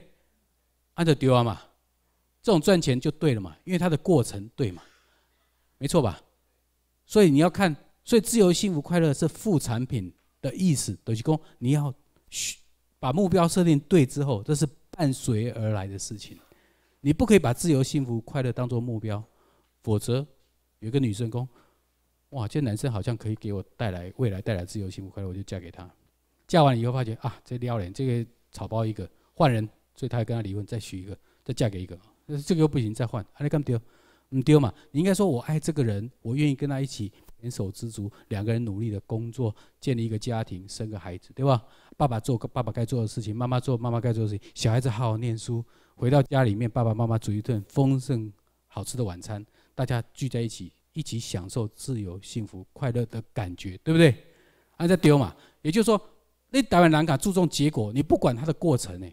S1: 按照丢啊嘛，这种赚钱就对了嘛，因为他的过程对嘛，没错吧？所以你要看，所以自由、幸福、快乐是副产品的意思。就是公，你要把目标设定对之后，这是伴随而来的事情。你不可以把自由、幸福、快乐当做目标，否则，有个女生说：“哇，这男生好像可以给我带来未来，带来自由、幸福、快乐，我就嫁给他。”嫁完以后发觉啊，这撩人，这个草包一个，换人，所以他要跟他离婚，再娶一个，再嫁给一个，这个又不行，再换，还来干嘛丢？你丢嘛？你应该说：“我爱这个人，我愿意跟他一起。”联手知足，两个人努力的工作，建立一个家庭，生个孩子，对吧？爸爸做爸爸该做的事情，妈妈做妈妈该做的事情，小孩子好好念书，回到家里面，爸爸妈妈煮一顿丰盛好吃的晚餐，大家聚在一起，一起享受自由、幸福、快乐的感觉，对不对？啊，在丢嘛？也就是说，那台湾蓝卡注重结果，你不管它的过程呢。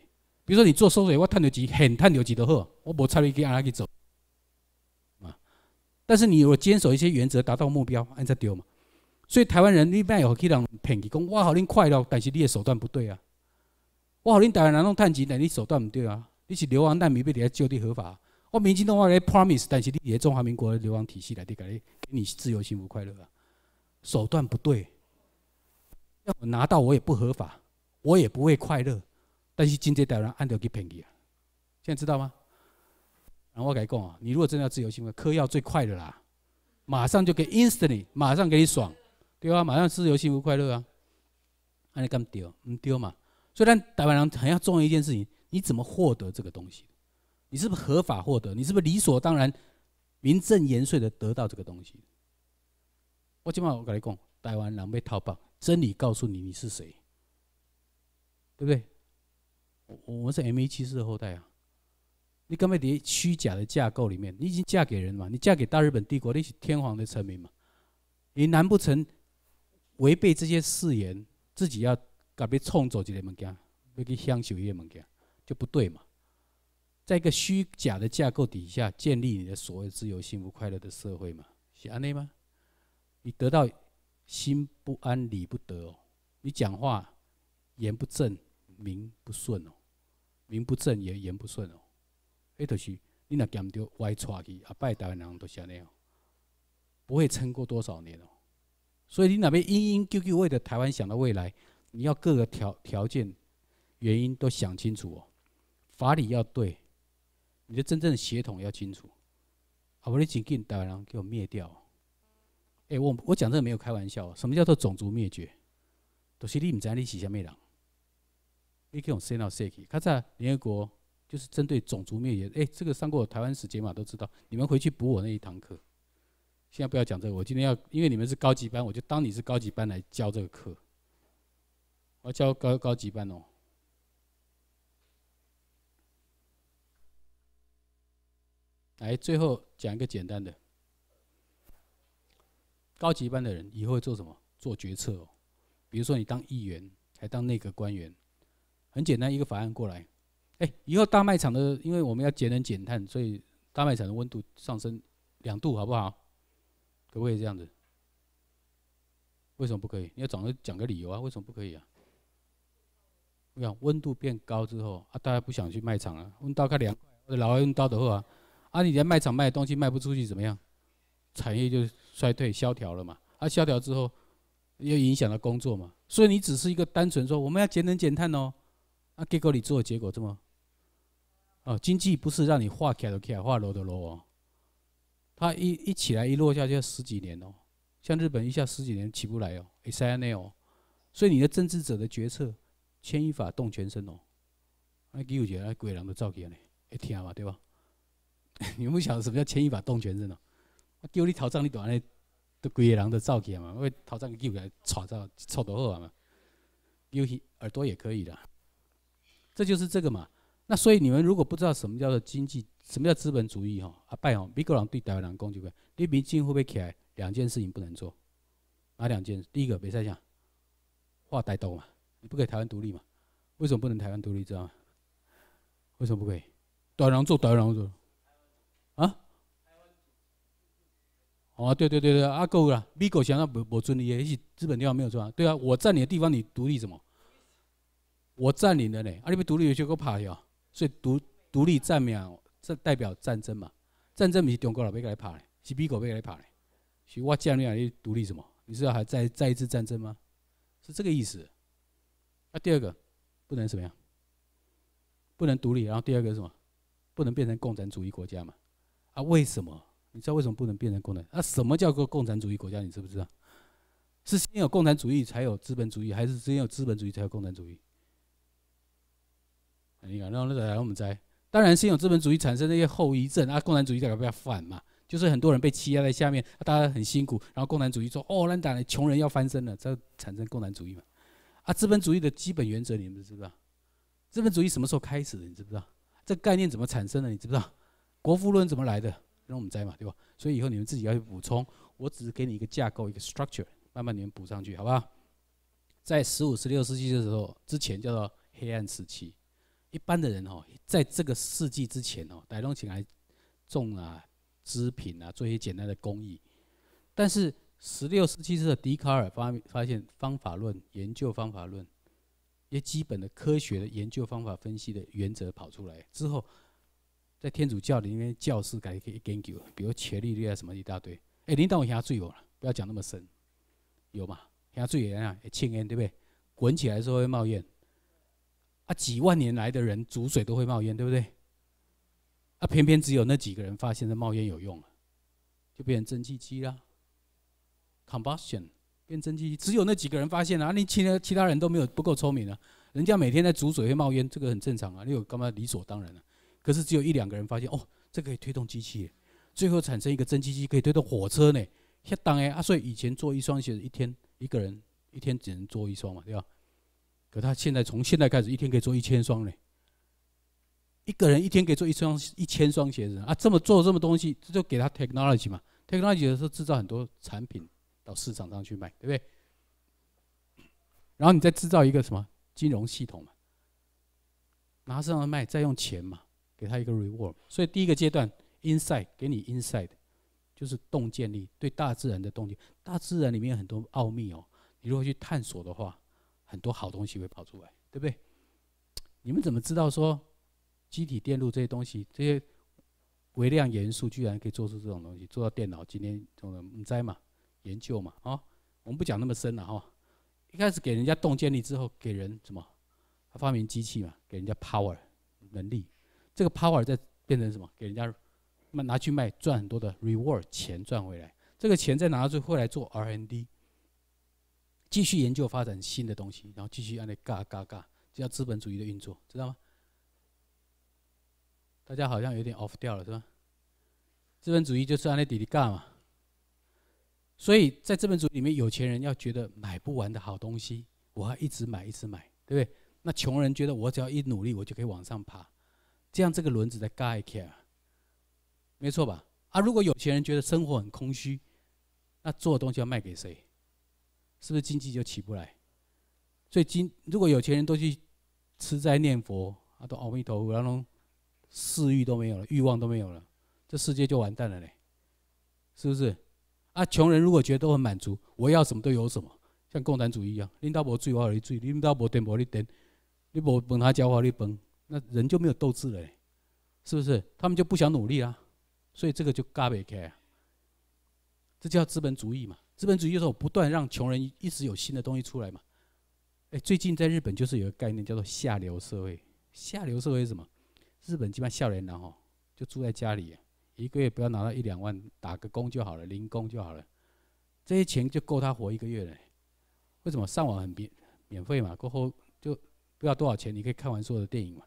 S1: 比如说，你做收水我探滤机，很探滤机的货，我不差你机安来去走。但是你如果坚守一些原则，达到目标，按在丢嘛？所以台湾人一般也可以让便宜，讲我好令快乐，但是你的手段不对啊！我好令台湾人弄碳钱，但你手段不对啊！你是流亡难民被人家就地合法，我民进党话来 promise，但是你是中华民国的流亡体系来给你给你自由、幸福、快乐啊！手段不对，要拿到我也不合法，我也不会快乐。但是今天台湾按照去骗你啊，现在知道吗？我你讲啊，你如果真的要自由幸福，嗑药最快的啦，马上就给 instantly，马上给你爽，对啊，马上自由幸福快乐啊！那你干嘛丢？你丢嘛？虽然台湾人很要重要一件事情，你怎么获得这个东西？你是不是合法获得？你是不是理所当然、名正言顺的得到这个东西？我今晚我跟你讲，台湾人被套爆，真理告诉你你是谁，对不对？我我们是 M A 七四的后代啊。你根本在虚假的架构里面，你已经嫁给人嘛？你嫁给大日本帝国那些天皇的臣民嘛？你难不成违背这些誓言，自己要改变创造这些物件，要去享受这些物件，就不对嘛？在一个虚假的架构底下建立你的所谓自由、幸福、快乐的社会嘛？是安内吗？你得到心不安，理不得哦。你讲话言不正，名不顺哦。名不正也言不顺哦。迄就是你若减着歪扯去，啊，拜台湾人都这样，不会撑过多少年哦。所以你那边因因就就为了台湾想到未来，你要各个条条件、原因都想清楚哦。法理要对，你的真正协同要清楚。啊，不你紧紧台湾人给我灭掉。哎，我我讲这个没有开玩笑。什么叫做种族灭绝？都是你唔知你是虾米人，你去用生到死去。刚在联合国。就是针对种族灭绝，哎，这个上过台湾史节嘛，都知道。你们回去补我那一堂课。现在不要讲这个，我今天要，因为你们是高级班，我就当你是高级班来教这个课。我教高高级班哦。来，最后讲一个简单的。高级班的人以后会做什么？做决策哦。比如说，你当议员，还当内阁官员，很简单，一个法案过来。哎，以后大卖场的，因为我们要节能减碳，所以大卖场的温度上升两度，好不好？可不可以这样子？为什么不可以？你要总个讲个理由啊？为什么不可以啊？不要温度变高之后啊，大家不想去卖场了，温度太凉。老外用刀的话，啊，你在卖场卖的东西卖不出去，怎么样？产业就衰退萧条了嘛。啊，萧条之后又影响了工作嘛。所以你只是一个单纯说我们要节能减碳哦，啊，结果你做的结果这么。哦，经济不是让你画开的开，画落的落哦。它一一起来，一落下就要十几年哦。像日本一下十几年起不来哦，哎塞内哦。所以你的政治者的决策，牵一发动全身哦。那狗杰那鬼狼都照起呢，一天嘛对吧？*laughs* 你们不晓得什么叫牵一发动全身哦？我狗你头账你短呢，都鬼狼都照起嘛，为上账狗来吵到吵到好嘛。右耳耳朵也可以的，这就是这个嘛。那所以你们如果不知道什么叫做经济，什么叫资本主义，哈，啊拜昂，美国人对台湾人讲就击，你民进会不会起来？两件事情不能做，哪两件？第一个别再想，划台独嘛，你不给台湾独立嘛？为什么不能台湾独立？知道吗？为什么不可以？台湾做台湾做，啊？哦，对对对对，阿够啦，美国想要不不尊你，也许资本家没有做啊？对啊，我占领的地方你独立什么？我占领的呢，啊，你们独立，你就个怕呀？所以独独立战嘛，这代表战争嘛。战争是中国人要来怕嘞，是美国要来怕嘞。是我讲你你独立什么？你知道还再再一次战争吗？是这个意思。那第二个，不能怎么样？不能独立。然后第二个是什么？不能变成共产主义国家嘛？啊，为什么？你知道为什么不能变成共产？啊，什么叫做共产主义国家？你知不知道？是先有共产主义才有资本主义，还是先有资本主义才有共产主义？你看，然后那个来让我们摘。当然先有资本主义产生那些后遗症啊，共产主义代表不要反嘛，就是很多人被欺压在下面，大家很辛苦，然后共产主义说哦，那当然穷人要翻身了，这产生共产主义嘛。啊，资本主义的基本原则你们知不知道？资本主义什么时候开始的？你知不知道？这概念怎么产生的？你知不知道？国富论怎么来的？让我们摘嘛，对吧？所以以后你们自己要去补充，我只是给你一个架构，一个 structure，慢慢你们补上去，好不好？在十五、十六世纪的时候，之前叫做黑暗时期。一般的人哦，在这个世纪之前哦，大动起来种啊、织品啊，做一些简单的工艺。但是十六世纪的笛卡尔发发现方法论，研究方法论，一些基本的科学的研究方法分析的原则跑出来之后，在天主教里面，教师改一研究，比如伽利略啊什么一大堆。哎，你导我压罪有了，不要讲那么深，有嘛？压罪有啊？庆恩对不对？滚起来的时候会冒烟。啊，几万年来的人煮水都会冒烟，对不对？啊，偏偏只有那几个人发现这冒烟有用了，就变成蒸汽机啦。Combustion 变蒸汽机，只有那几个人发现啊，你其他其他人都没有不够聪明啊。人家每天在煮水会冒烟，这个很正常啊，你有干嘛理所当然了？可是只有一两个人发现哦，这可以推动机器，最后产生一个蒸汽机，可以推动火车呢，恰当哎啊！所以以前做一双鞋，一天一个人一天只能做一双嘛，对吧？可他现在从现在开始，一天可以做一千双呢。一个人一天可以做一双一千双鞋子啊！这么做这么东西，这就给他 technology 嘛。technology 的时候制造很多产品到市场上去卖，对不对？然后你再制造一个什么金融系统嘛，拿上来卖，再用钱嘛，给他一个 reward。所以第一个阶段 inside 给你 inside，就是洞见力，对大自然的洞见。大自然里面有很多奥秘哦，你如果去探索的话。很多好东西会跑出来，对不对？你们怎么知道说，机体电路这些东西，这些微量元素居然可以做出这种东西，做到电脑？今天这种你在嘛研究嘛啊？我们不讲那么深了哈。一开始给人家动建立之后，给人什么？他发明机器嘛，给人家 power 能力。这个 power 再变成什么？给人家卖拿去卖，赚很多的 reward 钱赚回来。这个钱再拿到最后来做 R&D。继续研究发展新的东西，然后继续按那嘎嘎嘎，就叫资本主义的运作，知道吗？大家好像有点 off 掉了，是吧？资本主义就是按那滴滴嘎嘛。所以，在资本主义里面，有钱人要觉得买不完的好东西，我要一直买，一直买，对不对？那穷人觉得我只要一努力，我就可以往上爬，这样这个轮子在嘎一圈，没错吧？啊，如果有钱人觉得生活很空虚，那做的东西要卖给谁？是不是经济就起不来？所以，今如果有钱人都去吃斋念佛啊，都阿弥陀佛，然后世欲都没有了，欲望都没有了，这世界就完蛋了嘞，是不是？啊，穷人如果觉得都很满足，我要什么都有什么，像共产主义一样，领导我追我，你追；领导我点我，你点；你不帮他交话，你帮，那人就没有斗志了，是不是？他们就不想努力啊，所以这个就开不开，这叫资本主义嘛。资本主义就是不断让穷人一直有新的东西出来嘛。哎，最近在日本就是有个概念叫做下流社会。下流社会是什么？日本基本上下人哦，就住在家里，一个月不要拿到一两万，打个工就好了，零工就好了，这些钱就够他活一个月了。为什么？上网很免免费嘛，过后就不要多少钱，你可以看完所有的电影嘛。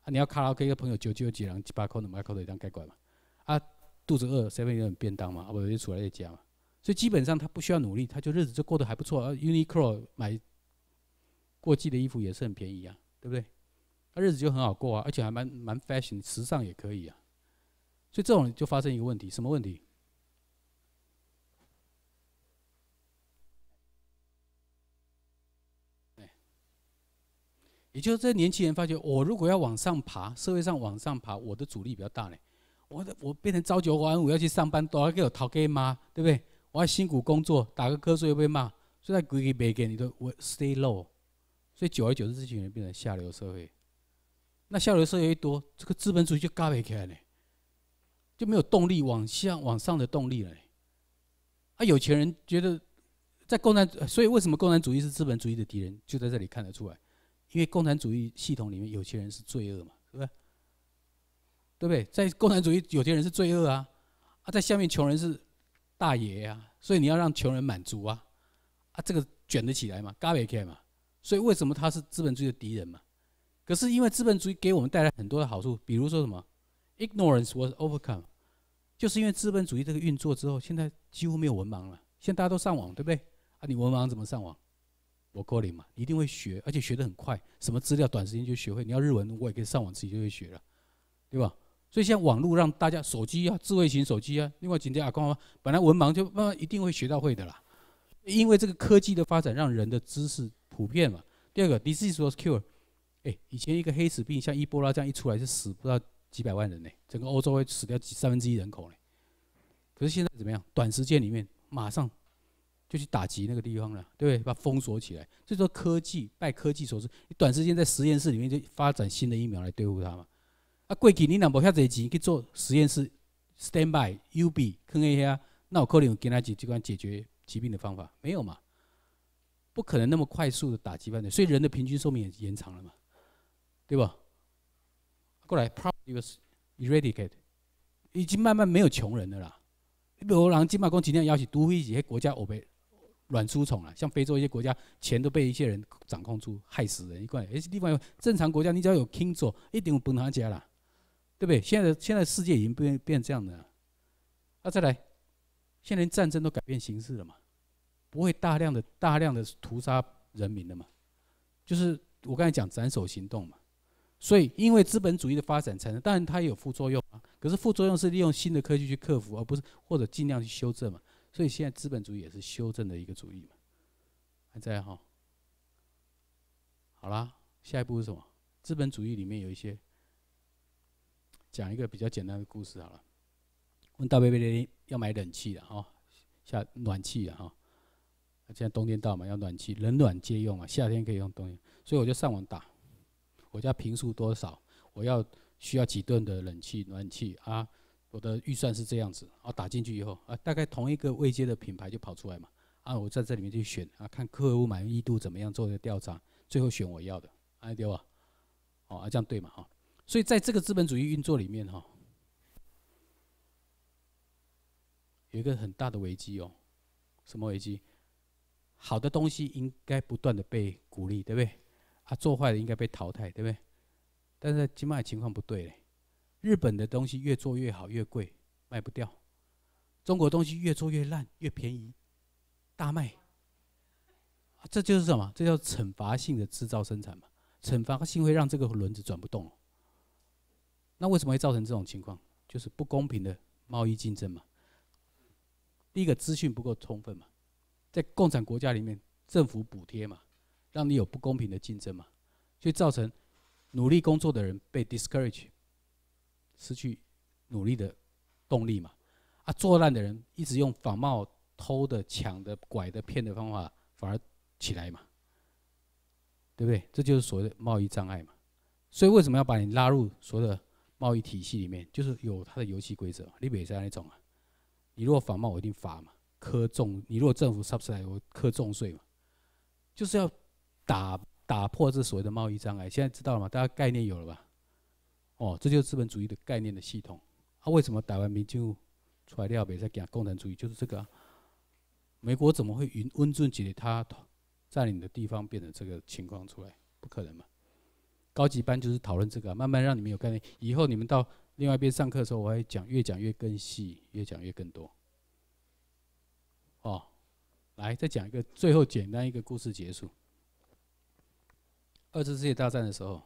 S1: 啊，你要卡拉 OK，朋友九九几两，七八块、的百口的一张盖过嘛。啊，肚子饿随便有点便当嘛，啊，不就出来再家嘛。所以基本上他不需要努力，他就日子就过得还不错。而 Uniqlo 买过季的衣服也是很便宜啊，对不对？他日子就很好过啊，而且还蛮蛮 fashion，时尚也可以啊。所以这种就发生一个问题，什么问题？也就是这年轻人发觉，我如果要往上爬，社会上往上爬，我的阻力比较大嘞。我的我变成朝九晚五要去上班，都要我掏给妈，对不对？我还辛苦工作，打个瞌睡又被骂，所以在规矩没给，你都 stay low。所以久而久之，这群人变成下流社会。那下流社会一多，这个资本主义就嘎起开了，就没有动力往下往上的动力了。啊，有钱人觉得在共产，所以为什么共产主义是资本主义的敌人，就在这里看得出来。因为共产主义系统里面，有钱人是罪恶嘛，对不对？对不对？在共产主义，有钱人是罪恶啊，啊，在下面穷人是。大爷呀，所以你要让穷人满足啊，啊，这个卷得起来嘛，嘎巴开嘛。所以为什么他是资本主义的敌人嘛？可是因为资本主义给我们带来很多的好处，比如说什么，ignorance was overcome，就是因为资本主义这个运作之后，现在几乎没有文盲了。现在大家都上网，对不对？啊，你文盲怎么上网？我哥你嘛，一定会学，而且学得很快。什么资料，短时间就学会。你要日文，我也可以上网自己就会学了，对吧？所以像网络让大家手机啊，智慧型手机啊，另外紧接阿光本来文盲就慢慢一定会学到会的啦。因为这个科技的发展，让人的知识普遍嘛。第二个，e was cure，哎，以前一个黑死病，像伊波拉这样一出来，是死不到几百万人呢，整个欧洲会死掉几三分之一人口呢。可是现在怎么样？短时间里面马上就去打击那个地方了，对不对？把封锁起来。所以说科技拜科技所赐，短时间在实验室里面就发展新的疫苗来对付它嘛。啊，过去你若无遐侪钱去做实验室，standby、ub，放一下，那有可能有其他几几款解决疾病的方法？没有嘛，不可能那么快速的打击翻罪，所以人的平均寿命也延长了嘛，对吧？过来 p o b a b l y eradicate，已经慢慢没有穷人了啦。比如讲，金马公今天要起毒疫，一些国家我被软书虫啦，像非洲一些国家，钱都被一些人掌控住，害死人。一块，且地方正常国家，你只要有 k i n g 做，一定不难解啦。对不对？现在现在世界已经变变这样的，那再来，现在连战争都改变形式了嘛，不会大量的大量的屠杀人民的嘛，就是我刚才讲斩首行动嘛，所以因为资本主义的发展产生，当然它也有副作用啊，可是副作用是利用新的科技去克服，而不是或者尽量去修正嘛，所以现在资本主义也是修正的一个主义嘛，还在哈，好啦，下一步是什么？资本主义里面有一些。讲一个比较简单的故事好了。问大贝贝要买冷气了哈，下暖气了哈。现在冬天到嘛，要暖气，冷暖皆用嘛。夏天可以用冬天，所以我就上网打。我家平数多少？我要需要几吨的冷气、暖气啊？我的预算是这样子啊。打进去以后啊，大概同一个未接的品牌就跑出来嘛。啊，我在这里面去选啊，看客户满意度怎么样，做一个调查，最后选我要的。哎，对吧？哦，这样对嘛？哈。所以，在这个资本主义运作里面，哈，有一个很大的危机哦。什么危机？好的东西应该不断的被鼓励，对不对？啊，做坏了应该被淘汰，对不对？但是今麦情况不对嘞。日本的东西越做越好，越贵，卖不掉；中国东西越做越烂，越便宜，大卖。啊，这就是什么？这叫惩罚性的制造生产嘛？惩罚性会让这个轮子转不动了。那为什么会造成这种情况？就是不公平的贸易竞争嘛。第一个资讯不够充分嘛，在共产国家里面，政府补贴嘛，让你有不公平的竞争嘛，就造成努力工作的人被 discourage，失去努力的动力嘛。啊，做烂的人一直用仿冒、偷的、抢的、拐的、骗的方法，反而起来嘛，对不对？这就是所谓的贸易障碍嘛。所以为什么要把你拉入所谓的？贸易体系里面就是有它的游戏规则，你如像那种啊，你如果仿冒，我一定罚嘛，苛重；你如果政府 s u b s i d 我苛重税嘛，就是要打打破这所谓的贸易障碍。现在知道了嘛，大家概念有了吧？哦，这就是资本主义的概念的系统。啊，为什么台湾民进出来要别再讲共产主义？就是这个，啊。美国怎么会云温顺起来？他占领的地方变成这个情况出来，不可能嘛？高级班就是讨论这个，慢慢让你们有概念。以后你们到另外一边上课的时候，我会讲，越讲越更细，越讲越更多。哦，来再讲一个，最后简单一个故事结束。二次世界大战的时候，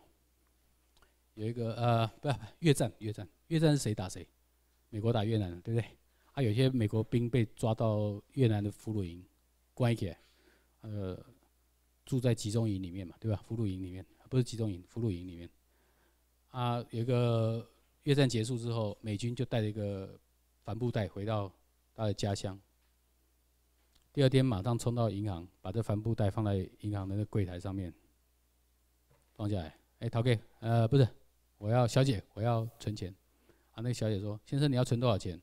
S1: 有一个呃，不越战越战，越战是谁打谁？美国打越南，对不对？啊，有些美国兵被抓到越南的俘虏营关起来，呃，住在集中营里面嘛，对吧？俘虏营里面。不是集中营、俘虏营里面，啊，有一个越战结束之后，美军就带着一个帆布袋回到他的家乡。第二天马上冲到银行，把这帆布袋放在银行的那柜台上面，放下来。哎，陶 K，呃，不是，我要小姐，我要存钱。啊，那个小姐说，先生你要存多少钱？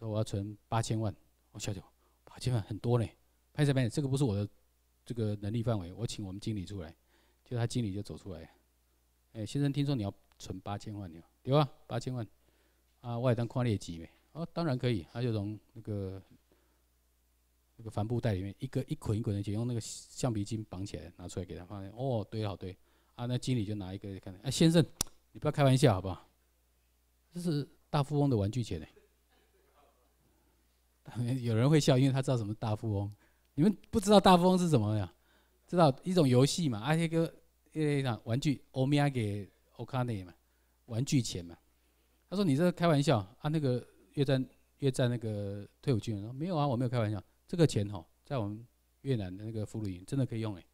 S1: 说我要存八千万。我小姐，八千万很多呢。拍生先这个不是我的这个能力范围，我请我们经理出来。就他经理就走出来，哎，先生，听说你要存八千万，对吧？八千万，啊，外当跨列级没？哦，当然可以。他就从那个那个帆布袋里面一个一捆一捆的钱，用那个橡皮筋绑起来拿出来给他放。哦，对，好对。啊，那经理就拿一个看，哎，先生，你不要开玩笑好不好？这是大富翁的玩具钱呢。有人会笑，因为他知道什么大富翁。你们不知道大富翁是什么呀？知道一种游戏嘛？阿杰个越南玩具欧米亚给欧卡内嘛，玩具钱嘛。他说你这开玩笑啊？那个越战越战那个退伍军人说没有啊，我没有开玩笑。这个钱哦，在我们越南的那个俘虏营真的可以用哎，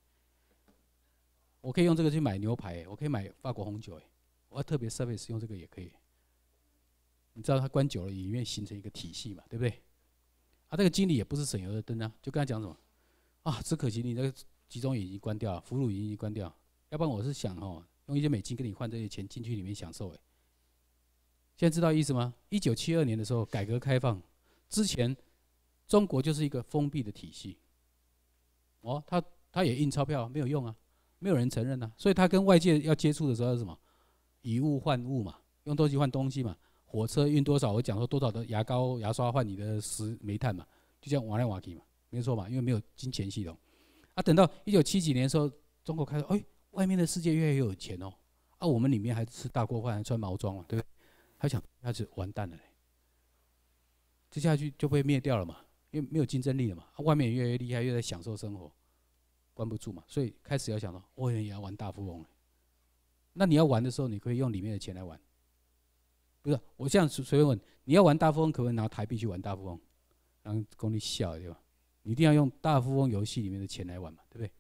S1: 我可以用这个去买牛排我可以买法国红酒哎，我要特别设备使用这个也可以。你知道他关久了，里面形成一个体系嘛，对不对？啊，这个经理也不是省油的灯啊，就跟他讲什么啊？只可惜你那个集中营已经关掉，俘虏营已经关掉。要不然我是想哦，用一些美金跟你换这些钱进去里面享受哎。现在知道意思吗？一九七二年的时候，改革开放之前，中国就是一个封闭的体系。哦，他他也印钞票没有用啊，没有人承认呐，所以他跟外界要接触的时候是什么？以物换物嘛，用东西换东西嘛。火车运多少，我讲说多少的牙膏牙刷换你的石煤炭嘛，就这样瓦来瓦去嘛，没错嘛，因为没有金钱系统。啊，等到一九七几年的时候，中国开始哎。外面的世界越来越有钱哦，啊，我们里面还吃大锅饭，还穿毛装了，对不对？他想，他是完蛋了，这下去就被灭掉了嘛，因为没有竞争力了嘛。外面越来越厉害，越在享受生活，关不住嘛。所以开始要想到，我也要玩大富翁。那你要玩的时候，你可以用里面的钱来玩。不是，我这样随便问，你要玩大富翁，可不可以拿台币去玩大富翁？然后功力小对吧？一定要用大富翁游戏里面的钱来玩嘛，对不对？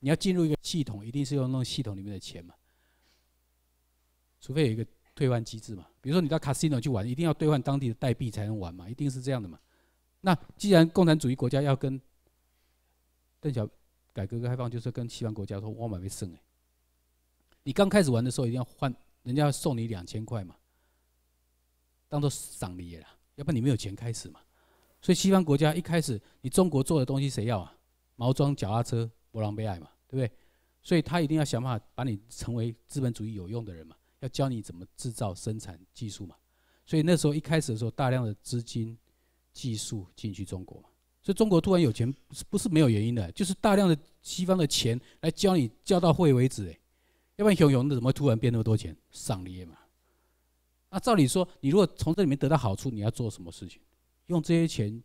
S1: 你要进入一个系统，一定是用那系统里面的钱嘛？除非有一个兑换机制嘛？比如说你到卡 n 诺去玩，一定要兑换当地的代币才能玩嘛？一定是这样的嘛？那既然共产主义国家要跟邓小改革开放，就是跟西方国家说“我买没剩”哎。你刚开始玩的时候，一定要换人家要送你两千块嘛，当做赏礼啦。要不然你没有钱开始嘛？所以西方国家一开始，你中国做的东西谁要啊？毛装脚踏车？博朗被爱嘛，对不对？所以他一定要想办法把你成为资本主义有用的人嘛，要教你怎么制造生产技术嘛。所以那时候一开始的时候，大量的资金、技术进去中国，嘛。所以中国突然有钱，不是不是没有原因的，就是大量的西方的钱来教你教到会为止哎。要不然熊熊的怎么突然变那么多钱？上列嘛。那照理说，你如果从这里面得到好处，你要做什么事情？用这些钱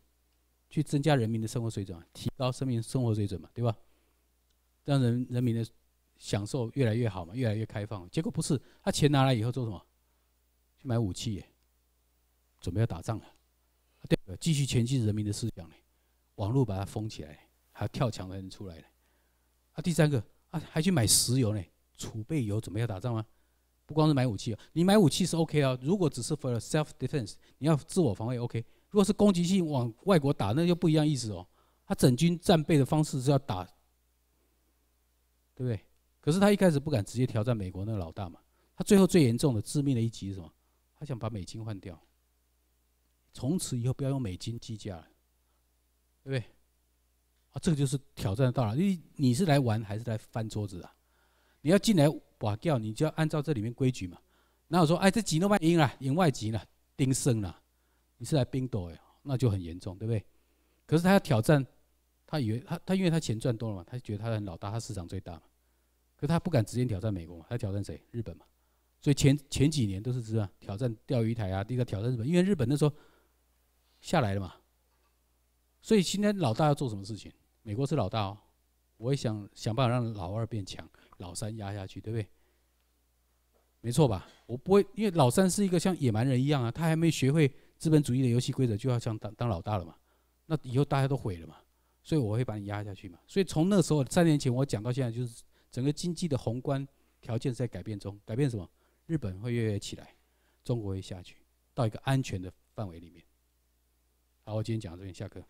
S1: 去增加人民的生活水准，提高生命生活水准嘛，对吧？让人人民的享受越来越好嘛，越来越开放。结果不是他钱拿来以后做什么？去买武器，耶，准备要打仗了。第二个，继续前进人民的思想呢，网络把它封起来，还跳墙的人出来了。啊，第三个啊，还去买石油呢，储备油准备要打仗吗？不光是买武器，你买武器是 OK 啊。如果只是 for self defense，你要自我防卫 OK。如果是攻击性往外国打，那就不一样意思哦。他整军战备的方式是要打。对不对？可是他一开始不敢直接挑战美国那个老大嘛。他最后最严重的、致命的一集是什么？他想把美金换掉，从此以后不要用美金计价了，对不对？啊，这个就是挑战到了。因为你是来玩还是来翻桌子啊？你要进来把掉，你就要按照这里面规矩嘛。那我说，哎，这几诺万赢了，赢外籍了，丁生了，你是来冰斗哎，那就很严重，对不对？可是他要挑战。他以为他他因为他钱赚多了嘛，他觉得他很老大，他市场最大嘛。可他不敢直接挑战美国嘛，他挑战谁？日本嘛。所以前前几年都是这样挑战钓鱼台啊？第一个挑战日本，因为日本那时候下来了嘛。所以今天老大要做什么事情？美国是老大哦。我也想想办法让老二变强，老三压下去，对不对？没错吧？我不会，因为老三是一个像野蛮人一样啊，他还没学会资本主义的游戏规则，就要想当当老大了嘛。那以后大家都毁了嘛。所以我会把你压下去嘛。所以从那时候三年前我讲到现在，就是整个经济的宏观条件在改变中，改变什么？日本会越来越起来，中国会下去，到一个安全的范围里面。好，我今天讲到这边下课。